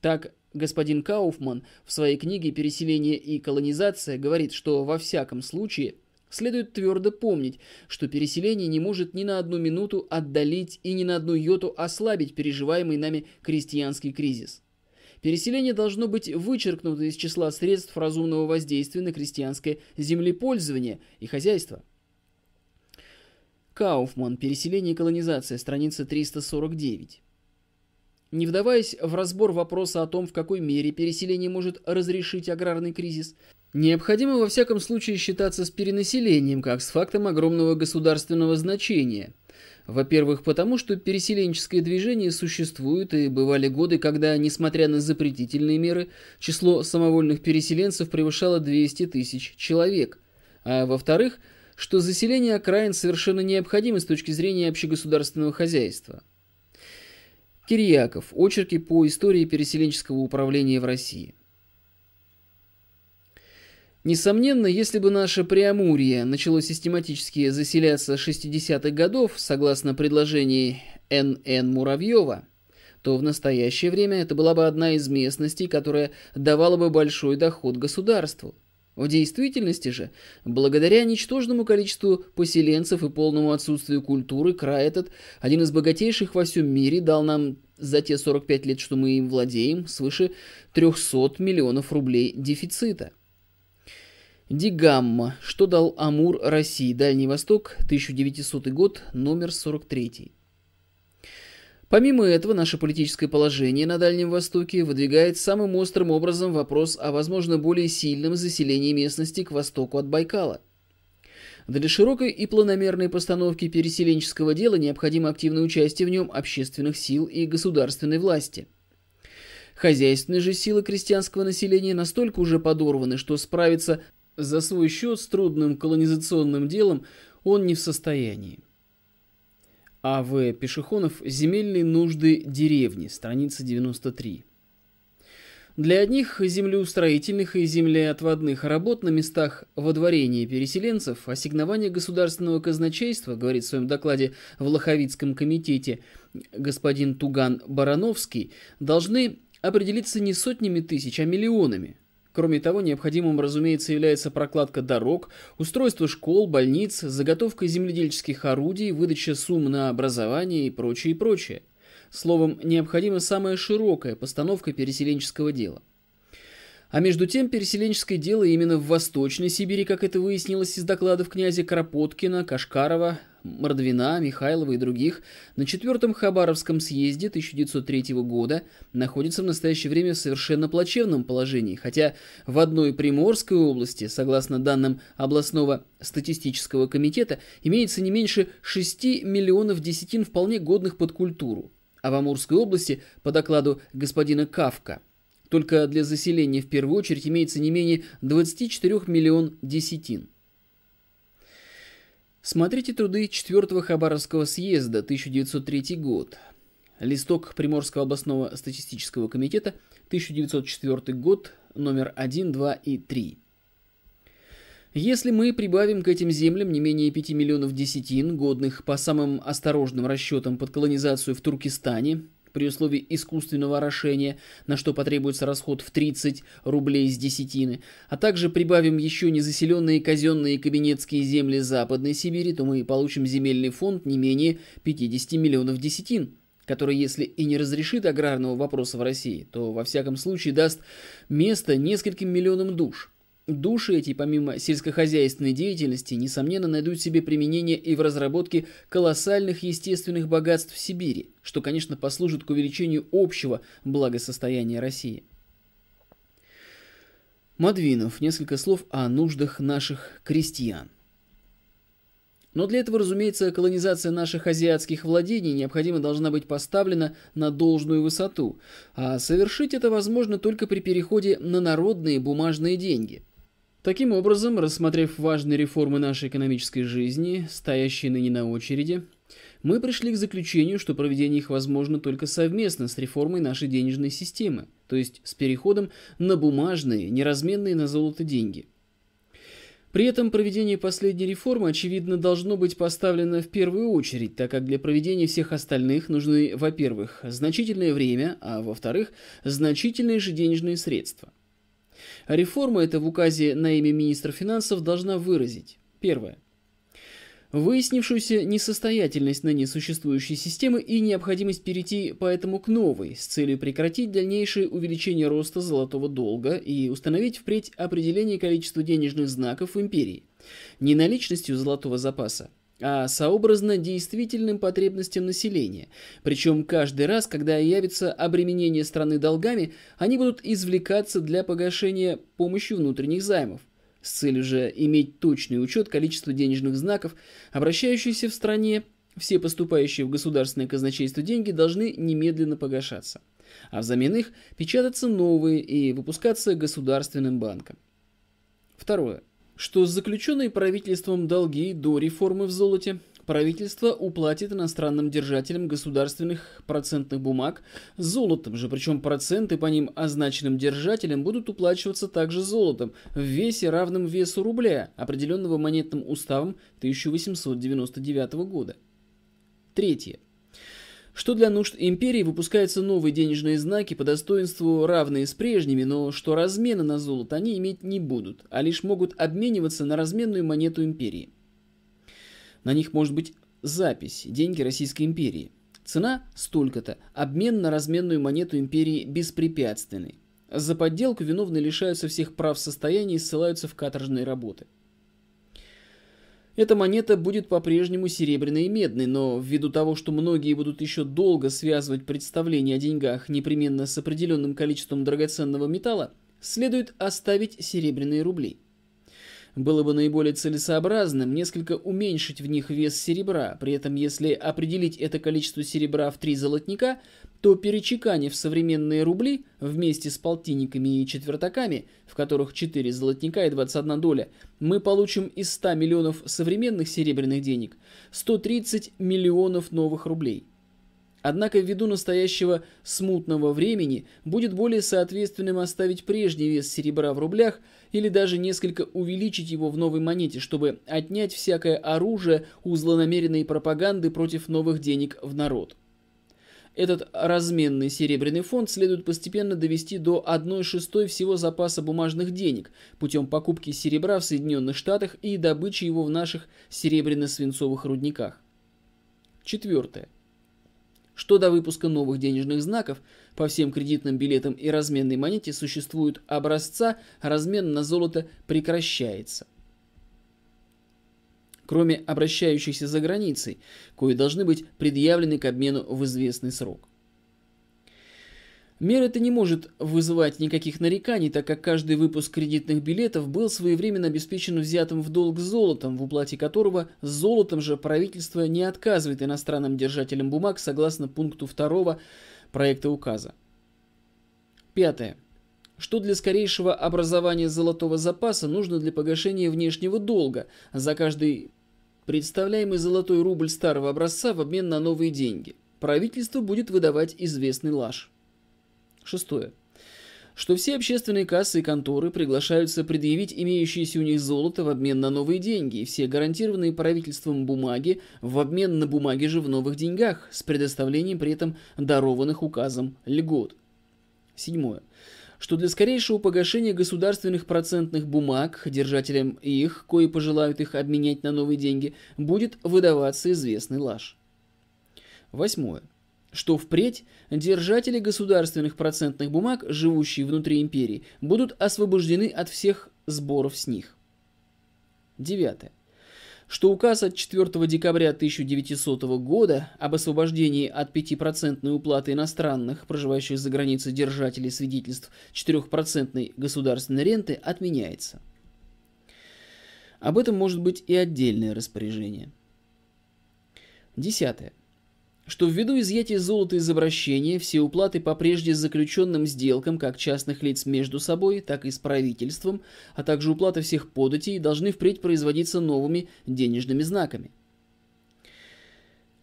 Так, господин Кауфман в своей книге «Переселение и колонизация» говорит, что во всяком случае следует твердо помнить, что переселение не может ни на одну минуту отдалить и ни на одну йоту ослабить переживаемый нами крестьянский кризис. Переселение должно быть вычеркнуто из числа средств разумного воздействия на крестьянское землепользование и хозяйство. Кауфман. Переселение и колонизация. Страница 349. Не вдаваясь в разбор вопроса о том, в какой мере переселение может разрешить аграрный кризис, необходимо во всяком случае считаться с перенаселением как с фактом огромного государственного значения – во-первых, потому что переселенческое движение существует, и бывали годы, когда, несмотря на запретительные меры, число самовольных переселенцев превышало 200 тысяч человек. А во-вторых, что заселение окраин совершенно необходимо с точки зрения общегосударственного хозяйства. Кирьяков. Очерки по истории переселенческого управления в России. Несомненно, если бы наше Преамурье начало систематически заселяться с 60-х годов, согласно предложению Н.Н. Муравьева, то в настоящее время это была бы одна из местностей, которая давала бы большой доход государству. В действительности же, благодаря ничтожному количеству поселенцев и полному отсутствию культуры, край этот, один из богатейших во всем мире, дал нам за те 45 лет, что мы им владеем, свыше 300 миллионов рублей дефицита – Дигамма. Что дал Амур России? Дальний Восток, 1900 год, номер 43. Помимо этого, наше политическое положение на Дальнем Востоке выдвигает самым острым образом вопрос о, возможно, более сильном заселении местности к востоку от Байкала. Для широкой и планомерной постановки переселенческого дела необходимо активное участие в нем общественных сил и государственной власти. Хозяйственные же силы крестьянского населения настолько уже подорваны, что справиться за свой счет с трудным колонизационным делом он не в состоянии. А. В. Пешехонов «Земельные нужды деревни», страница 93. Для одних землеустроительных и землеотводных работ на местах водворения переселенцев ассигнование государственного казначейства, говорит в своем докладе в Лоховицком комитете господин Туган Барановский, должны определиться не сотнями тысяч, а миллионами – Кроме того, необходимым, разумеется, является прокладка дорог, устройство школ, больниц, заготовка земледельческих орудий, выдача сумм на образование и прочее, и прочее. Словом, необходима самая широкая постановка переселенческого дела – а между тем, переселенческое дело именно в Восточной Сибири, как это выяснилось из докладов князя Кропоткина, Кашкарова, Мордвина, Михайлова и других, на четвертом Хабаровском съезде 1903 года находится в настоящее время в совершенно плачевном положении, хотя в одной Приморской области, согласно данным областного статистического комитета, имеется не меньше 6 миллионов десятин вполне годных под культуру, а в Амурской области, по докладу господина Кавка – только для заселения в первую очередь имеется не менее 24 миллион десятин. Смотрите труды 4 Хабаровского съезда, 1903 год. Листок Приморского областного статистического комитета, 1904 год, номер 1, 2 и 3. Если мы прибавим к этим землям не менее 5 миллионов десятин, годных по самым осторожным расчетам под колонизацию в Туркестане, при условии искусственного орошения, на что потребуется расход в 30 рублей с десятины, а также прибавим еще незаселенные казенные кабинетские земли Западной Сибири, то мы получим земельный фонд не менее 50 миллионов десятин который, если и не разрешит аграрного вопроса в России, то во всяком случае даст место нескольким миллионам душ. Души эти, помимо сельскохозяйственной деятельности, несомненно найдут себе применение и в разработке колоссальных естественных богатств Сибири, что, конечно, послужит к увеличению общего благосостояния России. Мадвинов. Несколько слов о нуждах наших крестьян. Но для этого, разумеется, колонизация наших азиатских владений необходимо должна быть поставлена на должную высоту, а совершить это возможно только при переходе на народные бумажные деньги – Таким образом, рассмотрев важные реформы нашей экономической жизни, стоящие ныне на очереди, мы пришли к заключению, что проведение их возможно только совместно с реформой нашей денежной системы, то есть с переходом на бумажные, неразменные на золото деньги. При этом проведение последней реформы, очевидно, должно быть поставлено в первую очередь, так как для проведения всех остальных нужны, во-первых, значительное время, а во-вторых, значительные же денежные средства – реформа эта в указе на имя министра финансов должна выразить. Первое. Выяснившуюся несостоятельность ныне существующей системы и необходимость перейти поэтому к новой с целью прекратить дальнейшее увеличение роста золотого долга и установить впредь определение количества денежных знаков в империи, не наличностью золотого запаса, а сообразно действительным потребностям населения. Причем каждый раз, когда явится обременение страны долгами, они будут извлекаться для погашения помощью внутренних займов. С целью же иметь точный учет количества денежных знаков, обращающихся в стране, все поступающие в государственное казначейство деньги должны немедленно погашаться. А взамен их печататься новые и выпускаться государственным банком. Второе что заключенные правительством долги до реформы в золоте правительство уплатит иностранным держателям государственных процентных бумаг золотом же, причем проценты по ним означенным держателям будут уплачиваться также золотом в весе равном весу рубля, определенного монетным уставом 1899 года. Третье что для нужд империи выпускаются новые денежные знаки по достоинству равные с прежними, но что размена на золото они иметь не будут, а лишь могут обмениваться на разменную монету империи. На них может быть запись «Деньги Российской империи». Цена столько-то, обмен на разменную монету империи беспрепятственный. За подделку виновные лишаются всех прав состояния и ссылаются в каторжные работы. Эта монета будет по-прежнему серебряной и медной, но ввиду того, что многие будут еще долго связывать представление о деньгах непременно с определенным количеством драгоценного металла, следует оставить серебряные рубли. Было бы наиболее целесообразным несколько уменьшить в них вес серебра, при этом если определить это количество серебра в три золотника, то в современные рубли вместе с полтинниками и четвертаками, в которых 4 золотника и 21 доля, мы получим из 100 миллионов современных серебряных денег 130 миллионов новых рублей. Однако ввиду настоящего смутного времени будет более соответственным оставить прежний вес серебра в рублях или даже несколько увеличить его в новой монете, чтобы отнять всякое оружие у злонамеренной пропаганды против новых денег в народ. Этот разменный серебряный фонд следует постепенно довести до 1 шестой всего запаса бумажных денег путем покупки серебра в Соединенных Штатах и добычи его в наших серебряно-свинцовых рудниках. Четвертое что до выпуска новых денежных знаков по всем кредитным билетам и разменной монете существуют образца, размен на золото прекращается. Кроме обращающихся за границей, кои должны быть предъявлены к обмену в известный срок. Мера это не может вызывать никаких нареканий, так как каждый выпуск кредитных билетов был своевременно обеспечен взятым в долг золотом, в уплате которого золотом же правительство не отказывает иностранным держателям бумаг согласно пункту 2 проекта указа. Пятое. Что для скорейшего образования золотого запаса нужно для погашения внешнего долга за каждый представляемый золотой рубль старого образца в обмен на новые деньги? Правительство будет выдавать известный лаж. Шестое. Что все общественные кассы и конторы приглашаются предъявить имеющиеся у них золото в обмен на новые деньги, и все гарантированные правительством бумаги в обмен на бумаги же в новых деньгах, с предоставлением при этом дарованных указом льгот. Седьмое что для скорейшего погашения государственных процентных бумаг держателям их, кои пожелают их обменять на новые деньги, будет выдаваться известный лаж. Восьмое что впредь держатели государственных процентных бумаг, живущие внутри империи, будут освобождены от всех сборов с них. Девятое, Что указ от 4 декабря 1900 года об освобождении от 5% уплаты иностранных, проживающих за границей держателей свидетельств 4% государственной ренты, отменяется. Об этом может быть и отдельное распоряжение. Десятое что ввиду изъятия золота из обращения все уплаты по прежде заключенным сделкам как частных лиц между собой, так и с правительством, а также уплаты всех податей должны впредь производиться новыми денежными знаками.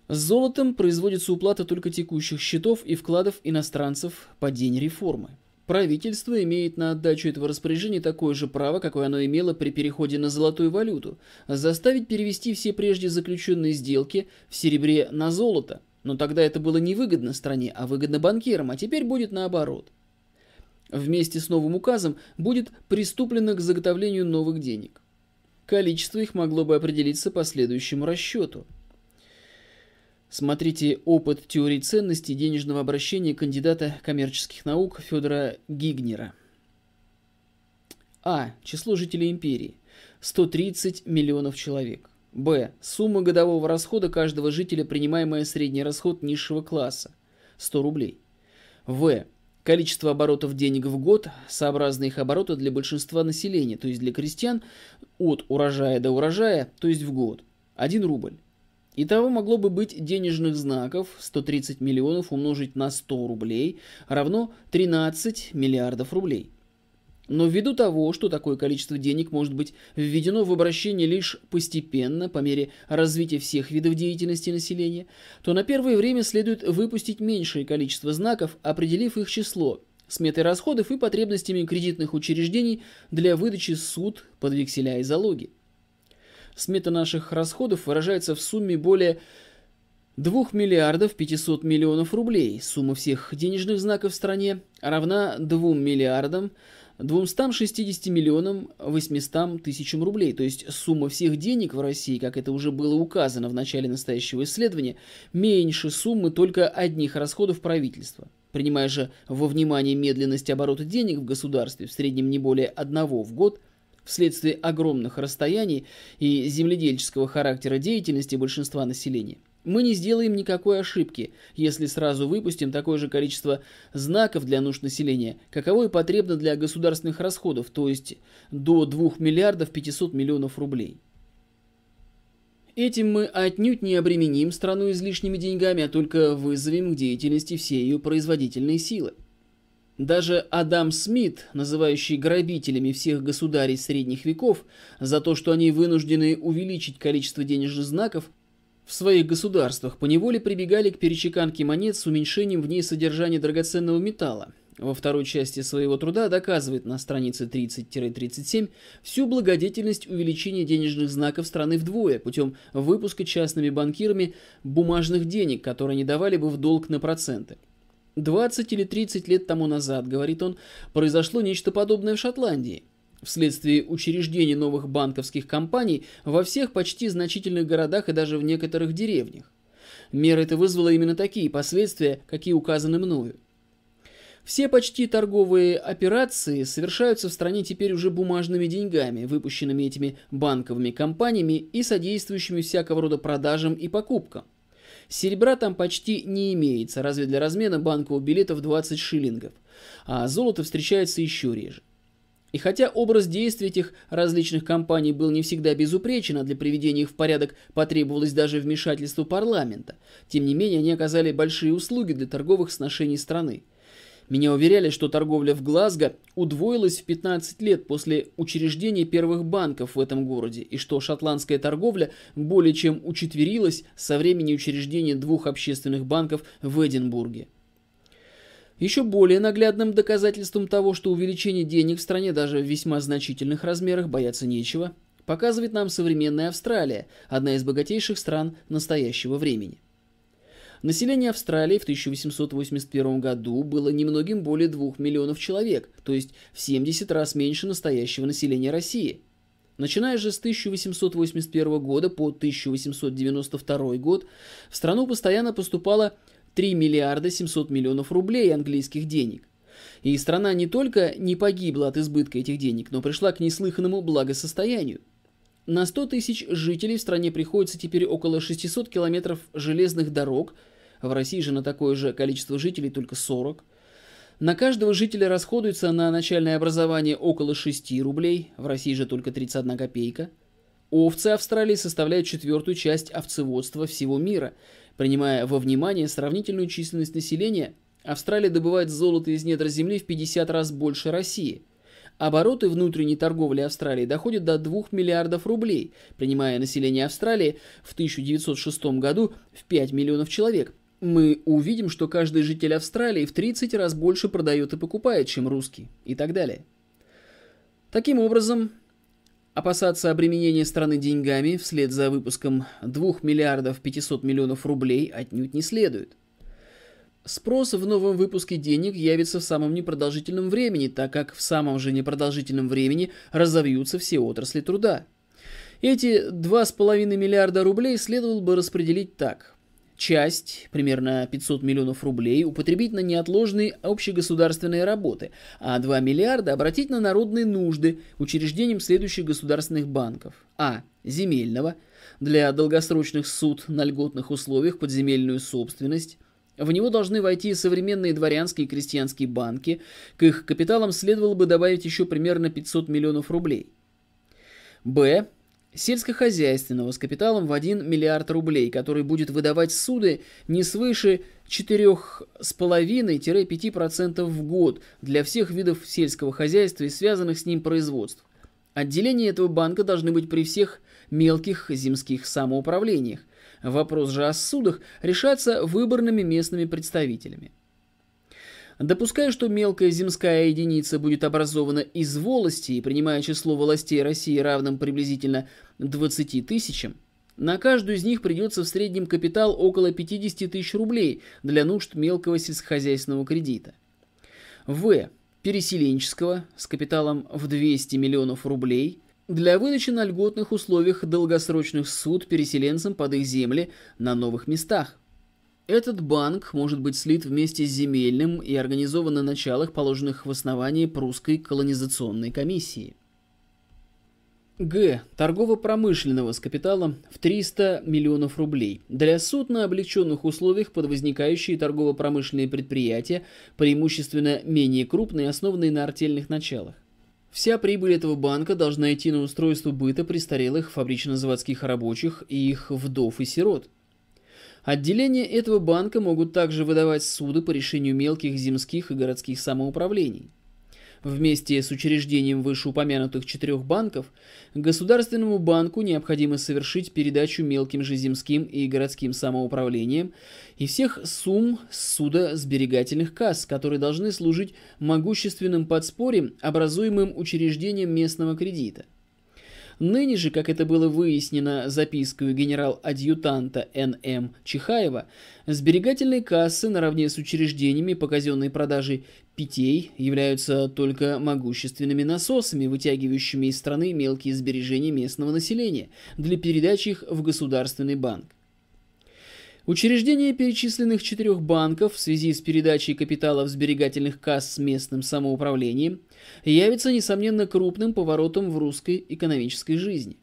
С золотом производится уплата только текущих счетов и вкладов иностранцев по день реформы. Правительство имеет на отдачу этого распоряжения такое же право, какое оно имело при переходе на золотую валюту, заставить перевести все прежде заключенные сделки в серебре на золото – но тогда это было невыгодно стране, а выгодно банкирам, а теперь будет наоборот. Вместе с новым указом будет приступлено к заготовлению новых денег. Количество их могло бы определиться по следующему расчету. Смотрите опыт теории ценностей денежного обращения кандидата коммерческих наук Федора Гигнера. А. Число жителей империи. 130 миллионов человек. Б. Сумма годового расхода каждого жителя, принимаемая средний расход низшего класса – 100 рублей. В. Количество оборотов денег в год, сообразно их оборота для большинства населения, то есть для крестьян, от урожая до урожая, то есть в год – 1 рубль. Итого могло бы быть денежных знаков 130 миллионов умножить на 100 рублей равно 13 миллиардов рублей – но ввиду того, что такое количество денег может быть введено в обращение лишь постепенно, по мере развития всех видов деятельности населения, то на первое время следует выпустить меньшее количество знаков, определив их число, сметой расходов и потребностями кредитных учреждений для выдачи суд под векселя и залоги. Смета наших расходов выражается в сумме более 2 миллиардов 500 миллионов рублей. Сумма всех денежных знаков в стране равна 2 миллиардам 500 260 миллионам 800 тысячам рублей, то есть сумма всех денег в России, как это уже было указано в начале настоящего исследования, меньше суммы только одних расходов правительства. Принимая же во внимание медленность оборота денег в государстве в среднем не более одного в год, вследствие огромных расстояний и земледельческого характера деятельности большинства населения – мы не сделаем никакой ошибки, если сразу выпустим такое же количество знаков для нужд населения, каково и потребно для государственных расходов, то есть до 2 миллиардов 500 миллионов рублей. Этим мы отнюдь не обременим страну излишними деньгами, а только вызовем к деятельности все ее производительные силы. Даже Адам Смит, называющий грабителями всех государей средних веков за то, что они вынуждены увеличить количество денежных знаков, в своих государствах поневоле прибегали к перечеканке монет с уменьшением в ней содержания драгоценного металла. Во второй части своего труда доказывает на странице 30-37 всю благодетельность увеличения денежных знаков страны вдвое путем выпуска частными банкирами бумажных денег, которые не давали бы в долг на проценты. 20 или 30 лет тому назад, говорит он, произошло нечто подобное в Шотландии. Вследствие учреждений новых банковских компаний во всех почти значительных городах и даже в некоторых деревнях. Мера это вызвала именно такие последствия, какие указаны мною. Все почти торговые операции совершаются в стране теперь уже бумажными деньгами, выпущенными этими банковыми компаниями и содействующими всякого рода продажам и покупкам. Серебра там почти не имеется, разве для размена банкового билета в 20 шиллингов, а золото встречается еще реже. И хотя образ действий этих различных компаний был не всегда безупречен, а для приведения их в порядок потребовалось даже вмешательство парламента, тем не менее они оказали большие услуги для торговых сношений страны. Меня уверяли, что торговля в Глазго удвоилась в 15 лет после учреждения первых банков в этом городе, и что шотландская торговля более чем учетверилась со времени учреждения двух общественных банков в Эдинбурге. Еще более наглядным доказательством того, что увеличение денег в стране даже в весьма значительных размерах бояться нечего, показывает нам современная Австралия, одна из богатейших стран настоящего времени. Население Австралии в 1881 году было немногим более 2 миллионов человек, то есть в 70 раз меньше настоящего населения России. Начиная же с 1881 года по 1892 год в страну постоянно поступало 3 миллиарда 700 миллионов рублей английских денег. И страна не только не погибла от избытка этих денег, но пришла к неслыханному благосостоянию. На 100 тысяч жителей в стране приходится теперь около 600 километров железных дорог, в России же на такое же количество жителей только 40. На каждого жителя расходуется на начальное образование около 6 рублей, в России же только 31 копейка. Овцы Австралии составляют четвертую часть овцеводства всего мира, Принимая во внимание сравнительную численность населения, Австралия добывает золото из недр земли в 50 раз больше России. Обороты внутренней торговли Австралии доходят до 2 миллиардов рублей, принимая население Австралии в 1906 году в 5 миллионов человек. Мы увидим, что каждый житель Австралии в 30 раз больше продает и покупает, чем русский, и так далее. Таким образом, Опасаться обременения страны деньгами вслед за выпуском 2 миллиардов 500 миллионов рублей отнюдь не следует. Спрос в новом выпуске денег явится в самом непродолжительном времени, так как в самом же непродолжительном времени разовьются все отрасли труда. Эти 2,5 миллиарда рублей следовало бы распределить так часть, примерно 500 миллионов рублей, употребить на неотложные общегосударственные работы, а 2 миллиарда обратить на народные нужды учреждением следующих государственных банков. А. Земельного для долгосрочных суд на льготных условиях подземельную собственность. В него должны войти современные дворянские и крестьянские банки. К их капиталам следовало бы добавить еще примерно 500 миллионов рублей. Б сельскохозяйственного с капиталом в 1 миллиард рублей, который будет выдавать суды не свыше 4,5-5% в год для всех видов сельского хозяйства и связанных с ним производств. Отделения этого банка должны быть при всех мелких земских самоуправлениях. Вопрос же о судах решаться выборными местными представителями. Допуская, что мелкая земская единица будет образована из волости и принимая число властей России равным приблизительно 20 тысячам, на каждую из них придется в среднем капитал около 50 тысяч рублей для нужд мелкого сельскохозяйственного кредита. В. Переселенческого с капиталом в 200 миллионов рублей – для выдачи на льготных условиях долгосрочных суд переселенцам под их земли на новых местах. Этот банк может быть слит вместе с земельным и организован на началах, положенных в основании прусской колонизационной комиссии. Г. Торгово-промышленного с капиталом в 300 миллионов рублей. Для суд на облегченных условиях под возникающие торгово-промышленные предприятия, преимущественно менее крупные, основанные на артельных началах. Вся прибыль этого банка должна идти на устройство быта престарелых фабрично-заводских рабочих и их вдов и сирот. Отделения этого банка могут также выдавать суды по решению мелких земских и городских самоуправлений. Вместе с учреждением вышеупомянутых четырех банков, Государственному банку необходимо совершить передачу мелким же земским и городским самоуправлениям и всех сумм суда сберегательных касс, которые должны служить могущественным подспорьем, образуемым учреждением местного кредита – Ныне же, как это было выяснено запиской генерал-адъютанта Н.М. Чихаева, сберегательные кассы наравне с учреждениями по казенной продаже питей являются только могущественными насосами, вытягивающими из страны мелкие сбережения местного населения для передачи их в государственный банк. Учреждение перечисленных четырех банков в связи с передачей капиталов сберегательных касс местным самоуправлением явится, несомненно, крупным поворотом в русской экономической жизни.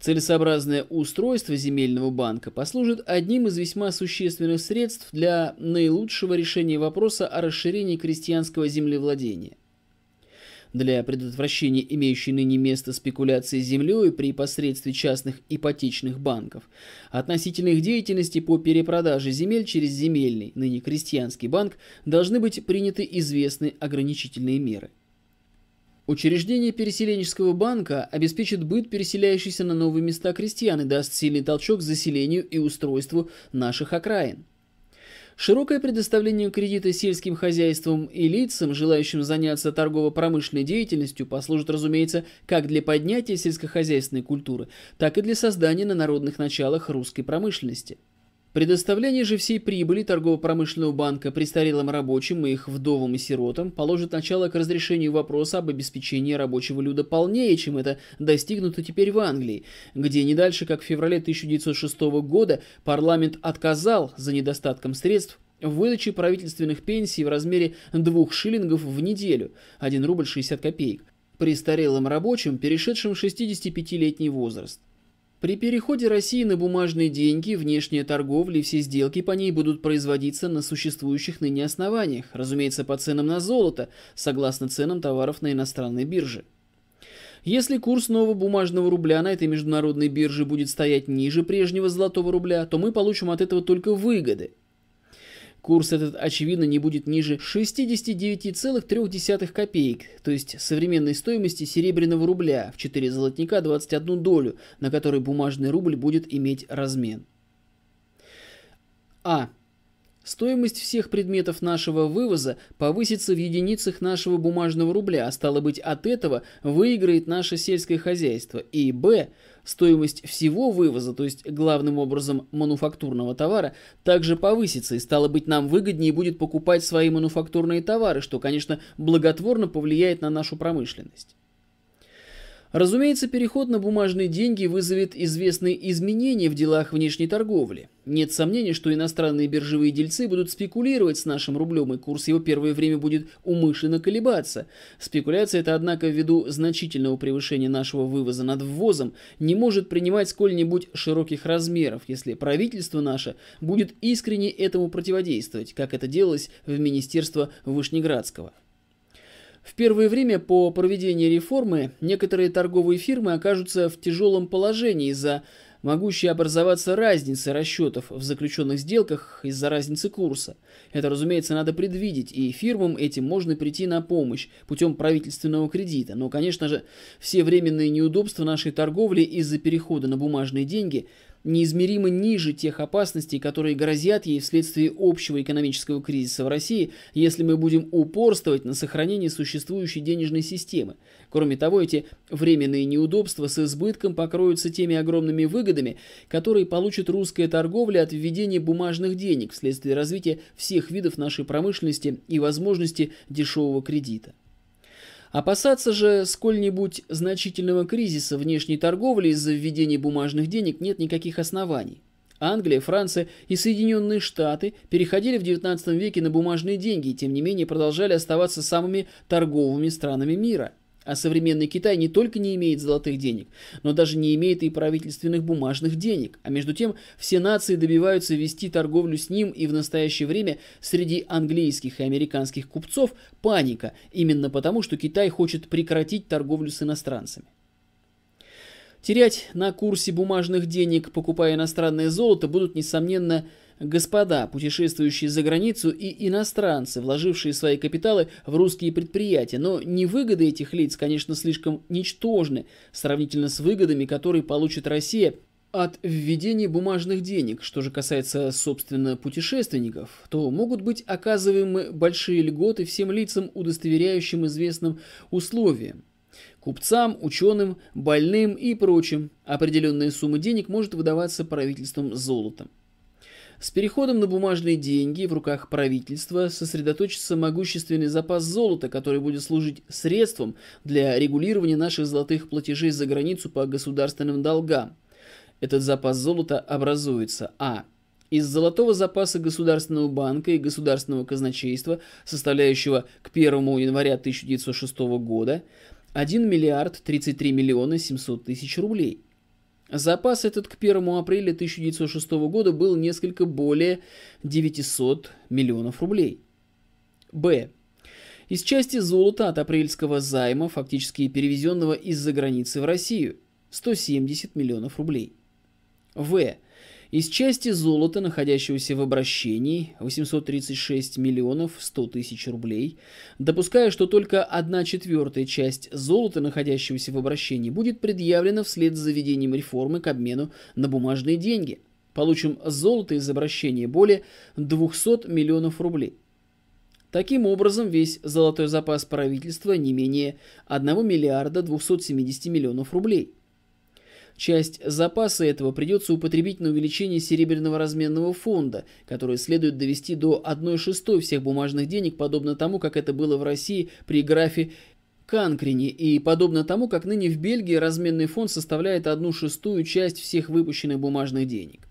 Целесообразное устройство земельного банка послужит одним из весьма существенных средств для наилучшего решения вопроса о расширении крестьянского землевладения – для предотвращения имеющей ныне место спекуляции землей при посредстве частных ипотечных банков, относительно их деятельности по перепродаже земель через земельный, ныне крестьянский банк, должны быть приняты известные ограничительные меры. Учреждение переселенческого банка обеспечит быт переселяющихся на новые места крестьян и даст сильный толчок заселению и устройству наших окраин. Широкое предоставление кредита сельским хозяйствам и лицам, желающим заняться торгово-промышленной деятельностью, послужит, разумеется, как для поднятия сельскохозяйственной культуры, так и для создания на народных началах русской промышленности. Предоставление же всей прибыли торгово-промышленного банка престарелым рабочим и их вдовам и сиротам положит начало к разрешению вопроса об обеспечении рабочего люда полнее, чем это достигнуто теперь в Англии, где не дальше, как в феврале 1906 года, парламент отказал за недостатком средств в выдаче правительственных пенсий в размере двух шиллингов в неделю, 1 рубль 60 копеек, престарелым рабочим, перешедшим в 65-летний возраст. При переходе России на бумажные деньги, внешняя торговля и все сделки по ней будут производиться на существующих ныне основаниях, разумеется, по ценам на золото, согласно ценам товаров на иностранной бирже. Если курс нового бумажного рубля на этой международной бирже будет стоять ниже прежнего золотого рубля, то мы получим от этого только выгоды – Курс этот, очевидно, не будет ниже 69,3 копеек, то есть современной стоимости серебряного рубля в 4 золотника 21 долю, на которой бумажный рубль будет иметь размен. А. Стоимость всех предметов нашего вывоза повысится в единицах нашего бумажного рубля, а стало быть, от этого выиграет наше сельское хозяйство. И б. Стоимость всего вывоза, то есть главным образом мануфактурного товара, также повысится, и стало быть, нам выгоднее будет покупать свои мануфактурные товары, что, конечно, благотворно повлияет на нашу промышленность. Разумеется, переход на бумажные деньги вызовет известные изменения в делах внешней торговли. Нет сомнений, что иностранные биржевые дельцы будут спекулировать с нашим рублем, и курс его первое время будет умышленно колебаться. Спекуляция это, однако, ввиду значительного превышения нашего вывоза над ввозом, не может принимать сколь-нибудь широких размеров, если правительство наше будет искренне этому противодействовать, как это делалось в Министерство Вышнеградского. В первое время по проведении реформы некоторые торговые фирмы окажутся в тяжелом положении из-за могущей образоваться разницы расчетов в заключенных сделках из-за разницы курса. Это, разумеется, надо предвидеть, и фирмам этим можно прийти на помощь путем правительственного кредита. Но, конечно же, все временные неудобства нашей торговли из-за перехода на бумажные деньги – неизмеримо ниже тех опасностей, которые грозят ей вследствие общего экономического кризиса в России, если мы будем упорствовать на сохранение существующей денежной системы. Кроме того, эти временные неудобства с избытком покроются теми огромными выгодами, которые получит русская торговля от введения бумажных денег вследствие развития всех видов нашей промышленности и возможности дешевого кредита. Опасаться же сколь-нибудь значительного кризиса внешней торговли из-за введения бумажных денег нет никаких оснований. Англия, Франция и Соединенные Штаты переходили в XIX веке на бумажные деньги и тем не менее продолжали оставаться самыми торговыми странами мира – а современный Китай не только не имеет золотых денег, но даже не имеет и правительственных бумажных денег. А между тем, все нации добиваются вести торговлю с ним, и в настоящее время среди английских и американских купцов паника, именно потому, что Китай хочет прекратить торговлю с иностранцами. Терять на курсе бумажных денег, покупая иностранное золото, будут, несомненно, Господа, путешествующие за границу и иностранцы, вложившие свои капиталы в русские предприятия, но невыгоды этих лиц, конечно, слишком ничтожны сравнительно с выгодами, которые получит Россия от введения бумажных денег. Что же касается, собственно, путешественников, то могут быть оказываемы большие льготы всем лицам, удостоверяющим известным условиям. Купцам, ученым, больным и прочим определенная сумма денег может выдаваться правительством золотом. С переходом на бумажные деньги в руках правительства сосредоточится могущественный запас золота, который будет служить средством для регулирования наших золотых платежей за границу по государственным долгам. Этот запас золота образуется а. Из золотого запаса Государственного банка и Государственного казначейства, составляющего к 1 января 1906 года, 1 миллиард 33 миллиона 700 тысяч рублей. Запас этот к 1 апреля 1906 года был несколько более 900 миллионов рублей. Б. Из части золота от апрельского займа, фактически перевезенного из-за границы в Россию, 170 миллионов рублей. В. Из части золота, находящегося в обращении, 836 миллионов 100 тысяч рублей, допуская, что только одна четвертая часть золота, находящегося в обращении, будет предъявлена вслед за введением реформы к обмену на бумажные деньги. Получим золото из обращения более 200 миллионов рублей. Таким образом, весь золотой запас правительства не менее 1 миллиарда 270 миллионов рублей – Часть запаса этого придется употребить на увеличение серебряного разменного фонда, который следует довести до 1 шестой всех бумажных денег, подобно тому, как это было в России при графе Канкрине, и подобно тому, как ныне в Бельгии разменный фонд составляет 1 шестую часть всех выпущенных бумажных денег.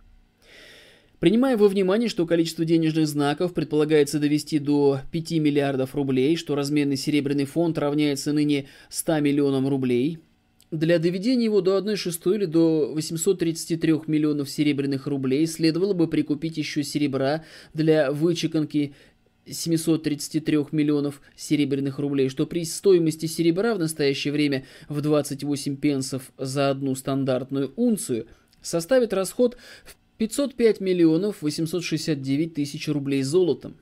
Принимая во внимание, что количество денежных знаков предполагается довести до 5 миллиардов рублей, что разменный серебряный фонд равняется ныне 100 миллионам рублей – для доведения его до 1,6 или до 833 миллионов серебряных рублей следовало бы прикупить еще серебра для вычеканки 733 миллионов серебряных рублей, что при стоимости серебра в настоящее время в 28 пенсов за одну стандартную унцию составит расход в 505 миллионов 869 тысяч рублей золотом.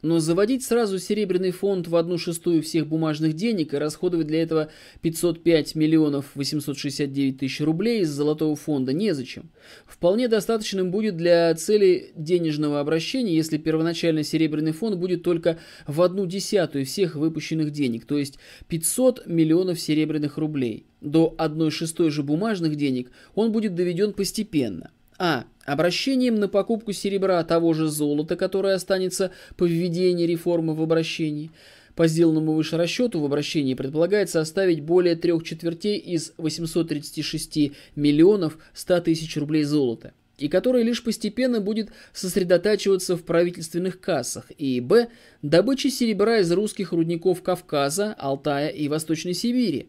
Но заводить сразу серебряный фонд в одну шестую всех бумажных денег и расходовать для этого 505 миллионов 869 тысяч рублей из золотого фонда незачем. Вполне достаточным будет для цели денежного обращения, если первоначально серебряный фонд будет только в одну десятую всех выпущенных денег, то есть 500 миллионов серебряных рублей. До одной шестой же бумажных денег он будет доведен постепенно. А. Обращением на покупку серебра того же золота, которое останется по введении реформы в обращении. По сделанному выше расчету в обращении предполагается оставить более трех четвертей из 836 миллионов 100 тысяч рублей золота и который лишь постепенно будет сосредотачиваться в правительственных кассах, и б. добыча серебра из русских рудников Кавказа, Алтая и Восточной Сибири,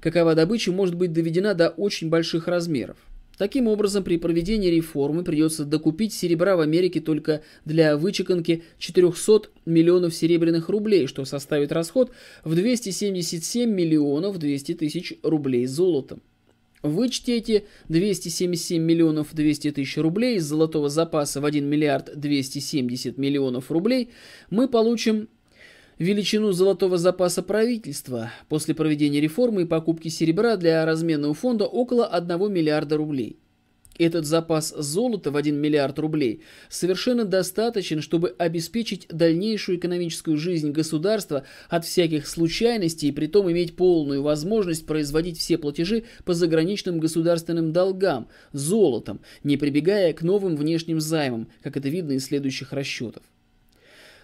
какова добыча может быть доведена до очень больших размеров. Таким образом, при проведении реформы придется докупить серебра в Америке только для вычеканки 400 миллионов серебряных рублей, что составит расход в 277 миллионов 200 тысяч рублей золотом. Вычтите эти 277 миллионов 200 тысяч рублей из золотого запаса в 1 миллиард 270 миллионов рублей, мы получим Величину золотого запаса правительства после проведения реформы и покупки серебра для разменного фонда около 1 миллиарда рублей. Этот запас золота в 1 миллиард рублей совершенно достаточен, чтобы обеспечить дальнейшую экономическую жизнь государства от всяких случайностей и при том иметь полную возможность производить все платежи по заграничным государственным долгам золотом, не прибегая к новым внешним займам, как это видно из следующих расчетов.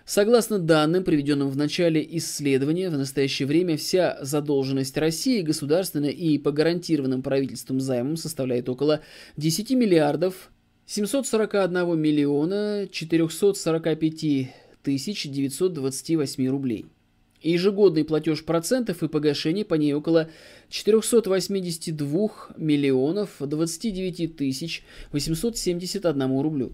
Согласно данным, приведенным в начале исследования, в настоящее время вся задолженность России государственная и по гарантированным правительством займам составляет около 10 миллиардов 741 миллиона 445 тысяч 928 рублей. Ежегодный платеж процентов и погашений по ней около 482 миллионов 29 тысяч 871 рублю.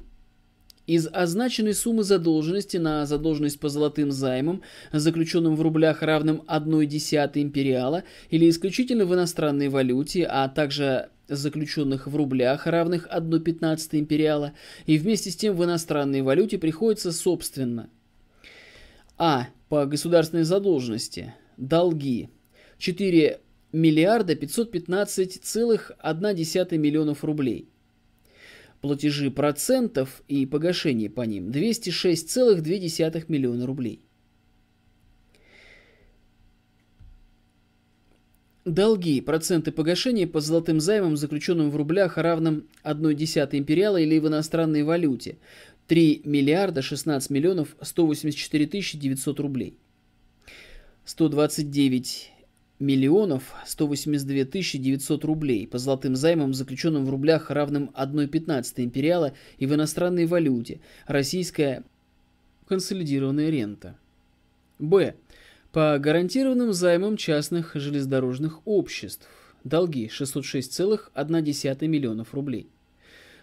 Из означенной суммы задолженности на задолженность по золотым займам, заключенным в рублях равным десятой империала или исключительно в иностранной валюте, а также заключенных в рублях, равных 1,15 империала, и вместе с тем в иностранной валюте приходится собственно. А. По государственной задолженности. Долги. 4 миллиарда 515,1 миллионов рублей платежи процентов и погашение по ним 206,2 миллиона рублей. Долги, проценты погашения по золотым займам, заключенным в рублях, равным 1,1 империала или в иностранной валюте 3 миллиарда 16 миллионов 184 тысячи 900 рублей. 129 миллионов 182 тысячи 900 рублей по золотым займам, заключенным в рублях, равным 1,15 империала и в иностранной валюте, российская консолидированная рента. Б. По гарантированным займам частных железнодорожных обществ. Долги 606,1 миллионов рублей.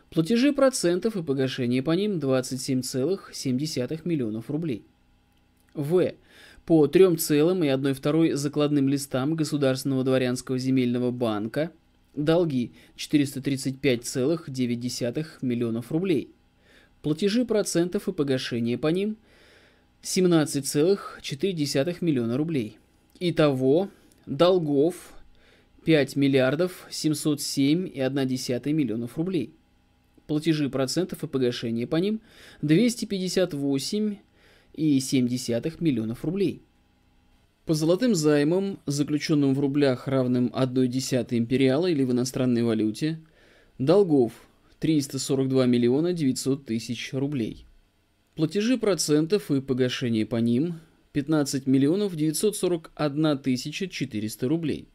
Платежи процентов и погашение по ним 27,7 миллионов рублей. В по 3,1 закладным листам Государственного дворянского земельного банка долги 435,9 миллионов рублей, платежи процентов и погашение по ним 17,4 миллиона рублей. Итого долгов 5 миллиардов 707,1 миллионов рублей. Платежи процентов и погашение по ним 258 1,7 миллионов рублей. По золотым займам, заключенным в рублях равным 1,1 империала или в иностранной валюте, долгов 342 миллиона 900 тысяч рублей. Платежи процентов и погашение по ним 15 миллионов 941 тысяча 400 рублей.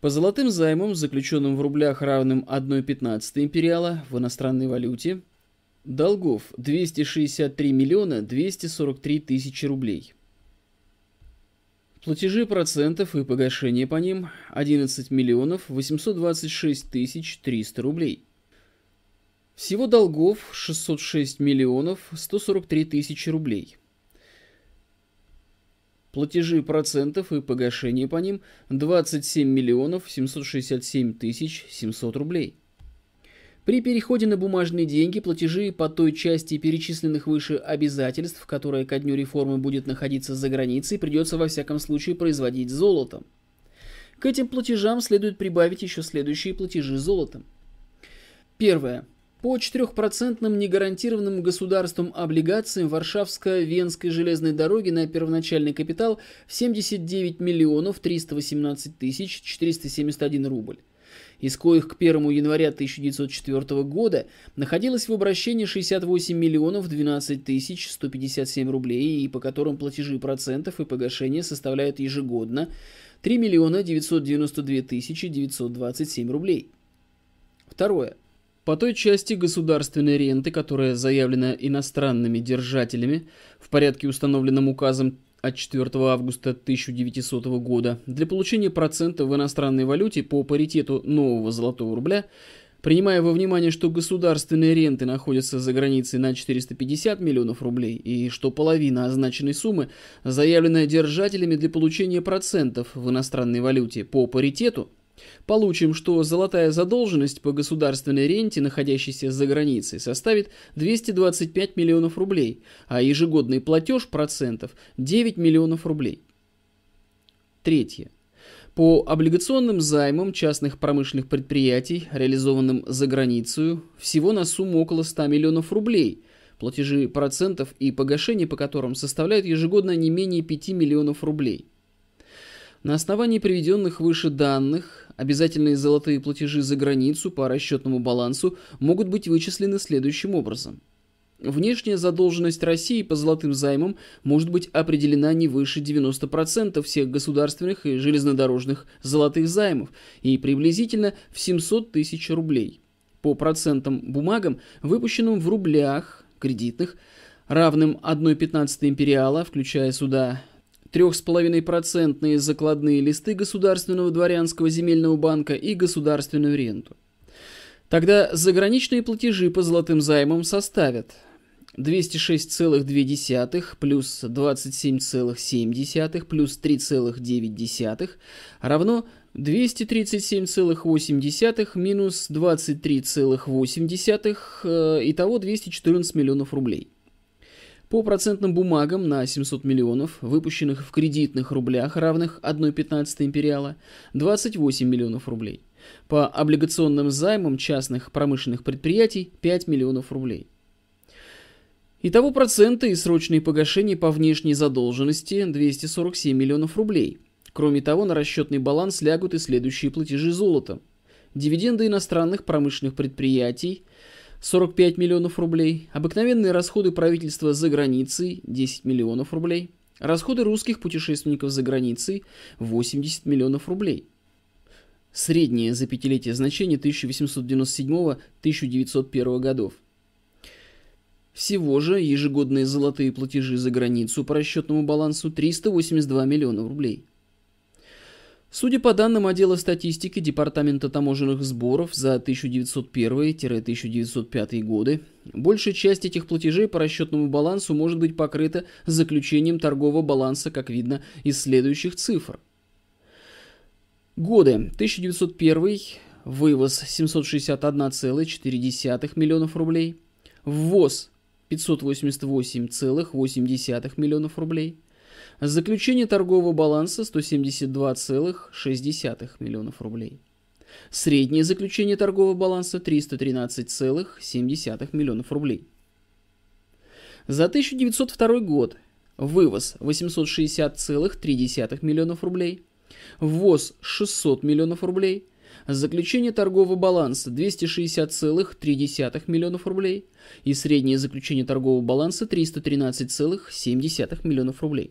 По золотым займам, заключенным в рублях равным 1,15 империала в иностранной валюте, Долгов 263 миллиона 243 тысячи рублей. Платежи процентов и погашение по ним 11 миллионов 826 тысяч 300 рублей. Всего долгов 606 миллионов 143 тысячи рублей. Платежи процентов и погашение по ним 27 миллионов 767 тысяч 700 рублей. При переходе на бумажные деньги платежи по той части перечисленных выше обязательств, которая ко дню реформы будет находиться за границей, придется во всяком случае производить золотом. К этим платежам следует прибавить еще следующие платежи золотом. Первое. По 4% негарантированным государством облигациям Варшавско-Венской железной дороги на первоначальный капитал в 79 миллионов 318 тысяч 471 рубль из коих к 1 января 1904 года находилось в обращении 68 миллионов 12 тысяч 157 рублей, и по которым платежи процентов и погашения составляют ежегодно 3 миллиона 992 тысячи 927 рублей. Второе. По той части государственной ренты, которая заявлена иностранными держателями в порядке, установленном указом от 4 августа 1900 года для получения процента в иностранной валюте по паритету нового золотого рубля, принимая во внимание, что государственные ренты находятся за границей на 450 миллионов рублей и что половина означенной суммы заявленная держателями для получения процентов в иностранной валюте по паритету – Получим, что золотая задолженность по государственной ренте, находящейся за границей, составит 225 миллионов рублей, а ежегодный платеж процентов 9 миллионов рублей. Третье. По облигационным займам частных промышленных предприятий, реализованным за границу, всего на сумму около 100 миллионов рублей, платежи процентов и погашение по которым составляют ежегодно не менее 5 миллионов рублей. На основании приведенных выше данных Обязательные золотые платежи за границу по расчетному балансу могут быть вычислены следующим образом. Внешняя задолженность России по золотым займам может быть определена не выше 90% всех государственных и железнодорожных золотых займов и приблизительно в 700 тысяч рублей. По процентам бумагам, выпущенным в рублях кредитных, равным 1,15 империала, включая суда 3,5% закладные листы Государственного дворянского земельного банка и государственную ренту. Тогда заграничные платежи по золотым займам составят 206,2 плюс 27,7 плюс 3,9 равно 237,8 минус 23,8, э, итого 214 миллионов рублей. По процентным бумагам на 700 миллионов, выпущенных в кредитных рублях, равных 1,15 империала, 28 миллионов рублей. По облигационным займам частных промышленных предприятий 5 миллионов рублей. Итого проценты и срочные погашения по внешней задолженности 247 миллионов рублей. Кроме того, на расчетный баланс лягут и следующие платежи золота Дивиденды иностранных промышленных предприятий – 45 миллионов рублей, обыкновенные расходы правительства за границей 10 миллионов рублей, расходы русских путешественников за границей 80 миллионов рублей. Среднее за пятилетие значение 1897-1901 годов. Всего же ежегодные золотые платежи за границу по расчетному балансу 382 миллиона рублей – Судя по данным отдела статистики Департамента таможенных сборов за 1901-1905 годы, большая часть этих платежей по расчетному балансу может быть покрыта заключением торгового баланса, как видно из следующих цифр. Годы 1901 вывоз 761,4 миллионов рублей, ввоз 588,8 миллионов рублей – Заключение торгового баланса 172,6 миллионов рублей. Среднее заключение торгового баланса 313,7 миллионов рублей. За 1902 год вывоз 860,3 миллионов рублей, ввоз 600 миллионов рублей, заключение торгового баланса 260,3 миллионов рублей и среднее заключение торгового баланса 313,7 миллионов рублей.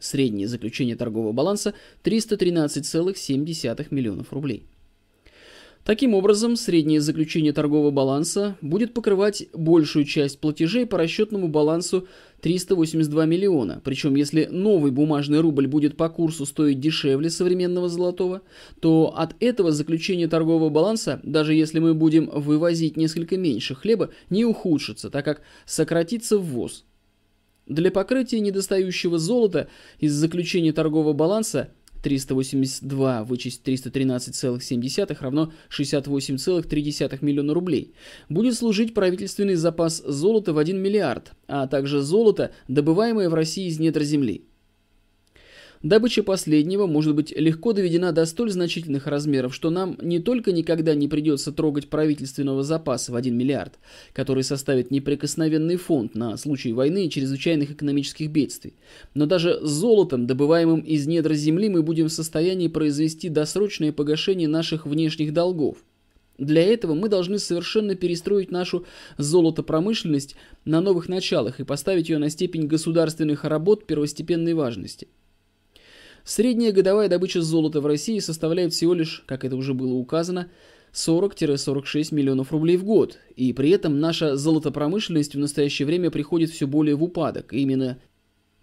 Среднее заключение торгового баланса 313,7 миллионов рублей. Таким образом, среднее заключение торгового баланса будет покрывать большую часть платежей по расчетному балансу 382 миллиона. Причем, если новый бумажный рубль будет по курсу стоить дешевле современного золотого, то от этого заключение торгового баланса, даже если мы будем вывозить несколько меньше хлеба, не ухудшится, так как сократится ввоз – для покрытия недостающего золота из заключения торгового баланса 382 вычесть 313,7 равно 68,3 миллиона рублей, будет служить правительственный запас золота в 1 миллиард, а также золото, добываемое в России из недр земли. Добыча последнего может быть легко доведена до столь значительных размеров, что нам не только никогда не придется трогать правительственного запаса в 1 миллиард, который составит неприкосновенный фонд на случай войны и чрезвычайных экономических бедствий, но даже золотом, добываемым из недр земли, мы будем в состоянии произвести досрочное погашение наших внешних долгов. Для этого мы должны совершенно перестроить нашу золотопромышленность на новых началах и поставить ее на степень государственных работ первостепенной важности – Средняя годовая добыча золота в России составляет всего лишь, как это уже было указано, 40-46 миллионов рублей в год, и при этом наша золотопромышленность в настоящее время приходит все более в упадок. И именно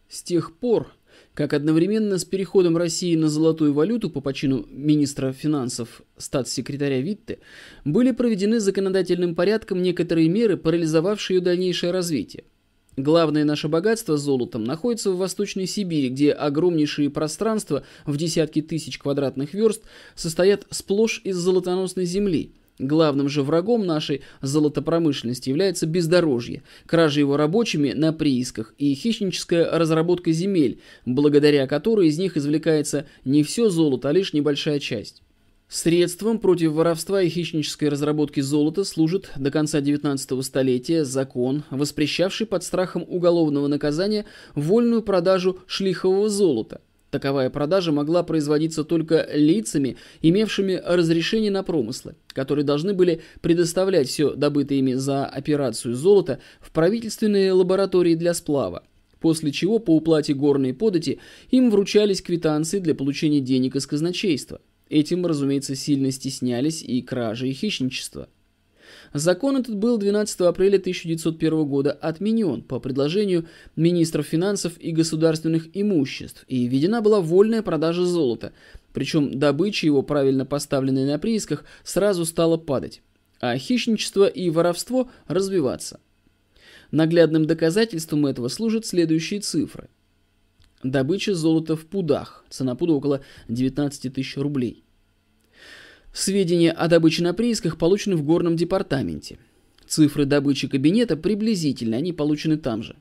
с тех пор, как одновременно с переходом России на золотую валюту по почину министра финансов статс-секретаря Витте, были проведены законодательным порядком некоторые меры, парализовавшие ее дальнейшее развитие – Главное наше богатство золотом находится в Восточной Сибири, где огромнейшие пространства в десятки тысяч квадратных верст состоят сплошь из золотоносной земли. Главным же врагом нашей золотопромышленности является бездорожье, кража его рабочими на приисках и хищническая разработка земель, благодаря которой из них извлекается не все золото, а лишь небольшая часть. Средством против воровства и хищнической разработки золота служит до конца 19 столетия закон, воспрещавший под страхом уголовного наказания вольную продажу шлихового золота. Таковая продажа могла производиться только лицами, имевшими разрешение на промыслы, которые должны были предоставлять все добытое ими за операцию золота в правительственные лаборатории для сплава, после чего по уплате горной подати им вручались квитанции для получения денег из казначейства. Этим, разумеется, сильно стеснялись и кражи, и хищничество. Закон этот был 12 апреля 1901 года отменен по предложению министров финансов и государственных имуществ, и введена была вольная продажа золота, причем добыча его, правильно поставленная на приисках, сразу стала падать, а хищничество и воровство развиваться. Наглядным доказательством этого служат следующие цифры – Добыча золота в пудах. Цена пуда около 19 тысяч рублей. Сведения о добыче на приисках получены в горном департаменте. Цифры добычи кабинета приблизительно, они получены там же.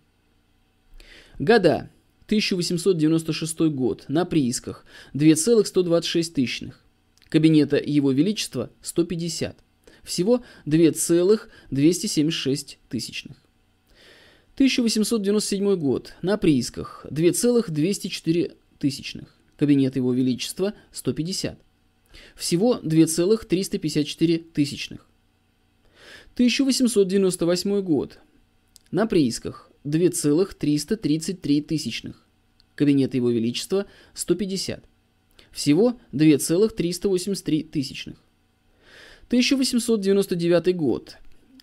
Года. 1896 год. На приисках. 2,126 тысячных. Кабинета Его Величества 150. Всего 2,276 тысячных. 1897 год. На приисках. 2,204 тысячных. Кабинет Его Величества 150. Всего 2,354 тысячных. 1898 год. На приисках 2,333 тысячных. Кабинет Его Величества 150. Всего 2,383 тысячных. 1899 год.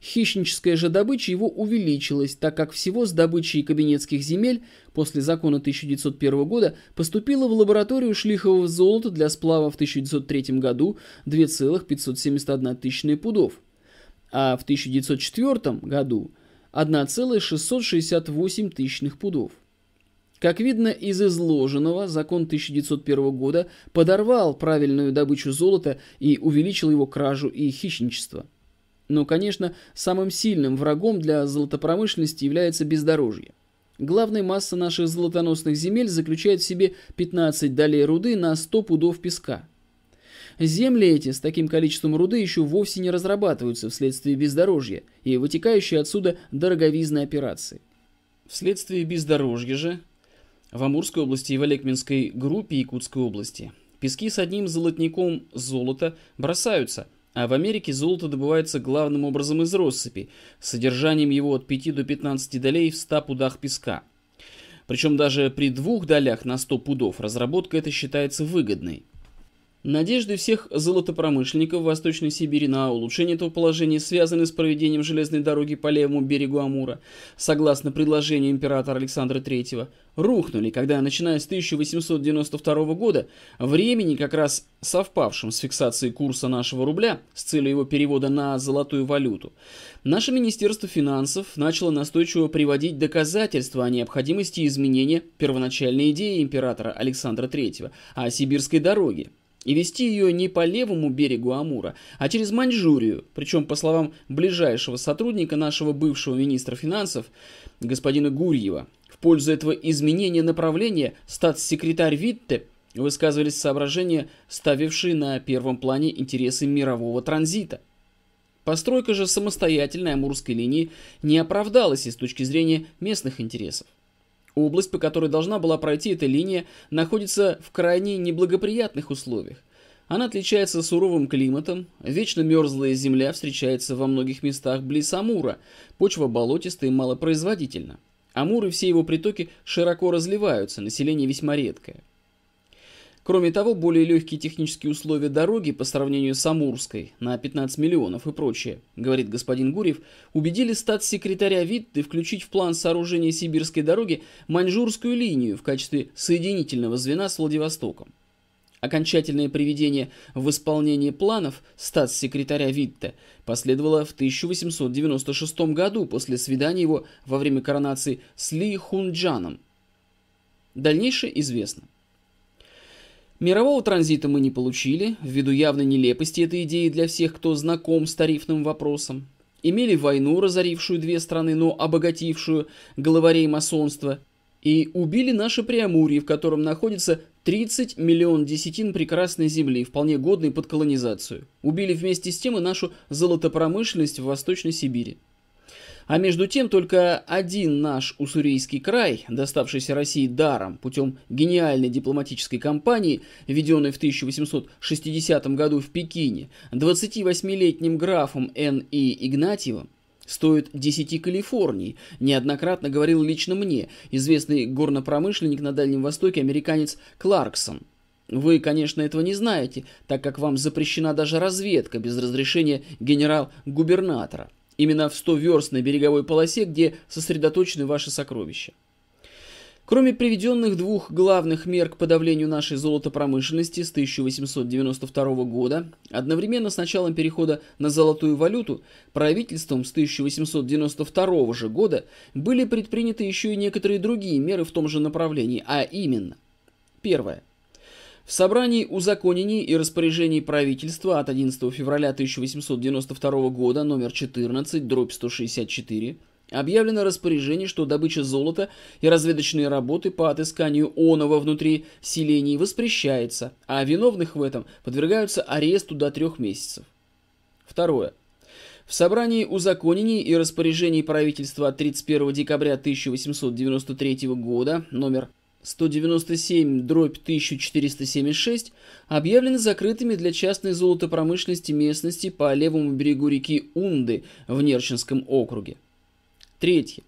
Хищническая же добыча его увеличилась, так как всего с добычей кабинетских земель после закона 1901 года поступило в лабораторию шлихового золота для сплава в 1903 году 2,571 тысячные пудов, а в 1904 году 1,668 тысячных пудов. Как видно из изложенного, закон 1901 года подорвал правильную добычу золота и увеличил его кражу и хищничество – но, конечно, самым сильным врагом для золотопромышленности является бездорожье. Главная масса наших золотоносных земель заключает в себе 15 долей руды на 100 пудов песка. Земли эти с таким количеством руды еще вовсе не разрабатываются вследствие бездорожья и вытекающие отсюда дороговизны операции. Вследствие бездорожья же в Амурской области и в Олекминской группе Якутской области пески с одним золотником золота бросаются – а в Америке золото добывается главным образом из россыпи, с содержанием его от 5 до 15 долей в 100 пудах песка. Причем даже при двух долях на 100 пудов разработка эта считается выгодной. Надежды всех золотопромышленников Восточной Сибири на улучшение этого положения связаны с проведением железной дороги по левому берегу Амура, согласно предложению императора Александра III, рухнули, когда, начиная с 1892 года, времени, как раз совпавшим с фиксацией курса нашего рубля с целью его перевода на золотую валюту, наше Министерство финансов начало настойчиво приводить доказательства о необходимости изменения первоначальной идеи императора Александра III о сибирской дороге, и вести ее не по левому берегу Амура, а через Маньчжурию. Причем, по словам ближайшего сотрудника нашего бывшего министра финансов, господина Гурьева, в пользу этого изменения направления статс-секретарь Витте высказывались соображения, ставившие на первом плане интересы мирового транзита. Постройка же самостоятельной амурской линии не оправдалась и с точки зрения местных интересов. Область, по которой должна была пройти эта линия, находится в крайне неблагоприятных условиях. Она отличается суровым климатом, вечно мерзлая земля встречается во многих местах близ Амура, почва болотистая и малопроизводительна. Амур и все его притоки широко разливаются, население весьма редкое. Кроме того, более легкие технические условия дороги по сравнению с Амурской на 15 миллионов и прочее, говорит господин Гурьев, убедили статс-секретаря Витты включить в план сооружения сибирской дороги маньчжурскую линию в качестве соединительного звена с Владивостоком. Окончательное приведение в исполнение планов статс-секретаря Витте последовало в 1896 году после свидания его во время коронации с Ли Хунджаном. Дальнейшее известно. Мирового транзита мы не получили, ввиду явной нелепости этой идеи для всех, кто знаком с тарифным вопросом. Имели войну, разорившую две страны, но обогатившую главарей масонства. И убили наше Преамурье, в котором находится 30 миллион десятин прекрасной земли, вполне годной под колонизацию. Убили вместе с тем и нашу золотопромышленность в Восточной Сибири. А между тем только один наш уссурийский край, доставшийся России даром путем гениальной дипломатической кампании, введенной в 1860 году в Пекине, 28-летним графом Н.И. Игнатьевым, стоит 10 Калифорний, неоднократно говорил лично мне известный горнопромышленник на Дальнем Востоке американец Кларксон. Вы, конечно, этого не знаете, так как вам запрещена даже разведка без разрешения генерал-губернатора. Именно в 100 верст на береговой полосе, где сосредоточены ваши сокровища. Кроме приведенных двух главных мер к подавлению нашей золотопромышленности с 1892 года, одновременно с началом перехода на золотую валюту, правительством с 1892 же года были предприняты еще и некоторые другие меры в том же направлении, а именно. Первое. В собрании узаконений и распоряжений правительства от 11 февраля 1892 года номер 14, дробь 164, объявлено распоряжение, что добыча золота и разведочные работы по отысканию оного внутри селений воспрещается, а виновных в этом подвергаются аресту до трех месяцев. Второе. В собрании узаконений и распоряжений правительства от 31 декабря 1893 года, номер 197 дробь 1476 объявлены закрытыми для частной золотопромышленности местности по левому берегу реки Унды в Нерчинском округе. Третье.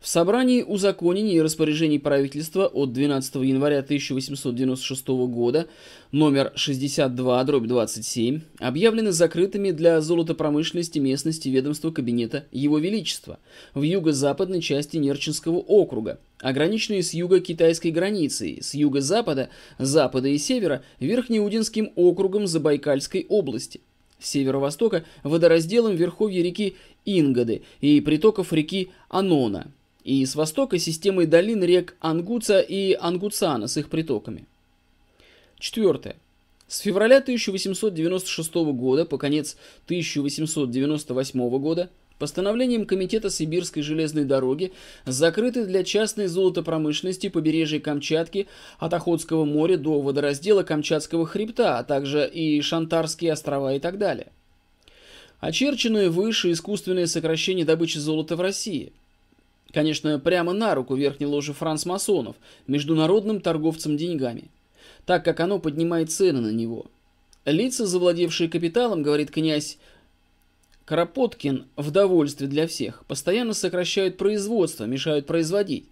В собрании узаконений и распоряжений правительства от 12 января 1896 года номер 62 дробь 27 объявлены закрытыми для золотопромышленности местности ведомства Кабинета Его Величества в юго-западной части Нерчинского округа ограниченные с юга китайской границей, с юго-запада, запада и севера Верхнеудинским округом Забайкальской области, с северо-востока водоразделом верховья реки Ингады и притоков реки Анона, и с востока системой долин рек Ангуца и Ангуцана с их притоками. Четвертое. С февраля 1896 года по конец 1898 года – Постановлением Комитета Сибирской железной дороги закрыты для частной золотопромышленности побережье Камчатки от Охотского моря до водораздела Камчатского хребта, а также и Шантарские острова и так далее. Очерченное выше искусственное сокращение добычи золота в России. Конечно, прямо на руку верхней ложи францмасонов, международным торговцам деньгами, так как оно поднимает цены на него. Лица, завладевшие капиталом, говорит князь, Кропоткин в довольстве для всех постоянно сокращают производство, мешают производить.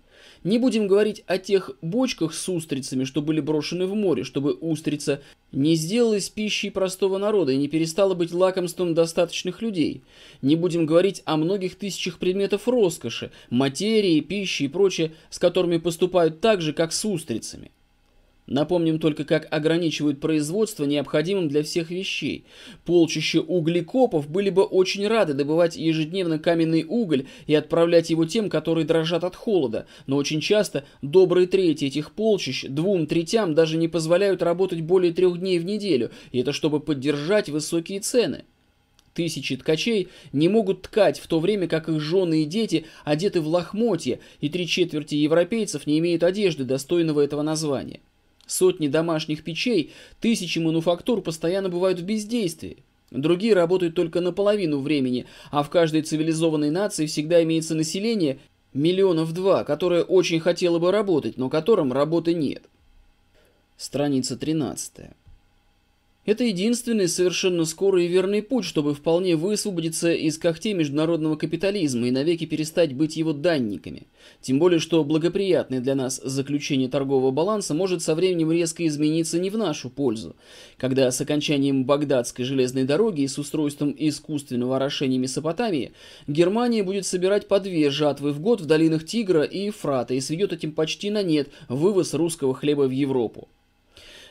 Не будем говорить о тех бочках с устрицами, что были брошены в море, чтобы устрица не сделалась пищей простого народа и не перестала быть лакомством достаточных людей. Не будем говорить о многих тысячах предметов роскоши, материи, пищи и прочее, с которыми поступают так же, как с устрицами. Напомним только, как ограничивают производство необходимым для всех вещей. Полчища углекопов были бы очень рады добывать ежедневно каменный уголь и отправлять его тем, которые дрожат от холода, но очень часто добрые трети этих полчищ двум третям даже не позволяют работать более трех дней в неделю, и это чтобы поддержать высокие цены. Тысячи ткачей не могут ткать, в то время как их жены и дети одеты в лохмотья, и три четверти европейцев не имеют одежды, достойного этого названия сотни домашних печей, тысячи мануфактур постоянно бывают в бездействии. Другие работают только наполовину времени, а в каждой цивилизованной нации всегда имеется население миллионов два, которое очень хотело бы работать, но которым работы нет. Страница 13. Это единственный совершенно скорый и верный путь, чтобы вполне высвободиться из когтей международного капитализма и навеки перестать быть его данниками. Тем более, что благоприятное для нас заключение торгового баланса может со временем резко измениться не в нашу пользу, когда с окончанием Багдадской железной дороги и с устройством искусственного орошения Месопотамии Германия будет собирать по две жатвы в год в долинах Тигра и Ефрата и сведет этим почти на нет вывоз русского хлеба в Европу.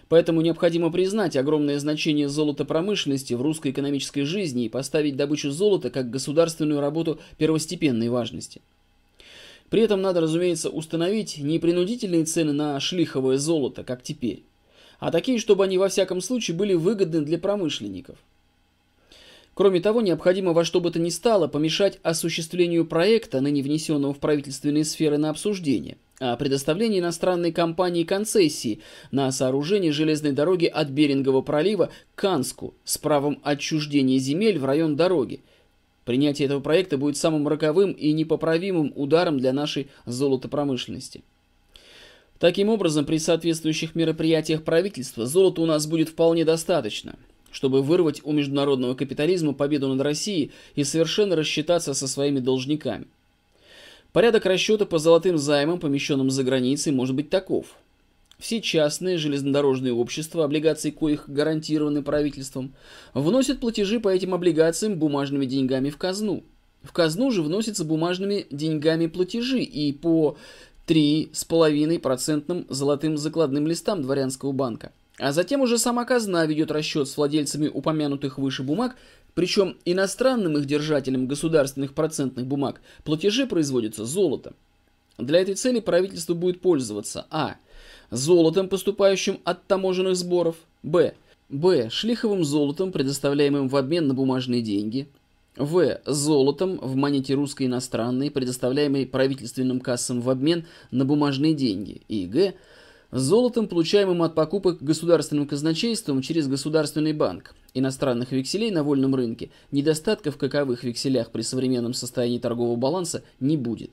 Поэтому необходимо признать огромное значение золотопромышленности в русской экономической жизни и поставить добычу золота как государственную работу первостепенной важности. При этом надо, разумеется, установить не принудительные цены на шлиховое золото, как теперь, а такие, чтобы они во всяком случае были выгодны для промышленников. Кроме того, необходимо во что бы то ни стало помешать осуществлению проекта, ныне внесенного в правительственные сферы на обсуждение, о а предоставлении иностранной компании концессии на сооружение железной дороги от Берингового пролива к Канску с правом отчуждения земель в район дороги. Принятие этого проекта будет самым роковым и непоправимым ударом для нашей золотопромышленности. Таким образом, при соответствующих мероприятиях правительства золота у нас будет вполне достаточно – чтобы вырвать у международного капитализма победу над Россией и совершенно рассчитаться со своими должниками. Порядок расчета по золотым займам, помещенным за границей, может быть таков. Все частные железнодорожные общества, облигации коих гарантированы правительством, вносят платежи по этим облигациям бумажными деньгами в казну. В казну же вносятся бумажными деньгами платежи и по 3,5% золотым закладным листам дворянского банка. А затем уже сама казна ведет расчет с владельцами упомянутых выше бумаг, причем иностранным их держателям государственных процентных бумаг платежи производятся золотом. Для этой цели правительство будет пользоваться а. золотом, поступающим от таможенных сборов, б. б. шлиховым золотом, предоставляемым в обмен на бумажные деньги, в. Золотом в монете русско-иностранной, предоставляемой правительственным кассам в обмен на бумажные деньги. И г золотом, получаемым от покупок государственным казначейством через Государственный банк, иностранных векселей на вольном рынке, недостатков каковых векселях при современном состоянии торгового баланса не будет.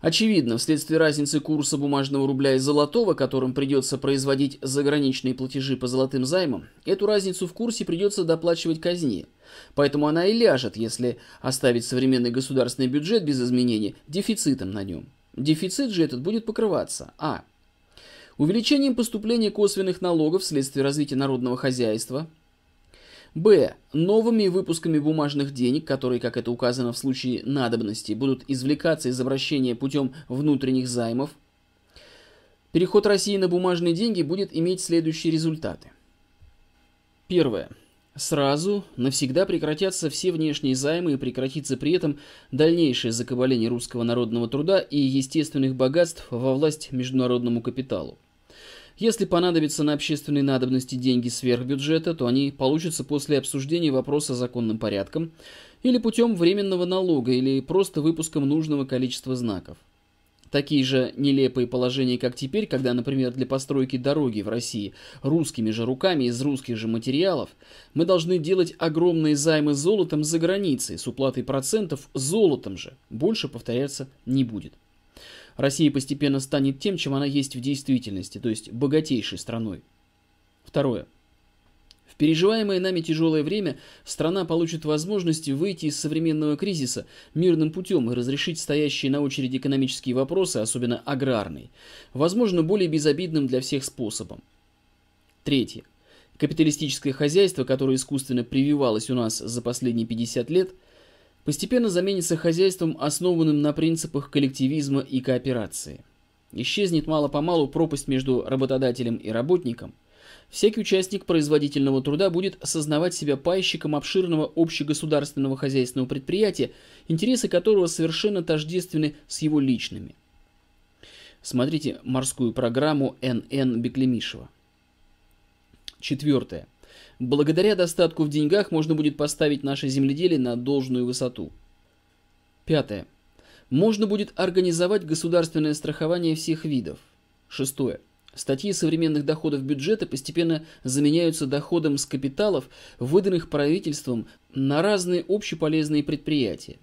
Очевидно, вследствие разницы курса бумажного рубля и золотого, которым придется производить заграничные платежи по золотым займам, эту разницу в курсе придется доплачивать казне. Поэтому она и ляжет, если оставить современный государственный бюджет без изменений, дефицитом на нем. Дефицит же этот будет покрываться а. Увеличением поступления косвенных налогов вследствие развития народного хозяйства. Б. Новыми выпусками бумажных денег, которые, как это указано в случае надобности, будут извлекаться из обращения путем внутренних займов. Переход России на бумажные деньги будет иметь следующие результаты. Первое. Сразу навсегда прекратятся все внешние займы и прекратится при этом дальнейшее закабаление русского народного труда и естественных богатств во власть международному капиталу. Если понадобятся на общественные надобности деньги сверх бюджета, то они получатся после обсуждения вопроса законным порядком или путем временного налога или просто выпуском нужного количества знаков. Такие же нелепые положения, как теперь, когда, например, для постройки дороги в России русскими же руками из русских же материалов, мы должны делать огромные займы золотом за границей с уплатой процентов золотом же. Больше повторяться не будет. Россия постепенно станет тем, чем она есть в действительности, то есть богатейшей страной. Второе переживаемое нами тяжелое время страна получит возможность выйти из современного кризиса мирным путем и разрешить стоящие на очереди экономические вопросы, особенно аграрный, возможно, более безобидным для всех способом. Третье. Капиталистическое хозяйство, которое искусственно прививалось у нас за последние 50 лет, постепенно заменится хозяйством, основанным на принципах коллективизма и кооперации. Исчезнет мало-помалу пропасть между работодателем и работником – Всякий участник производительного труда будет осознавать себя пайщиком обширного общегосударственного хозяйственного предприятия, интересы которого совершенно тождественны с его личными. Смотрите морскую программу Н.Н. Беклемишева. Четвертое. Благодаря достатку в деньгах можно будет поставить наше земледелие на должную высоту. Пятое. Можно будет организовать государственное страхование всех видов. Шестое. Статьи современных доходов бюджета постепенно заменяются доходом с капиталов, выданных правительством на разные общеполезные предприятия.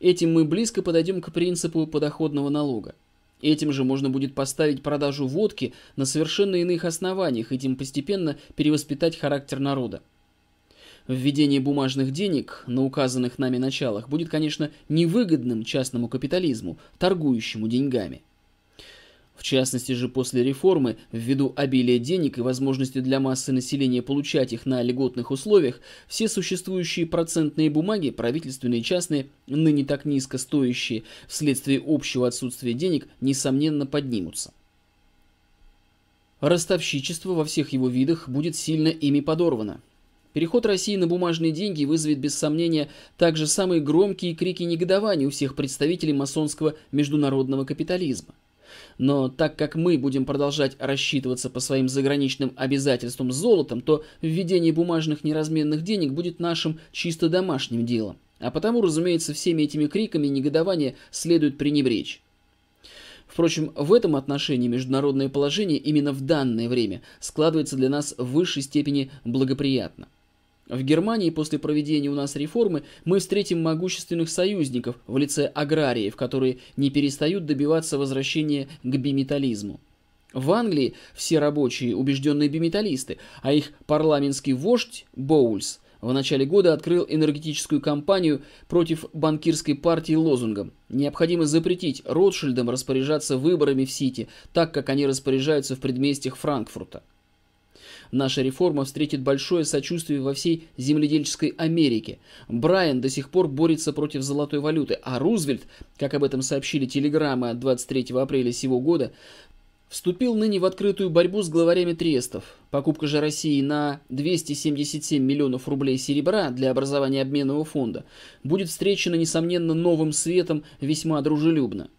Этим мы близко подойдем к принципу подоходного налога. Этим же можно будет поставить продажу водки на совершенно иных основаниях и тем постепенно перевоспитать характер народа. Введение бумажных денег на указанных нами началах будет, конечно, невыгодным частному капитализму, торгующему деньгами – в частности же после реформы, ввиду обилия денег и возможности для массы населения получать их на льготных условиях, все существующие процентные бумаги, правительственные и частные, ныне так низко стоящие вследствие общего отсутствия денег, несомненно поднимутся. Ростовщичество во всех его видах будет сильно ими подорвано. Переход России на бумажные деньги вызовет, без сомнения, также самые громкие крики негодования у всех представителей масонского международного капитализма. Но так как мы будем продолжать рассчитываться по своим заграничным обязательствам с золотом, то введение бумажных неразменных денег будет нашим чисто домашним делом. А потому, разумеется, всеми этими криками негодования следует пренебречь. Впрочем, в этом отношении международное положение именно в данное время складывается для нас в высшей степени благоприятно. В Германии после проведения у нас реформы мы встретим могущественных союзников в лице аграриев, которые не перестают добиваться возвращения к биметализму. В Англии все рабочие убежденные биметалисты, а их парламентский вождь Боульс в начале года открыл энергетическую кампанию против банкирской партии лозунгом «Необходимо запретить Ротшильдам распоряжаться выборами в Сити, так как они распоряжаются в предместьях Франкфурта». Наша реформа встретит большое сочувствие во всей земледельческой Америке. Брайан до сих пор борется против золотой валюты, а Рузвельт, как об этом сообщили телеграммы от 23 апреля сего года, вступил ныне в открытую борьбу с главарями трестов. Покупка же России на 277 миллионов рублей серебра для образования обменного фонда будет встречена, несомненно, новым светом весьма дружелюбно.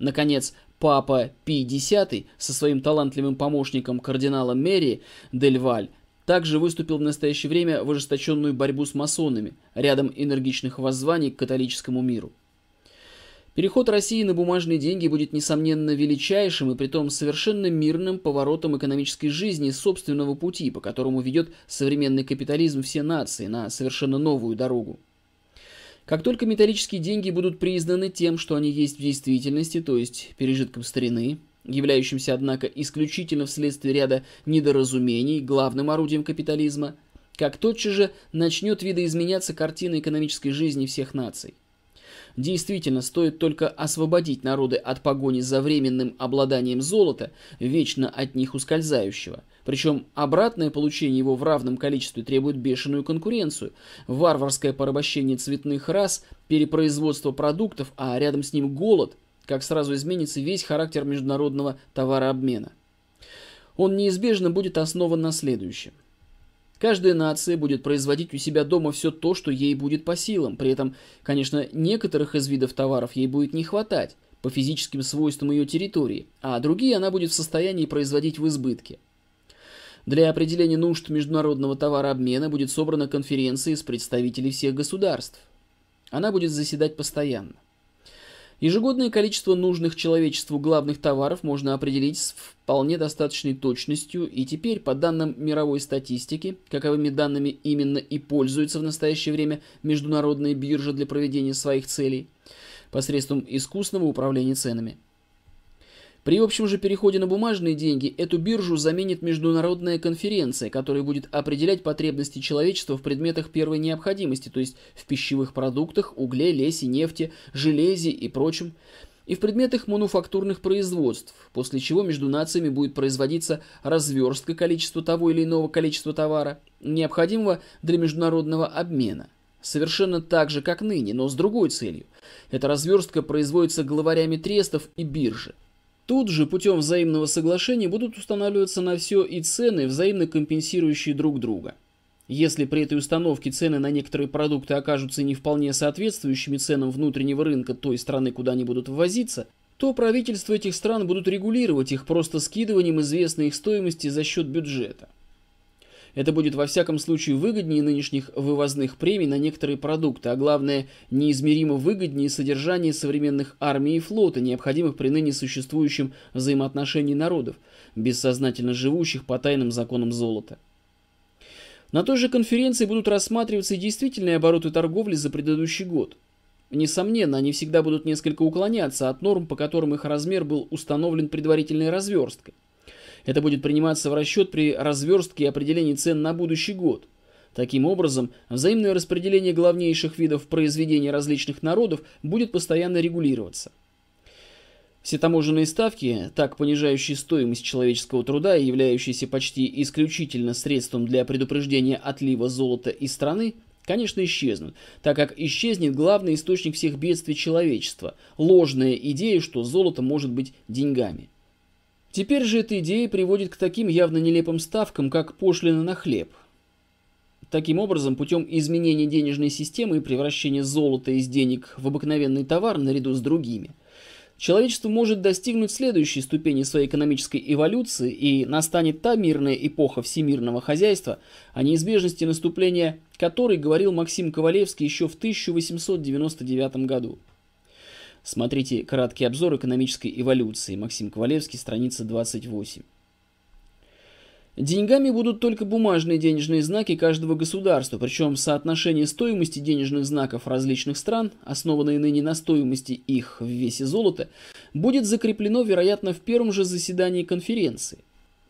Наконец, Папа Пий X со своим талантливым помощником кардиналом Мэри Дель Валь также выступил в настоящее время в ожесточенную борьбу с масонами, рядом энергичных воззваний к католическому миру. Переход России на бумажные деньги будет, несомненно, величайшим и притом совершенно мирным поворотом экономической жизни собственного пути, по которому ведет современный капитализм все нации на совершенно новую дорогу. Как только металлические деньги будут признаны тем, что они есть в действительности, то есть пережитком старины, являющимся, однако, исключительно вследствие ряда недоразумений, главным орудием капитализма, как тотчас же начнет видоизменяться картина экономической жизни всех наций. Действительно, стоит только освободить народы от погони за временным обладанием золота, вечно от них ускользающего, причем обратное получение его в равном количестве требует бешеную конкуренцию, варварское порабощение цветных рас, перепроизводство продуктов, а рядом с ним голод, как сразу изменится весь характер международного товарообмена. Он неизбежно будет основан на следующем. Каждая нация будет производить у себя дома все то, что ей будет по силам. При этом, конечно, некоторых из видов товаров ей будет не хватать по физическим свойствам ее территории, а другие она будет в состоянии производить в избытке – для определения нужд международного товарообмена будет собрана конференция из представителей всех государств. Она будет заседать постоянно. Ежегодное количество нужных человечеству главных товаров можно определить с вполне достаточной точностью, и теперь, по данным мировой статистики, каковыми данными именно и пользуется в настоящее время международная биржа для проведения своих целей, посредством искусного управления ценами – при общем же переходе на бумажные деньги эту биржу заменит международная конференция, которая будет определять потребности человечества в предметах первой необходимости, то есть в пищевых продуктах, угле, лесе, нефти, железе и прочем, и в предметах мануфактурных производств, после чего между нациями будет производиться разверстка количества того или иного количества товара, необходимого для международного обмена. Совершенно так же, как ныне, но с другой целью. Эта разверстка производится главарями трестов и биржи. Тут же путем взаимного соглашения будут устанавливаться на все и цены, взаимно компенсирующие друг друга. Если при этой установке цены на некоторые продукты окажутся не вполне соответствующими ценам внутреннего рынка той страны, куда они будут ввозиться, то правительства этих стран будут регулировать их просто скидыванием известной их стоимости за счет бюджета. Это будет во всяком случае выгоднее нынешних вывозных премий на некоторые продукты, а главное, неизмеримо выгоднее содержание современных армий и флота, необходимых при ныне существующем взаимоотношении народов, бессознательно живущих по тайным законам золота. На той же конференции будут рассматриваться и действительные обороты торговли за предыдущий год. Несомненно, они всегда будут несколько уклоняться от норм, по которым их размер был установлен предварительной разверсткой. Это будет приниматься в расчет при разверстке и определении цен на будущий год. Таким образом, взаимное распределение главнейших видов произведений различных народов будет постоянно регулироваться. Все таможенные ставки, так понижающие стоимость человеческого труда и являющиеся почти исключительно средством для предупреждения отлива золота из страны, конечно, исчезнут, так как исчезнет главный источник всех бедствий человечества – ложная идея, что золото может быть деньгами. Теперь же эта идея приводит к таким явно нелепым ставкам, как пошлина на хлеб. Таким образом, путем изменения денежной системы и превращения золота из денег в обыкновенный товар наряду с другими, человечество может достигнуть следующей ступени своей экономической эволюции и настанет та мирная эпоха всемирного хозяйства, о неизбежности наступления которой говорил Максим Ковалевский еще в 1899 году. Смотрите краткий обзор экономической эволюции. Максим Ковалевский, страница 28. Деньгами будут только бумажные денежные знаки каждого государства, причем соотношение стоимости денежных знаков различных стран, основанное ныне на стоимости их в весе золота, будет закреплено, вероятно, в первом же заседании конференции.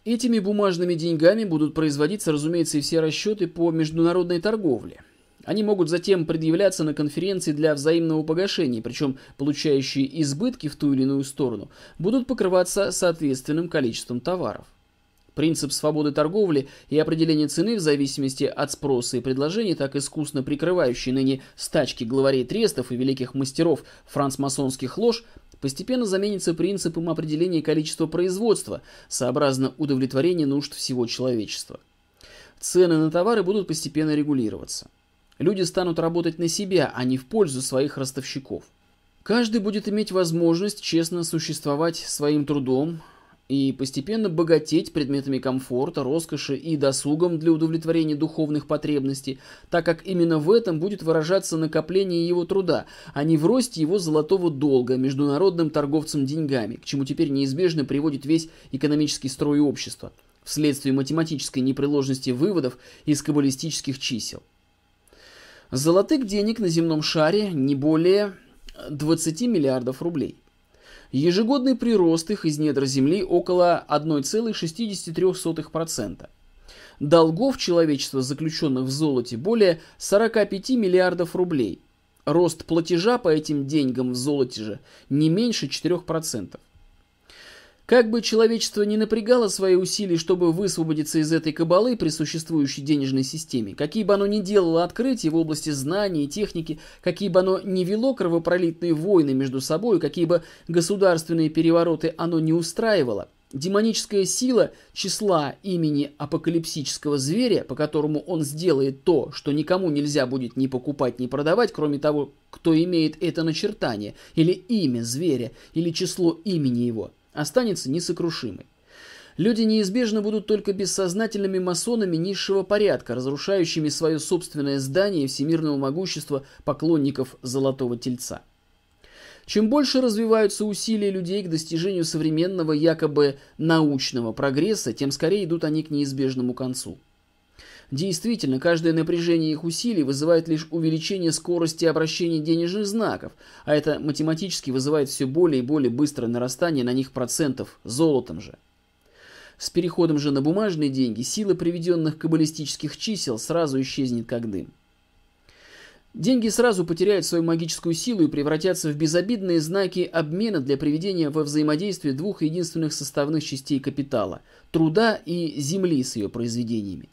Этими бумажными деньгами будут производиться, разумеется, и все расчеты по международной торговле – они могут затем предъявляться на конференции для взаимного погашения, причем получающие избытки в ту или иную сторону будут покрываться соответственным количеством товаров. Принцип свободы торговли и определение цены в зависимости от спроса и предложения, так искусно прикрывающий ныне стачки главарей трестов и великих мастеров францмасонских лож, постепенно заменится принципом определения количества производства, сообразно удовлетворению нужд всего человечества. Цены на товары будут постепенно регулироваться. Люди станут работать на себя, а не в пользу своих ростовщиков. Каждый будет иметь возможность честно существовать своим трудом и постепенно богатеть предметами комфорта, роскоши и досугом для удовлетворения духовных потребностей, так как именно в этом будет выражаться накопление его труда, а не в росте его золотого долга международным торговцам деньгами, к чему теперь неизбежно приводит весь экономический строй общества вследствие математической непреложности выводов из каббалистических чисел. Золотых денег на земном шаре не более 20 миллиардов рублей. Ежегодный прирост их из недр земли около 1,63%. Долгов человечества, заключенных в золоте, более 45 миллиардов рублей. Рост платежа по этим деньгам в золоте же не меньше 4%. Как бы человечество не напрягало свои усилия, чтобы высвободиться из этой кабалы при существующей денежной системе, какие бы оно ни делало открытия в области знаний и техники, какие бы оно ни вело кровопролитные войны между собой, какие бы государственные перевороты оно не устраивало, демоническая сила числа имени апокалипсического зверя, по которому он сделает то, что никому нельзя будет ни покупать, ни продавать, кроме того, кто имеет это начертание, или имя зверя, или число имени его – останется несокрушимой. Люди неизбежно будут только бессознательными масонами низшего порядка, разрушающими свое собственное здание всемирного могущества поклонников Золотого Тельца. Чем больше развиваются усилия людей к достижению современного якобы научного прогресса, тем скорее идут они к неизбежному концу – Действительно, каждое напряжение их усилий вызывает лишь увеличение скорости обращения денежных знаков, а это математически вызывает все более и более быстрое нарастание на них процентов золотом же. С переходом же на бумажные деньги сила приведенных каббалистических чисел сразу исчезнет как дым. Деньги сразу потеряют свою магическую силу и превратятся в безобидные знаки обмена для приведения во взаимодействие двух единственных составных частей капитала – труда и земли с ее произведениями.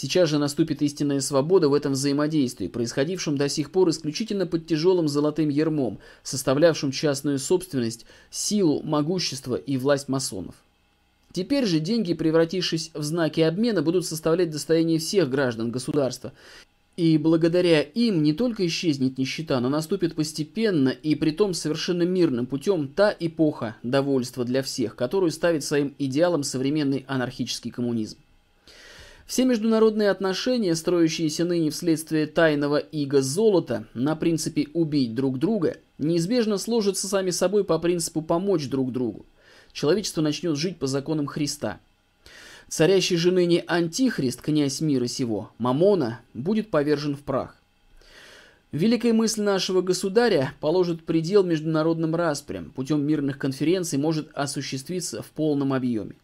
Сейчас же наступит истинная свобода в этом взаимодействии, происходившем до сих пор исключительно под тяжелым золотым ермом, составлявшим частную собственность, силу, могущество и власть масонов. Теперь же деньги, превратившись в знаки обмена, будут составлять достояние всех граждан государства. И благодаря им не только исчезнет нищета, но наступит постепенно и притом совершенно мирным путем та эпоха довольства для всех, которую ставит своим идеалом современный анархический коммунизм. Все международные отношения, строящиеся ныне вследствие тайного иго золота, на принципе «убить друг друга», неизбежно сложатся сами собой по принципу «помочь друг другу». Человечество начнет жить по законам Христа. Царящий же ныне антихрист, князь мира сего, Мамона, будет повержен в прах. Великая мысль нашего государя положит предел международным распрям, путем мирных конференций может осуществиться в полном объеме.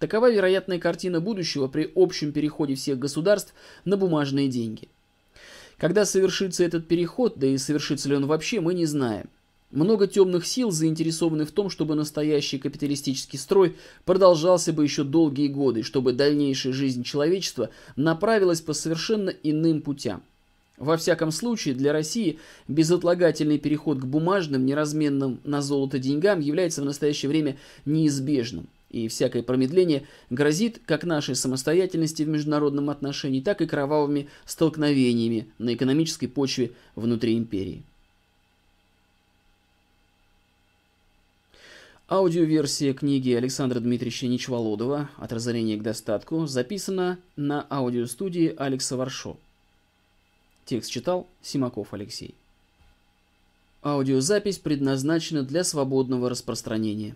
Такова вероятная картина будущего при общем переходе всех государств на бумажные деньги. Когда совершится этот переход, да и совершится ли он вообще, мы не знаем. Много темных сил заинтересованы в том, чтобы настоящий капиталистический строй продолжался бы еще долгие годы, чтобы дальнейшая жизнь человечества направилась по совершенно иным путям. Во всяком случае, для России безотлагательный переход к бумажным, неразменным на золото деньгам является в настоящее время неизбежным и всякое промедление грозит как нашей самостоятельности в международном отношении, так и кровавыми столкновениями на экономической почве внутри империи. Аудиоверсия книги Александра Дмитриевича Ничволодова «От разорения к достатку» записана на аудиостудии Алекса Варшо. Текст читал Симаков Алексей. Аудиозапись предназначена для свободного распространения.